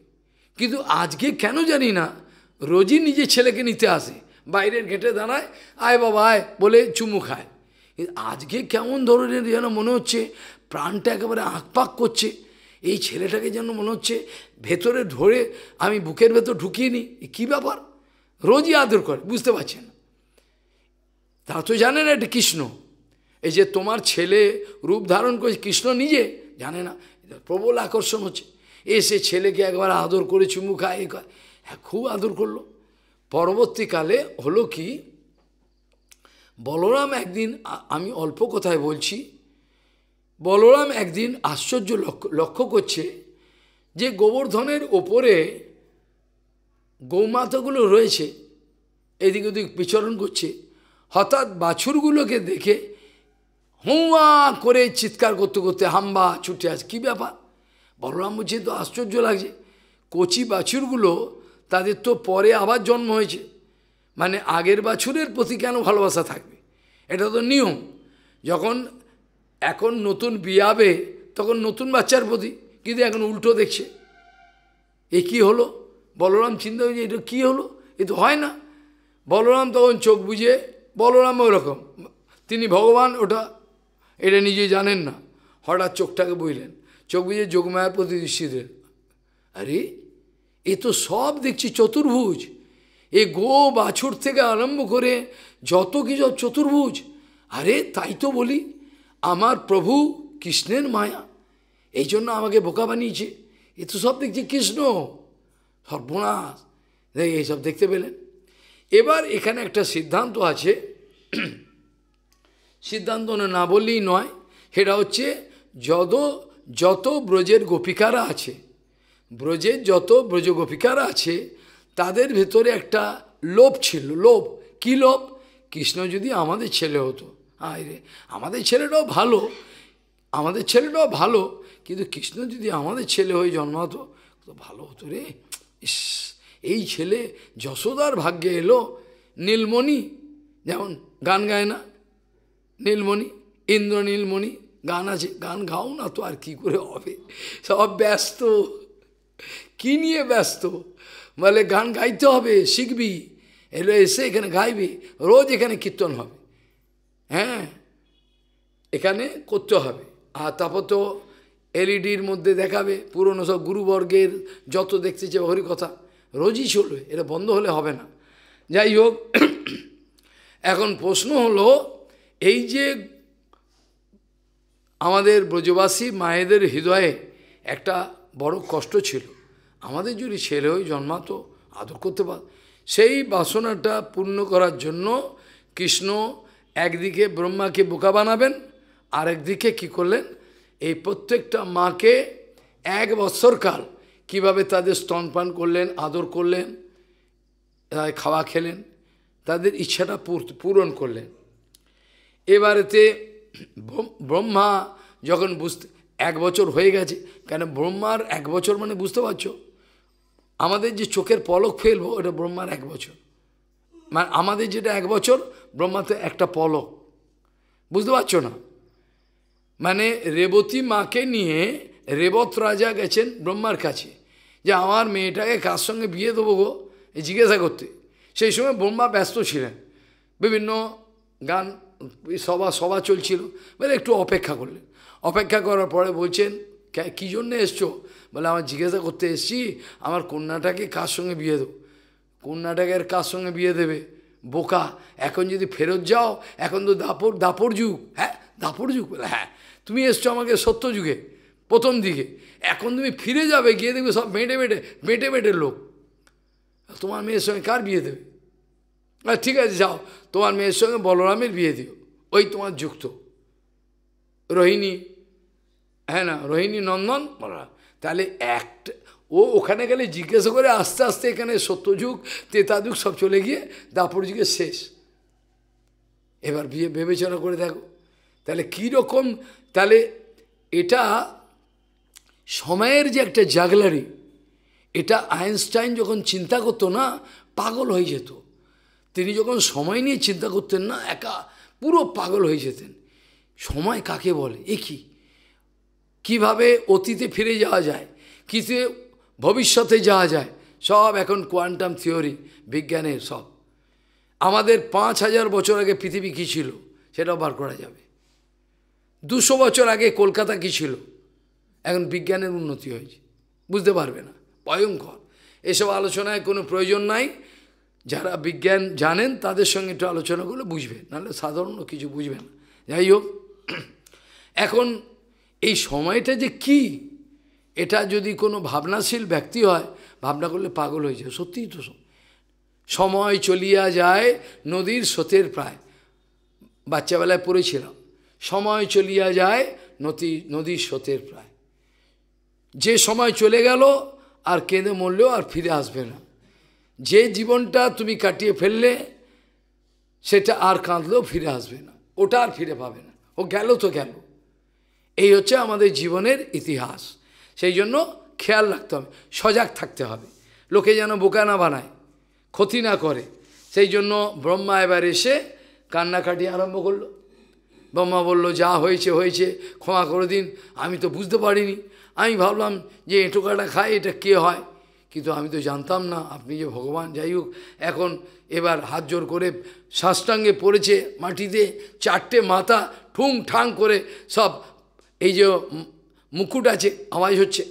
কিন্তু আজকে কেন জানি না রোজই নিজের ছেলেকে নিতে আসে বাইরের গেটে দাঁড়ায় আয় বাবা আয় বলে চুমু খায় আজকে কেমন ধরনের যেন মনে হচ্ছে প্রাণটা একেবারে আঁকপাক করছে এই ছেলেটাকে যেন মনে হচ্ছে ভেতরে ধরে আমি বুকের ভেতর ঢুকিয়ে নিই কী ব্যাপার রোজই আদর করে বুঝতে পারছেন তা তো জানে না এটা কৃষ্ণ এই যে তোমার ছেলে রূপ ধারণ করে কৃষ্ণ নিজে জানে না প্রবল আকর্ষণ হচ্ছে এসে ছেলেকে একবার আদর করে চুমু খায় এ হ্যাঁ খুব আদর করলো পরবর্তীকালে হলো কি বলরাম একদিন আমি অল্প কথায় বলছি বলরাম একদিন আশ্চর্য লক্ষ্য করছে যে গোবর্ধনের ওপরে গৌমাতাগুলো রয়েছে এদিক ওদিক বিচরণ করছে হঠাৎ বাছুরগুলোকে দেখে হুঁয়া করে চিৎকার করতে করতে হাম্বা ছুটে আছে কী ব্যাপার বলরাম বলছে তো আশ্চর্য লাগছে কচি বাছুরগুলো তাদের তো পরে আবার জন্ম হয়েছে মানে আগের বাছুরের প্রতি কেন ভালোবাসা থাকবে এটা তো নিয়ম যখন এখন নতুন বিয়াবে তখন নতুন বাচ্চার প্রতি কিন্তু এখন উল্টো দেখছে এ কি হলো বলরাম চিন্তা হয়েছে এটা কী হলো এ তো হয় না বলরাম তখন চোখ বুঝে বলরাম ওরকম তিনি ভগবান ওটা এটা নিজে জানেন না হঠাৎ চোখটাকে বইলেন চোখ বুঝে যোগমায়া প্রতিদৃষ্টিতে আরে এ তো সব দেখছি চতুর্ভুজ এ গো বাছুর থেকে আরম্ভ করে যত কিছু চতুর্ভুজ আরে তাই তো বলি আমার প্রভু কৃষ্ণের মায়া এই জন্য আমাকে বোকা বানিয়েছে এ তো সব দেখছি কৃষ্ণ সর্বনাশ এইসব দেখতে পেলেন এবার এখানে একটা সিদ্ধান্ত আছে সিদ্ধান্ত না বললেই নয় সেটা হচ্ছে যদ যত ব্রজের গোপিকারা আছে ব্রজের যত ব্রজ গোপিকারা আছে তাদের ভেতরে একটা লোভ ছিল লোভ কী লোভ কৃষ্ণ যদি আমাদের ছেলে হতো আয় রে আমাদের ছেলেটাও ভালো আমাদের ছেলেটাও ভালো কিন্তু কৃষ্ণ যদি আমাদের ছেলে হয়ে জন্মাতো তো ভালো হতো রে ইস এই ছেলে যশোদার ভাগ্যে এলো নীলমণি যেমন গান গায় না নীলমণি ইন্দ্র নীলমণি গান আছে গান গাও না তো আর কি করে হবে সব ব্যস্ত কি নিয়ে ব্যস্ত বলে গান গাইতে হবে শিখবি এলো এসে এখানে গাইবি রোজ এখানে কীর্তন হবে হ্যাঁ এখানে করতে হবে আর তারপর তো এলইডির মধ্যে দেখাবে পুরনো সব গুরুবর্গের যত দেখতে দেখতেছে হরিকথা রোজই চলবে এটা বন্ধ হলে হবে না যাই হোক এখন প্রশ্ন হলো এই যে আমাদের ব্রজবাসী মায়েদের হৃদয়ে একটা বড় কষ্ট ছিল আমাদের যদি ছেলে হয়ে জন্মাতো আদর করতে পার সেই বাসনাটা পূর্ণ করার জন্য কৃষ্ণ একদিকে ব্রহ্মাকে বোকা বানাবেন আর একদিকে কি করলেন এই প্রত্যেকটা মাকে এক বৎসরকাল কিভাবে তাদের স্তনপান করলেন আদর করলেন খাওয়া খেলেন তাদের ইচ্ছাটা পূরণ করলেন এবারেতে ব্রহ্মা যখন বুঝতে এক বছর হয়ে গেছে কেন ব্রহ্মার এক বছর মানে বুঝতে পারছো আমাদের যে চোখের পলক ফেলবো ওটা ব্রহ্মার এক বছর মানে আমাদের যেটা এক বছর ব্রহ্মাতে একটা পলক বুঝতে পারছো না মানে রেবতী মাকে নিয়ে রেবত রাজা গেছেন ব্রহ্মার কাছে যে আমার মেয়েটাকে কার সঙ্গে বিয়ে দেবো গো জিজ্ঞাসা করতে সেই সময় ব্রহ্মা ব্যস্ত ছিলেন বিভিন্ন গান সভা সভা চলছিল বলে একটু অপেক্ষা করলেন অপেক্ষা করার পরে বলছেন কী জন্যে এসছো বলে আমার জিজ্ঞাসা করতে এসছি আমার কন্যাটাকে কার সঙ্গে বিয়ে দেবো কন্যাটাকে আর কার সঙ্গে বিয়ে দেবে বোকা এখন যদি ফেরত যাও এখন তো দাপর দাপর যুগ হ্যাঁ দাপর যুগ বলে হ্যাঁ তুমি এসছো আমাকে সত্য যুগে প্রথম দিকে এখন তুমি ফিরে যাবে গিয়ে দেখবে সব মেটে মেটে মেটে মেটে লোক তোমার মেয়ের সঙ্গে কার বিয়ে দেবে ঠিক আছে যাও তোমার মেয়ের সঙ্গে বলরামের বিয়ে দিও ওই তোমার যুক্ত রোহিণী হ্যাঁ না রোহিণী নন্দন বলরাম তাহলে একটা ও ওখানে গেলে জিজ্ঞেস করে আস্তে আস্তে এখানে সত্যযুগ তেতাযুগ সব চলে গিয়ে দাপর যুগে শেষ এবার বিয়ে বিবেচনা করে দেখো তাহলে রকম তাহলে এটা সময়ের যে একটা জাগলারি এটা আইনস্টাইন যখন চিন্তা করতো না পাগল হয়ে যেত তিনি যখন সময় নিয়ে চিন্তা করতেন না একা পুরো পাগল হয়ে যেতেন সময় কাকে বলে এ কি কীভাবে অতীতে ফিরে যাওয়া যায় কিছু ভবিষ্যতে যাওয়া যায় সব এখন কোয়ান্টাম থিওরি বিজ্ঞানের সব আমাদের পাঁচ হাজার বছর আগে পৃথিবী কী ছিল সেটাও বার করা যাবে দুশো বছর আগে কলকাতা কী ছিল এখন বিজ্ঞানের উন্নতি হয়েছে বুঝতে পারবে না ভয়ঙ্কর এসব আলোচনায় কোনো প্রয়োজন নাই যারা বিজ্ঞান জানেন তাদের সঙ্গে একটু আলোচনা করলে বুঝবে নাহলে সাধারণ কিছু বুঝবে না যাই হোক এখন এই সময়টা যে কি এটা যদি কোনো ভাবনাশীল ব্যক্তি হয় ভাবনা করলে পাগল হয়ে যায় সত্যিই তো সময় চলিয়া যায় নদীর স্রোতের প্রায় বাচ্চাবেলায় পড়েছিলাম সময় চলিয়া যায় নদী নদীর স্রোতের প্রায় যে সময় চলে গেল আর কেঁদে মরলেও আর ফিরে আসবে না যে জীবনটা তুমি কাটিয়ে ফেললে সেটা আর কাঁদলেও ফিরে আসবে না ওটা আর ফিরে পাবে না ও গেল তো গেল এই হচ্ছে আমাদের জীবনের ইতিহাস সেই জন্য খেয়াল রাখতে হবে সজাগ থাকতে হবে লোকে যেন বোকা না বানায় ক্ষতি না করে সেই জন্য ব্রহ্মা এবার এসে কান্নাকাটি আরম্ভ করলো ব্রহ্মা বলল যা হয়েছে হয়েছে ক্ষমা করে দিন আমি তো বুঝতে পারিনি আমি ভাবলাম যে এঁটুকাটা খাই এটা কে হয় কিন্তু আমি তো জানতাম না আপনি যে ভগবান যাই হোক এখন এবার হাত জোর করে সাষ্টাঙ্গে পড়েছে মাটিতে চারটে মাথা ঠুং ঠাং করে সব এই যে মুকুট আছে আওয়াজ হচ্ছে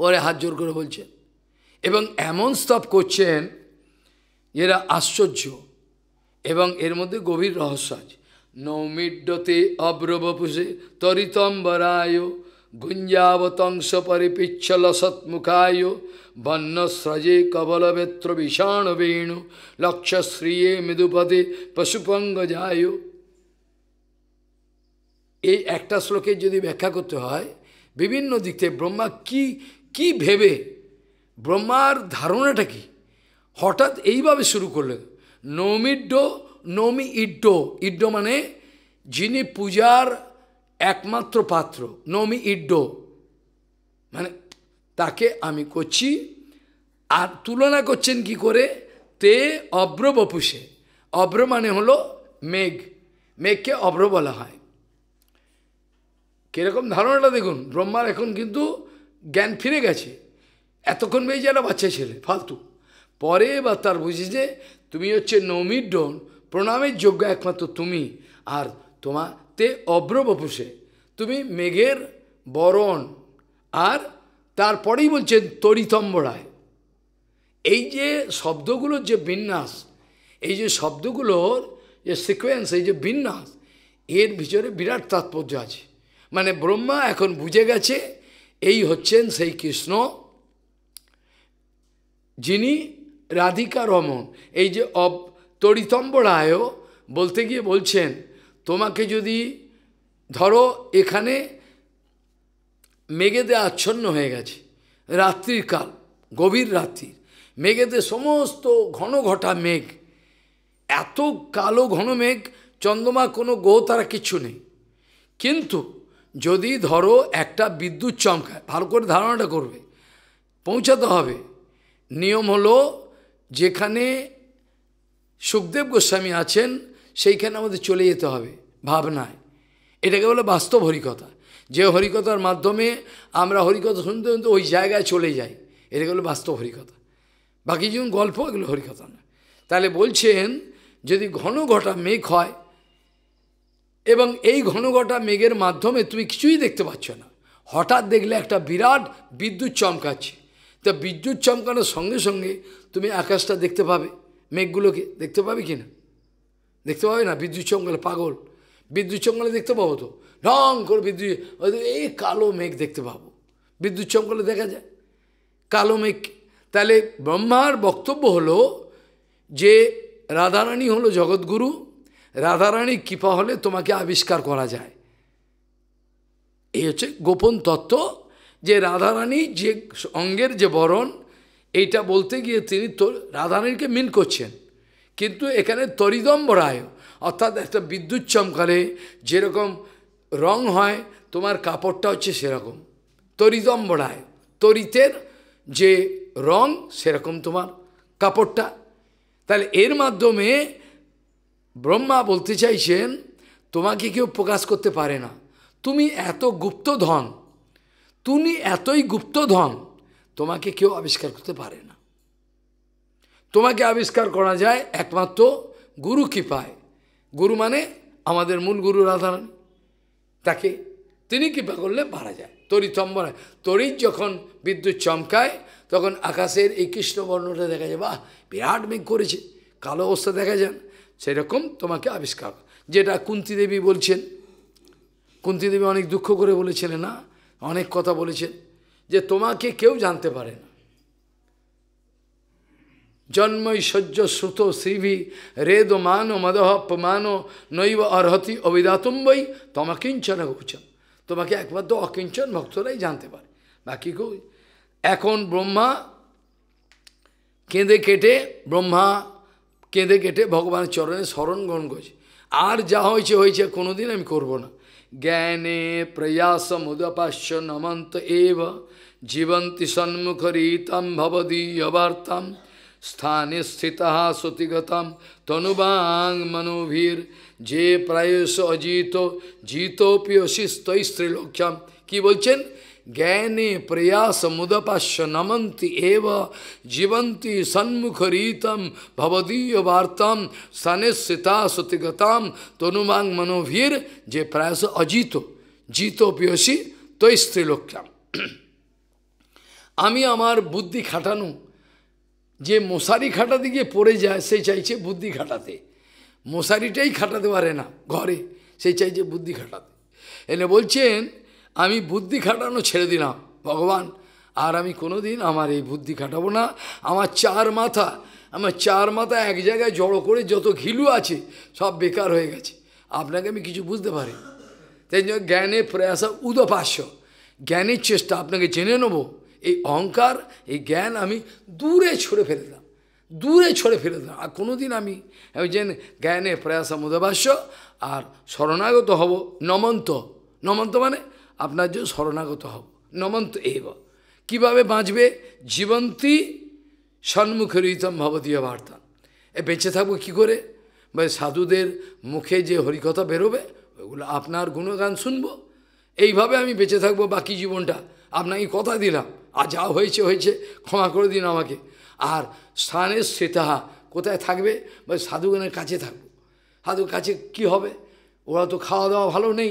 পরে হাত জোর করে বলছে এবং এমন স্তব করছেন যেটা আশ্চর্য এবং এর মধ্যে গভীর রহস্য আছে নৌমিড্যতে অব্রবপুষে তরিতম্বরায় গুঞ্জাবতংস পরিপিচ্ছল সৎমুখায় বন্যস্রজে কবলবেত্র বিষাণবেণু লক্ষশ্রিয়ে মৃদুপদে পশুপঙ্গজায় এই একটা শ্লোকের যদি ব্যাখ্যা করতে হয় বিভিন্ন দিক থেকে ব্রহ্মা কি কি ভেবে ব্রহ্মার ধারণাটা কি হঠাৎ এইভাবে শুরু করলেন নৌমিড্ড নৌমি ইড্ড ইড্ড মানে যিনি পূজার একমাত্র পাত্র নমি ইড্ডো মানে তাকে আমি করছি আর তুলনা করছেন কি করে তে অব্র বপুষে অব্র মানে হলো মেঘ মেঘকে অব্র বলা হয় কীরকম ধারণাটা দেখুন ব্রহ্মার এখন কিন্তু জ্ঞান ফিরে গেছে এতক্ষণ মেয়ে একটা বাচ্চা ছেলে ফালতু পরে বা তার বুঝি যে তুমি হচ্ছে নৌমির ডোন প্রণামের যোগ্য একমাত্র তুমি আর তোমার তে অব্রবপুষে তুমি মেঘের বরণ আর তারপরেই বলছেন তরিতম্বরায় এই যে শব্দগুলোর যে বিন্যাস এই যে শব্দগুলোর যে সিকোয়েন্স এই যে বিন্যাস এর ভিতরে বিরাট তাৎপর্য আছে মানে ব্রহ্মা এখন বুঝে গেছে এই হচ্ছেন সেই কৃষ্ণ যিনি রাধিকা রমন এই যে অব তরিতম্বরায় বলতে গিয়ে বলছেন তোমাকে যদি ধরো এখানে মেঘেতে আচ্ছন্ন হয়ে গেছে রাত্রির কাল গভীর রাত্রির মেঘেতে সমস্ত ঘন ঘটা মেঘ এত কালো ঘন মেঘ চন্দ্রমা কোনো গো তারা কিছু নেই কিন্তু যদি ধরো একটা বিদ্যুৎ চমকায় ভালো করে ধারণাটা করবে পৌঁছাতে হবে নিয়ম হলো যেখানে সুখদেব গোস্বামী আছেন সেইখানে আমাদের চলে যেতে হবে ভাবনায় এটাকে বলে বাস্তব হরিকথা যে হরিকথার মাধ্যমে আমরা হরিকথা শুনতে শুনতে ওই জায়গায় চলে যাই এটাকে বলে বাস্তব হরিকথা বাকি যেমন গল্প এগুলো হরিকথা না তাহলে বলছেন যদি ঘন ঘটা মেঘ হয় এবং এই ঘন ঘটা মেঘের মাধ্যমে তুমি কিছুই দেখতে পাচ্ছ না হঠাৎ দেখলে একটা বিরাট বিদ্যুৎ চমকাচ্ছে তা বিদ্যুৎ চমকানোর সঙ্গে সঙ্গে তুমি আকাশটা দেখতে পাবে মেঘগুলোকে দেখতে পাবে কি না দেখতে পাবে না বিদ্যুৎ চঙ্গলে পাগল বিদ্যুৎ চঙ্গলে দেখতে পাবো তো ঢং করে বিদ্যুৎ এই কালো মেঘ দেখতে পাবো বিদ্যুৎ চঙ্গলে দেখা যায় কালো মেঘ তাহলে ব্রহ্মার বক্তব্য হলো যে রাধারানী হলো জগৎগুরু রাধারানীর কৃপা হলে তোমাকে আবিষ্কার করা যায় এই হচ্ছে গোপন তত্ত্ব যে রাধারানী যে অঙ্গের যে বরণ এইটা বলতে গিয়ে তিনি তোর রাধারানীকে মিন করছেন কিন্তু এখানে তরিদম্বরায় অর্থাৎ একটা বিদ্যুৎ চমকালে যেরকম রং হয় তোমার কাপড়টা হচ্ছে সেরকম তরিদম্বরায় তরিতের যে রং সেরকম তোমার কাপড়টা তাহলে এর মাধ্যমে ব্রহ্মা বলতে চাইছেন তোমাকে কেউ প্রকাশ করতে পারে না তুমি এত গুপ্ত ধন তুমি এতই গুপ্ত ধন তোমাকে কেউ আবিষ্কার করতে পারে না তোমাকে আবিষ্কার করা যায় একমাত্র গুরু কৃপায় গুরু মানে আমাদের মূল গুরু রাধারণ তাকে তিনি কৃপা করলে পারা যায় তরিতম্বরা তরি যখন বিদ্যুৎ চমকায় তখন আকাশের এই কৃষ্ণবর্ণটা দেখা যায় বাহ বিরাট মেঘ করেছে কালো অবস্থা দেখা যান সেরকম তোমাকে আবিষ্কার যেটা কুন্তি দেবী বলছেন কুন্তি দেবী অনেক দুঃখ করে বলেছিলেন না অনেক কথা বলেছেন যে তোমাকে কেউ জানতে পারে না জন্মৈশ্বর্য শ্রুত শ্রীভি রেদ মান মদহ পমান নৈব অর্হতি অবিদাতুম্বই তমাকিঞ্চন গোচন তোমাকে একমাত্র অকিঞ্চন ভক্তরাই জানতে পারে বাকি কেউ এখন ব্রহ্মা কেঁদে কেটে ব্রহ্মা কেঁদে কেটে ভগবানের চরণে স্মরণ গ্রহণ করছে আর যা হয়েছে হয়েছে কোনোদিন আমি করব না জ্ঞানে প্রয়াস মুদপাশ্য নমন্ত এব জীবন্তী সন্মুখ রীতাম ভবদীয় বার্তাম स्थान स्थित सुतिगतम तनुवांग मनोवीर जे प्रायश अजीत जीतोपिशिस्त स्त्रीलोक्यम कि बोलचन ज्ञाने प्रयास मुदपाश्य नमंती एव जीवंती सन्मुख रीतम भवदीय वार्ता स्थान स्थित सुतिगताम तनुवांग मनोवीर जे प्रयास अजीतो जीतोपियोशी तो स्त्रीलोक्यम हमी *clears throat* हमार बुद्धि खाटानू যে মশারি খাটাতে গিয়ে পড়ে যায় সে চাইছে বুদ্ধি খাটাতে মশারিটাই খাটাতে পারে না ঘরে সে চাইছে বুদ্ধি খাটাতে এনে বলছেন আমি বুদ্ধি খাটানো ছেড়ে দিলাম ভগবান আর আমি কোনো দিন আমার এই বুদ্ধি খাটাবো না আমার চার মাথা আমার চার মাথা এক জায়গায় জড়ো করে যত ঘিলু আছে সব বেকার হয়ে গেছে আপনাকে আমি কিছু বুঝতে পারি তাই জন্য জ্ঞানে প্রয়াস উদপাস্য জ্ঞানের চেষ্টা আপনাকে জেনে নেবো এই অহংকার এই জ্ঞান আমি দূরে ছড়ে ফেলে দিলাম দূরে ছড়ে ফেলে দিলাম আর কোনোদিন আমি যে জ্ঞানে প্রয়াস মুদাবাস্য আর শরণাগত হব নমন্ত নমন্ত মানে আপনার যে শরণাগত হব নমন্ত এব কিভাবে বাঁচবে জীবন্তী সন্মুখে রীতম ভবতীয় বার্তা এ বেঁচে থাকবো কী করে বা সাধুদের মুখে যে হরিকথা বেরোবে ওগুলো আপনার গুণগান শুনবো এইভাবে আমি বেঁচে থাকবো বাকি জীবনটা আপনাকে কথা দিলাম আর যা হয়েছে হয়েছে ক্ষমা করে দিন আমাকে আর স্থানে শ্রেতাহা কোথায় থাকবে বা সাধুগণের কাছে থাকবো সাধুর কাছে কি হবে ওরা তো খাওয়া দাওয়া ভালো নেই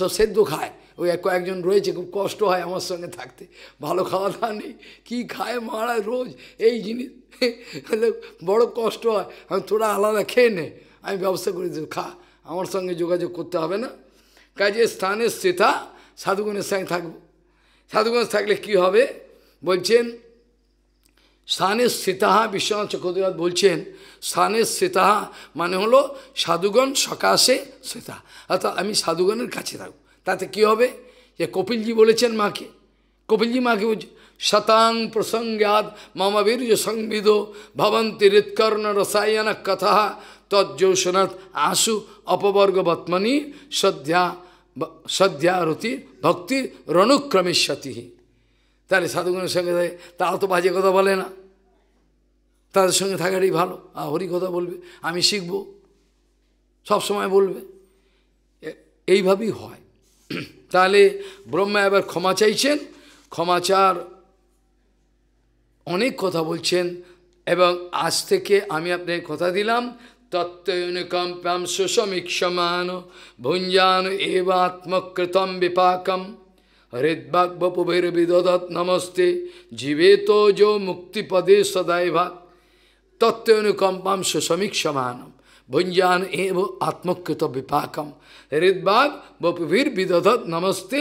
সব সেদ্ধ খায় ওই এক কয়েকজন রয়েছে খুব কষ্ট হয় আমার সঙ্গে থাকতে ভালো খাওয়া দাওয়া নেই কী খায় মারা রোজ এই জিনিস বড় কষ্ট হয় আমি তোরা আলাদা খেয়ে নে আমি ব্যবস্থা করে দেবো খা আমার সঙ্গে যোগাযোগ করতে হবে না কাজে স্থানের শ্বেতা সাধুগণের সঙ্গে থাকবো সাধুগঞ্জ থাকলে কি হবে বলছেন স্থানে শ্বেতাহা বিশ্বনাথ চক্রবর্তীনাথ বলছেন স্থানে শ্বেতাহা মানে হলো সাধুগণ সকাশে শ্বেতা অর্থাৎ আমি সাধুগণের কাছে থাকব তাতে কি হবে যে কপিলজি বলেছেন মাকে কপিলজি মাকে বলছে শতাং প্রসঙ্গাদ মামাবীর্য সংবিদ ভবন্তি হৃৎকর্ণ রসায়ন কথা যৌসনাথ আশু অপবর্গ বত্মনি শ্রদ্ধা রতি ভক্তির রণুক্রমের সতীহী তাহলে সাধুগুণের সঙ্গে তারা তো বাজে কথা বলে না তাদের সঙ্গে থাকাটাই ভালো আর হরি কথা বলবে আমি শিখব সব সময় বলবে এইভাবেই হয় *clears throat* তাহলে ব্রহ্মা এবার ক্ষমা চাইছেন ক্ষমাচার অনেক কথা বলছেন এবং আজ থেকে আমি আপনাকে কথা দিলাম তত্ত্বনুকম্পাম সুসমীক্ষমান ভুঞ্জান এবাত্মকৃতম বিপাকম হৃদ্বাগ্বপুভের বিদদত নমস্তে জীবে তো যো মুক্তিপদে সদৈভা তত্ত্বনুকম্পাম সুসমীক্ষমানম ভুঞ্জান এব আত্মকৃত বিপাকম হৃদ্বাগ বপুভীর বিদধত নমস্তে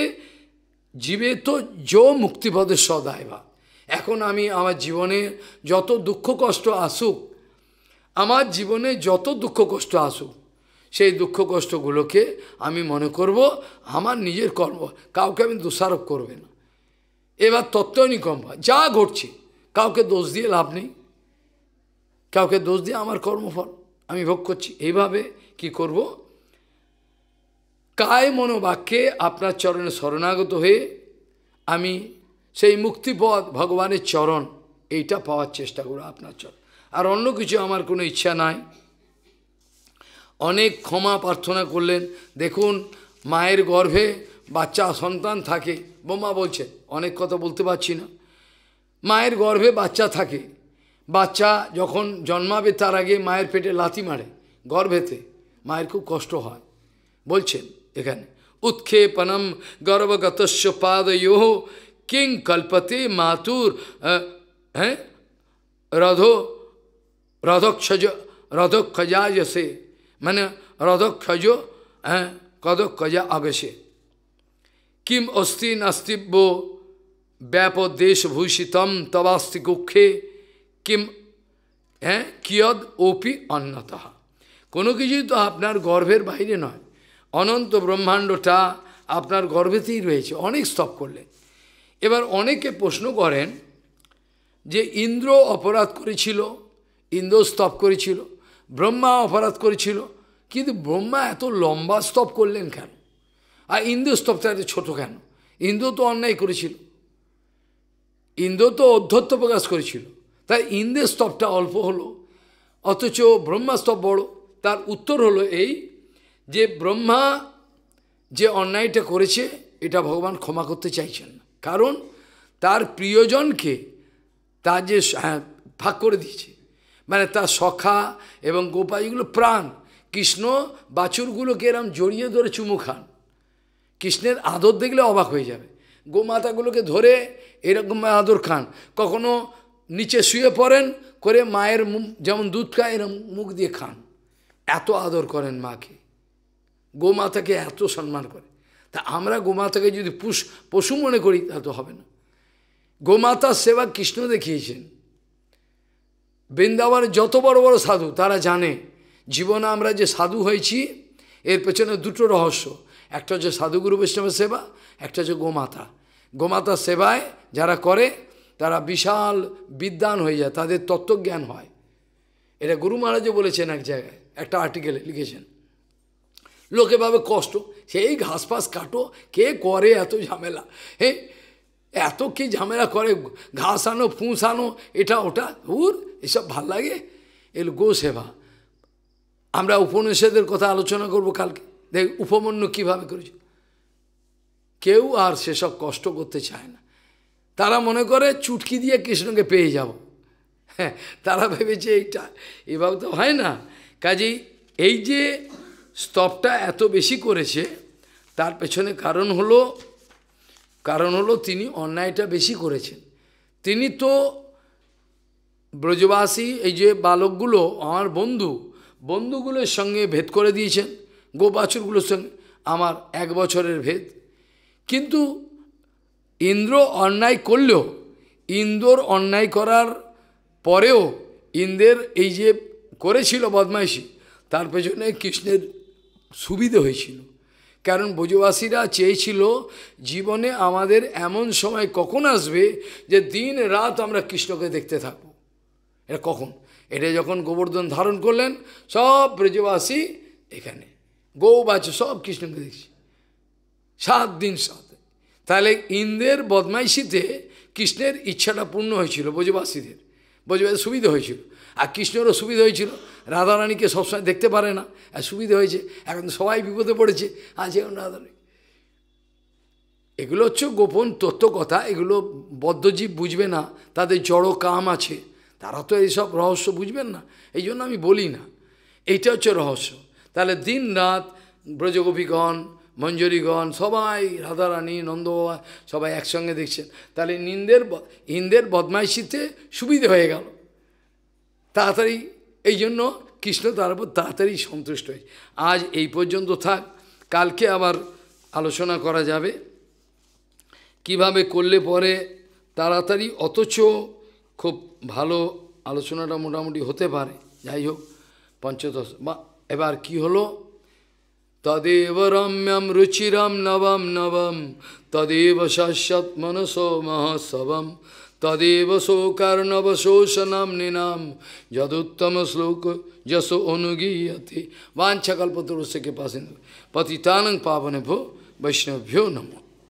জীবে তো যো মুক্তিপদে সদায়বা এখন আমি আমার জীবনে যত দুঃখ কষ্ট আসুক আমার জীবনে যত দুঃখ কষ্ট আসুক সেই দুঃখ কষ্টগুলোকে আমি মনে করব আমার নিজের কর্ম কাউকে আমি দোষারোপ করবে না এবার তত্ত্ব নিকম্বা যা ঘটছে কাউকে দোষ দিয়ে লাভ নেই কাউকে দোষ দিয়ে আমার কর্মফল আমি ভোগ করছি এইভাবে কি করব কায় মনোবাক্যে আপনার চরণে শরণাগত হয়ে আমি সেই মুক্তিপথ ভগবানের চরণ এইটা পাওয়ার চেষ্টা করব আপনার চরণ আর অন্য কিছু আমার কোনো ইচ্ছা নাই অনেক ক্ষমা প্রার্থনা করলেন দেখুন মায়ের গর্ভে বাচ্চা সন্তান থাকে বোমা বলছে অনেক কথা বলতে পারছি না মায়ের গর্ভে বাচ্চা থাকে বাচ্চা যখন জন্মাবে তার আগে মায়ের পেটে লাথি মারে গর্ভেতে মায়ের খুব কষ্ট হয় বলছেন এখানে উৎক্ষেপণম গর্ভগতস্য পাদয়ো কিং কল্পতে মাতুর হ্যাঁ রধো রথক্ষজ রথক্ষজা যসে মানে রথক্ষজ হ্যাঁ কদক্ষজা আগসে কিম অস্তি নাস্তিব্য ব্যাপদেশভূষিতম তবাস্তি কক্ষে কিম হ্যাঁ কিয়দ ওপি অন্যত কোনো কিছুই তো আপনার গর্ভের বাইরে নয় অনন্ত ব্রহ্মাণ্ডটা আপনার গর্ভেতেই রয়েছে অনেক স্তব করলে এবার অনেকে প্রশ্ন করেন যে ইন্দ্র অপরাধ করেছিল ইন্দ্র স্তপ করেছিল ব্রহ্মা অপরাধ করেছিল কিন্তু ব্রহ্মা এত লম্বা স্তব করলেন কেন আর ইন্দ্র স্তবটা এত ছোটো কেন ইন্দ্র তো অন্যায় করেছিল ইন্দ্র তো অধ্যত্ব প্রকাশ করেছিল তাই ইন্দ্রের স্তপটা অল্প হলো অথচ ব্রহ্মাস্তব বড় তার উত্তর হলো এই যে ব্রহ্মা যে অন্যায়টা করেছে এটা ভগবান ক্ষমা করতে চাইছেন না কারণ তার প্রিয়জনকে তার যে হ্যাঁ, ভাগ করে দিয়েছে মানে তার সখা এবং গোপা এগুলো প্রাণ কৃষ্ণ বাছুরগুলোকে এরম জড়িয়ে ধরে চুমু খান কৃষ্ণের আদর দেখলে অবাক হয়ে যাবে গোমাতাগুলোকে ধরে এরকম আদর খান কখনো নিচে শুয়ে পড়েন করে মায়ের যেমন দুধ খায় এরম মুখ দিয়ে খান এত আদর করেন মাকে গোমাতাকে এত সম্মান করে তা আমরা গোমাতাকে যদি পুষ পশু মনে করি তা তো হবে না গোমাতার সেবা কৃষ্ণ দেখিয়েছেন বৃন্দাবনের যত বড় বড় সাধু তারা জানে জীবনে আমরা যে সাধু হয়েছি এর পেছনে দুটো রহস্য একটা হচ্ছে সাধুগুরু বৈষ্ণবের সেবা একটা হচ্ছে গোমাতা গোমাতা সেবায় যারা করে তারা বিশাল বিদ্যান হয়ে যায় তাদের তত্ত্বজ্ঞান হয় এটা গুরু মহারাজও বলেছেন এক জায়গায় একটা আর্টিকেলে লিখেছেন লোকে ভাবে কষ্ট সেই ঘাস ফাস কাটো কে করে এত ঝামেলা হ্যাঁ এত কি ঝামেলা করে ঘাস আনো ফুঁস আনো এটা ওটা হুর এসব ভাল লাগে এল গো সেবা আমরা উপনিষেদের কথা আলোচনা করব কালকে দেখ উপমন্য কীভাবে করেছে কেউ আর সেসব কষ্ট করতে চায় না তারা মনে করে চুটকি দিয়ে কৃষ্ণকে পেয়ে যাব হ্যাঁ তারা ভেবেছে এইটা এভাবে তো হয় না কাজেই এই যে স্তবটা এত বেশি করেছে তার পেছনে কারণ হলো কারণ হলো তিনি অন্যায়টা বেশি করেছেন তিনি তো ব্রজবাসী এই যে বালকগুলো আমার বন্ধু বন্ধুগুলোর সঙ্গে ভেদ করে দিয়েছেন গোবাছুরগুলোর সঙ্গে আমার এক বছরের ভেদ কিন্তু ইন্দ্র অন্যায় করলেও ইন্দ্রর অন্যায় করার পরেও ইন্দ্রের এই যে করেছিল বদমাইশি তার পেছনে কৃষ্ণের সুবিধে হয়েছিল কারণ ব্রজবাসীরা চেয়েছিল জীবনে আমাদের এমন সময় কখন আসবে যে দিন রাত আমরা কৃষ্ণকে দেখতে থাকব এটা কখন এটা যখন গোবর্ধন ধারণ করলেন সব ব্রজবাসী এখানে গৌ বাছ সব কৃষ্ণকে দেখছি সাত দিন সাত তাহলে ইন্দ্রের বদমাইশিতে কৃষ্ণের ইচ্ছাটা পূর্ণ হয়েছিল ব্রজবাসীদের ব্রজবাসীর সুবিধা হয়েছিল আর কৃষ্ণেরও সুবিধা হয়েছিল রাধারানীকে সবসময় দেখতে পারে না আর সুবিধা হয়েছে এখন সবাই বিপদে পড়েছে আজ এখন রাধারানী এগুলো হচ্ছে গোপন তত্ত্ব কথা এগুলো বদ্ধজীব বুঝবে না তাদের জড়ো কাম আছে তারা তো এইসব রহস্য বুঝবেন না এই জন্য আমি বলি না এইটা হচ্ছে রহস্য তাহলে দিন রাত ব্রজগোপীগণ মঞ্জুরিগণ সবাই রাধারানী নন্দবাবা সবাই একসঙ্গে দেখছেন তাহলে নিন্দের হিন্দের বদমাইশিতে সুবিধে হয়ে গেল তাড়াতাড়ি এই জন্য কৃষ্ণ তার উপর তাড়াতাড়ি সন্তুষ্ট হয় আজ এই পর্যন্ত থাক কালকে আবার আলোচনা করা যাবে কিভাবে করলে পরে তাড়াতাড়ি অথচ খুব ভালো আলোচনাটা মোটামুটি হতে পারে যাই হোক পঞ্চদশ বা এবার কি হলো তদেব রম্যম রুচিরম নবম নবম তদেব শাশ্বত মনসো মহসবম তদেব শোকর্ণব শোষণম নিনাম যদুত্তম শ্লোক যশো অনুগীয়তে বাঞ্ছাকল্পতরুষকে পাশে পতিতানং পাবনে ভো বৈষ্ণভ্যো নমঃ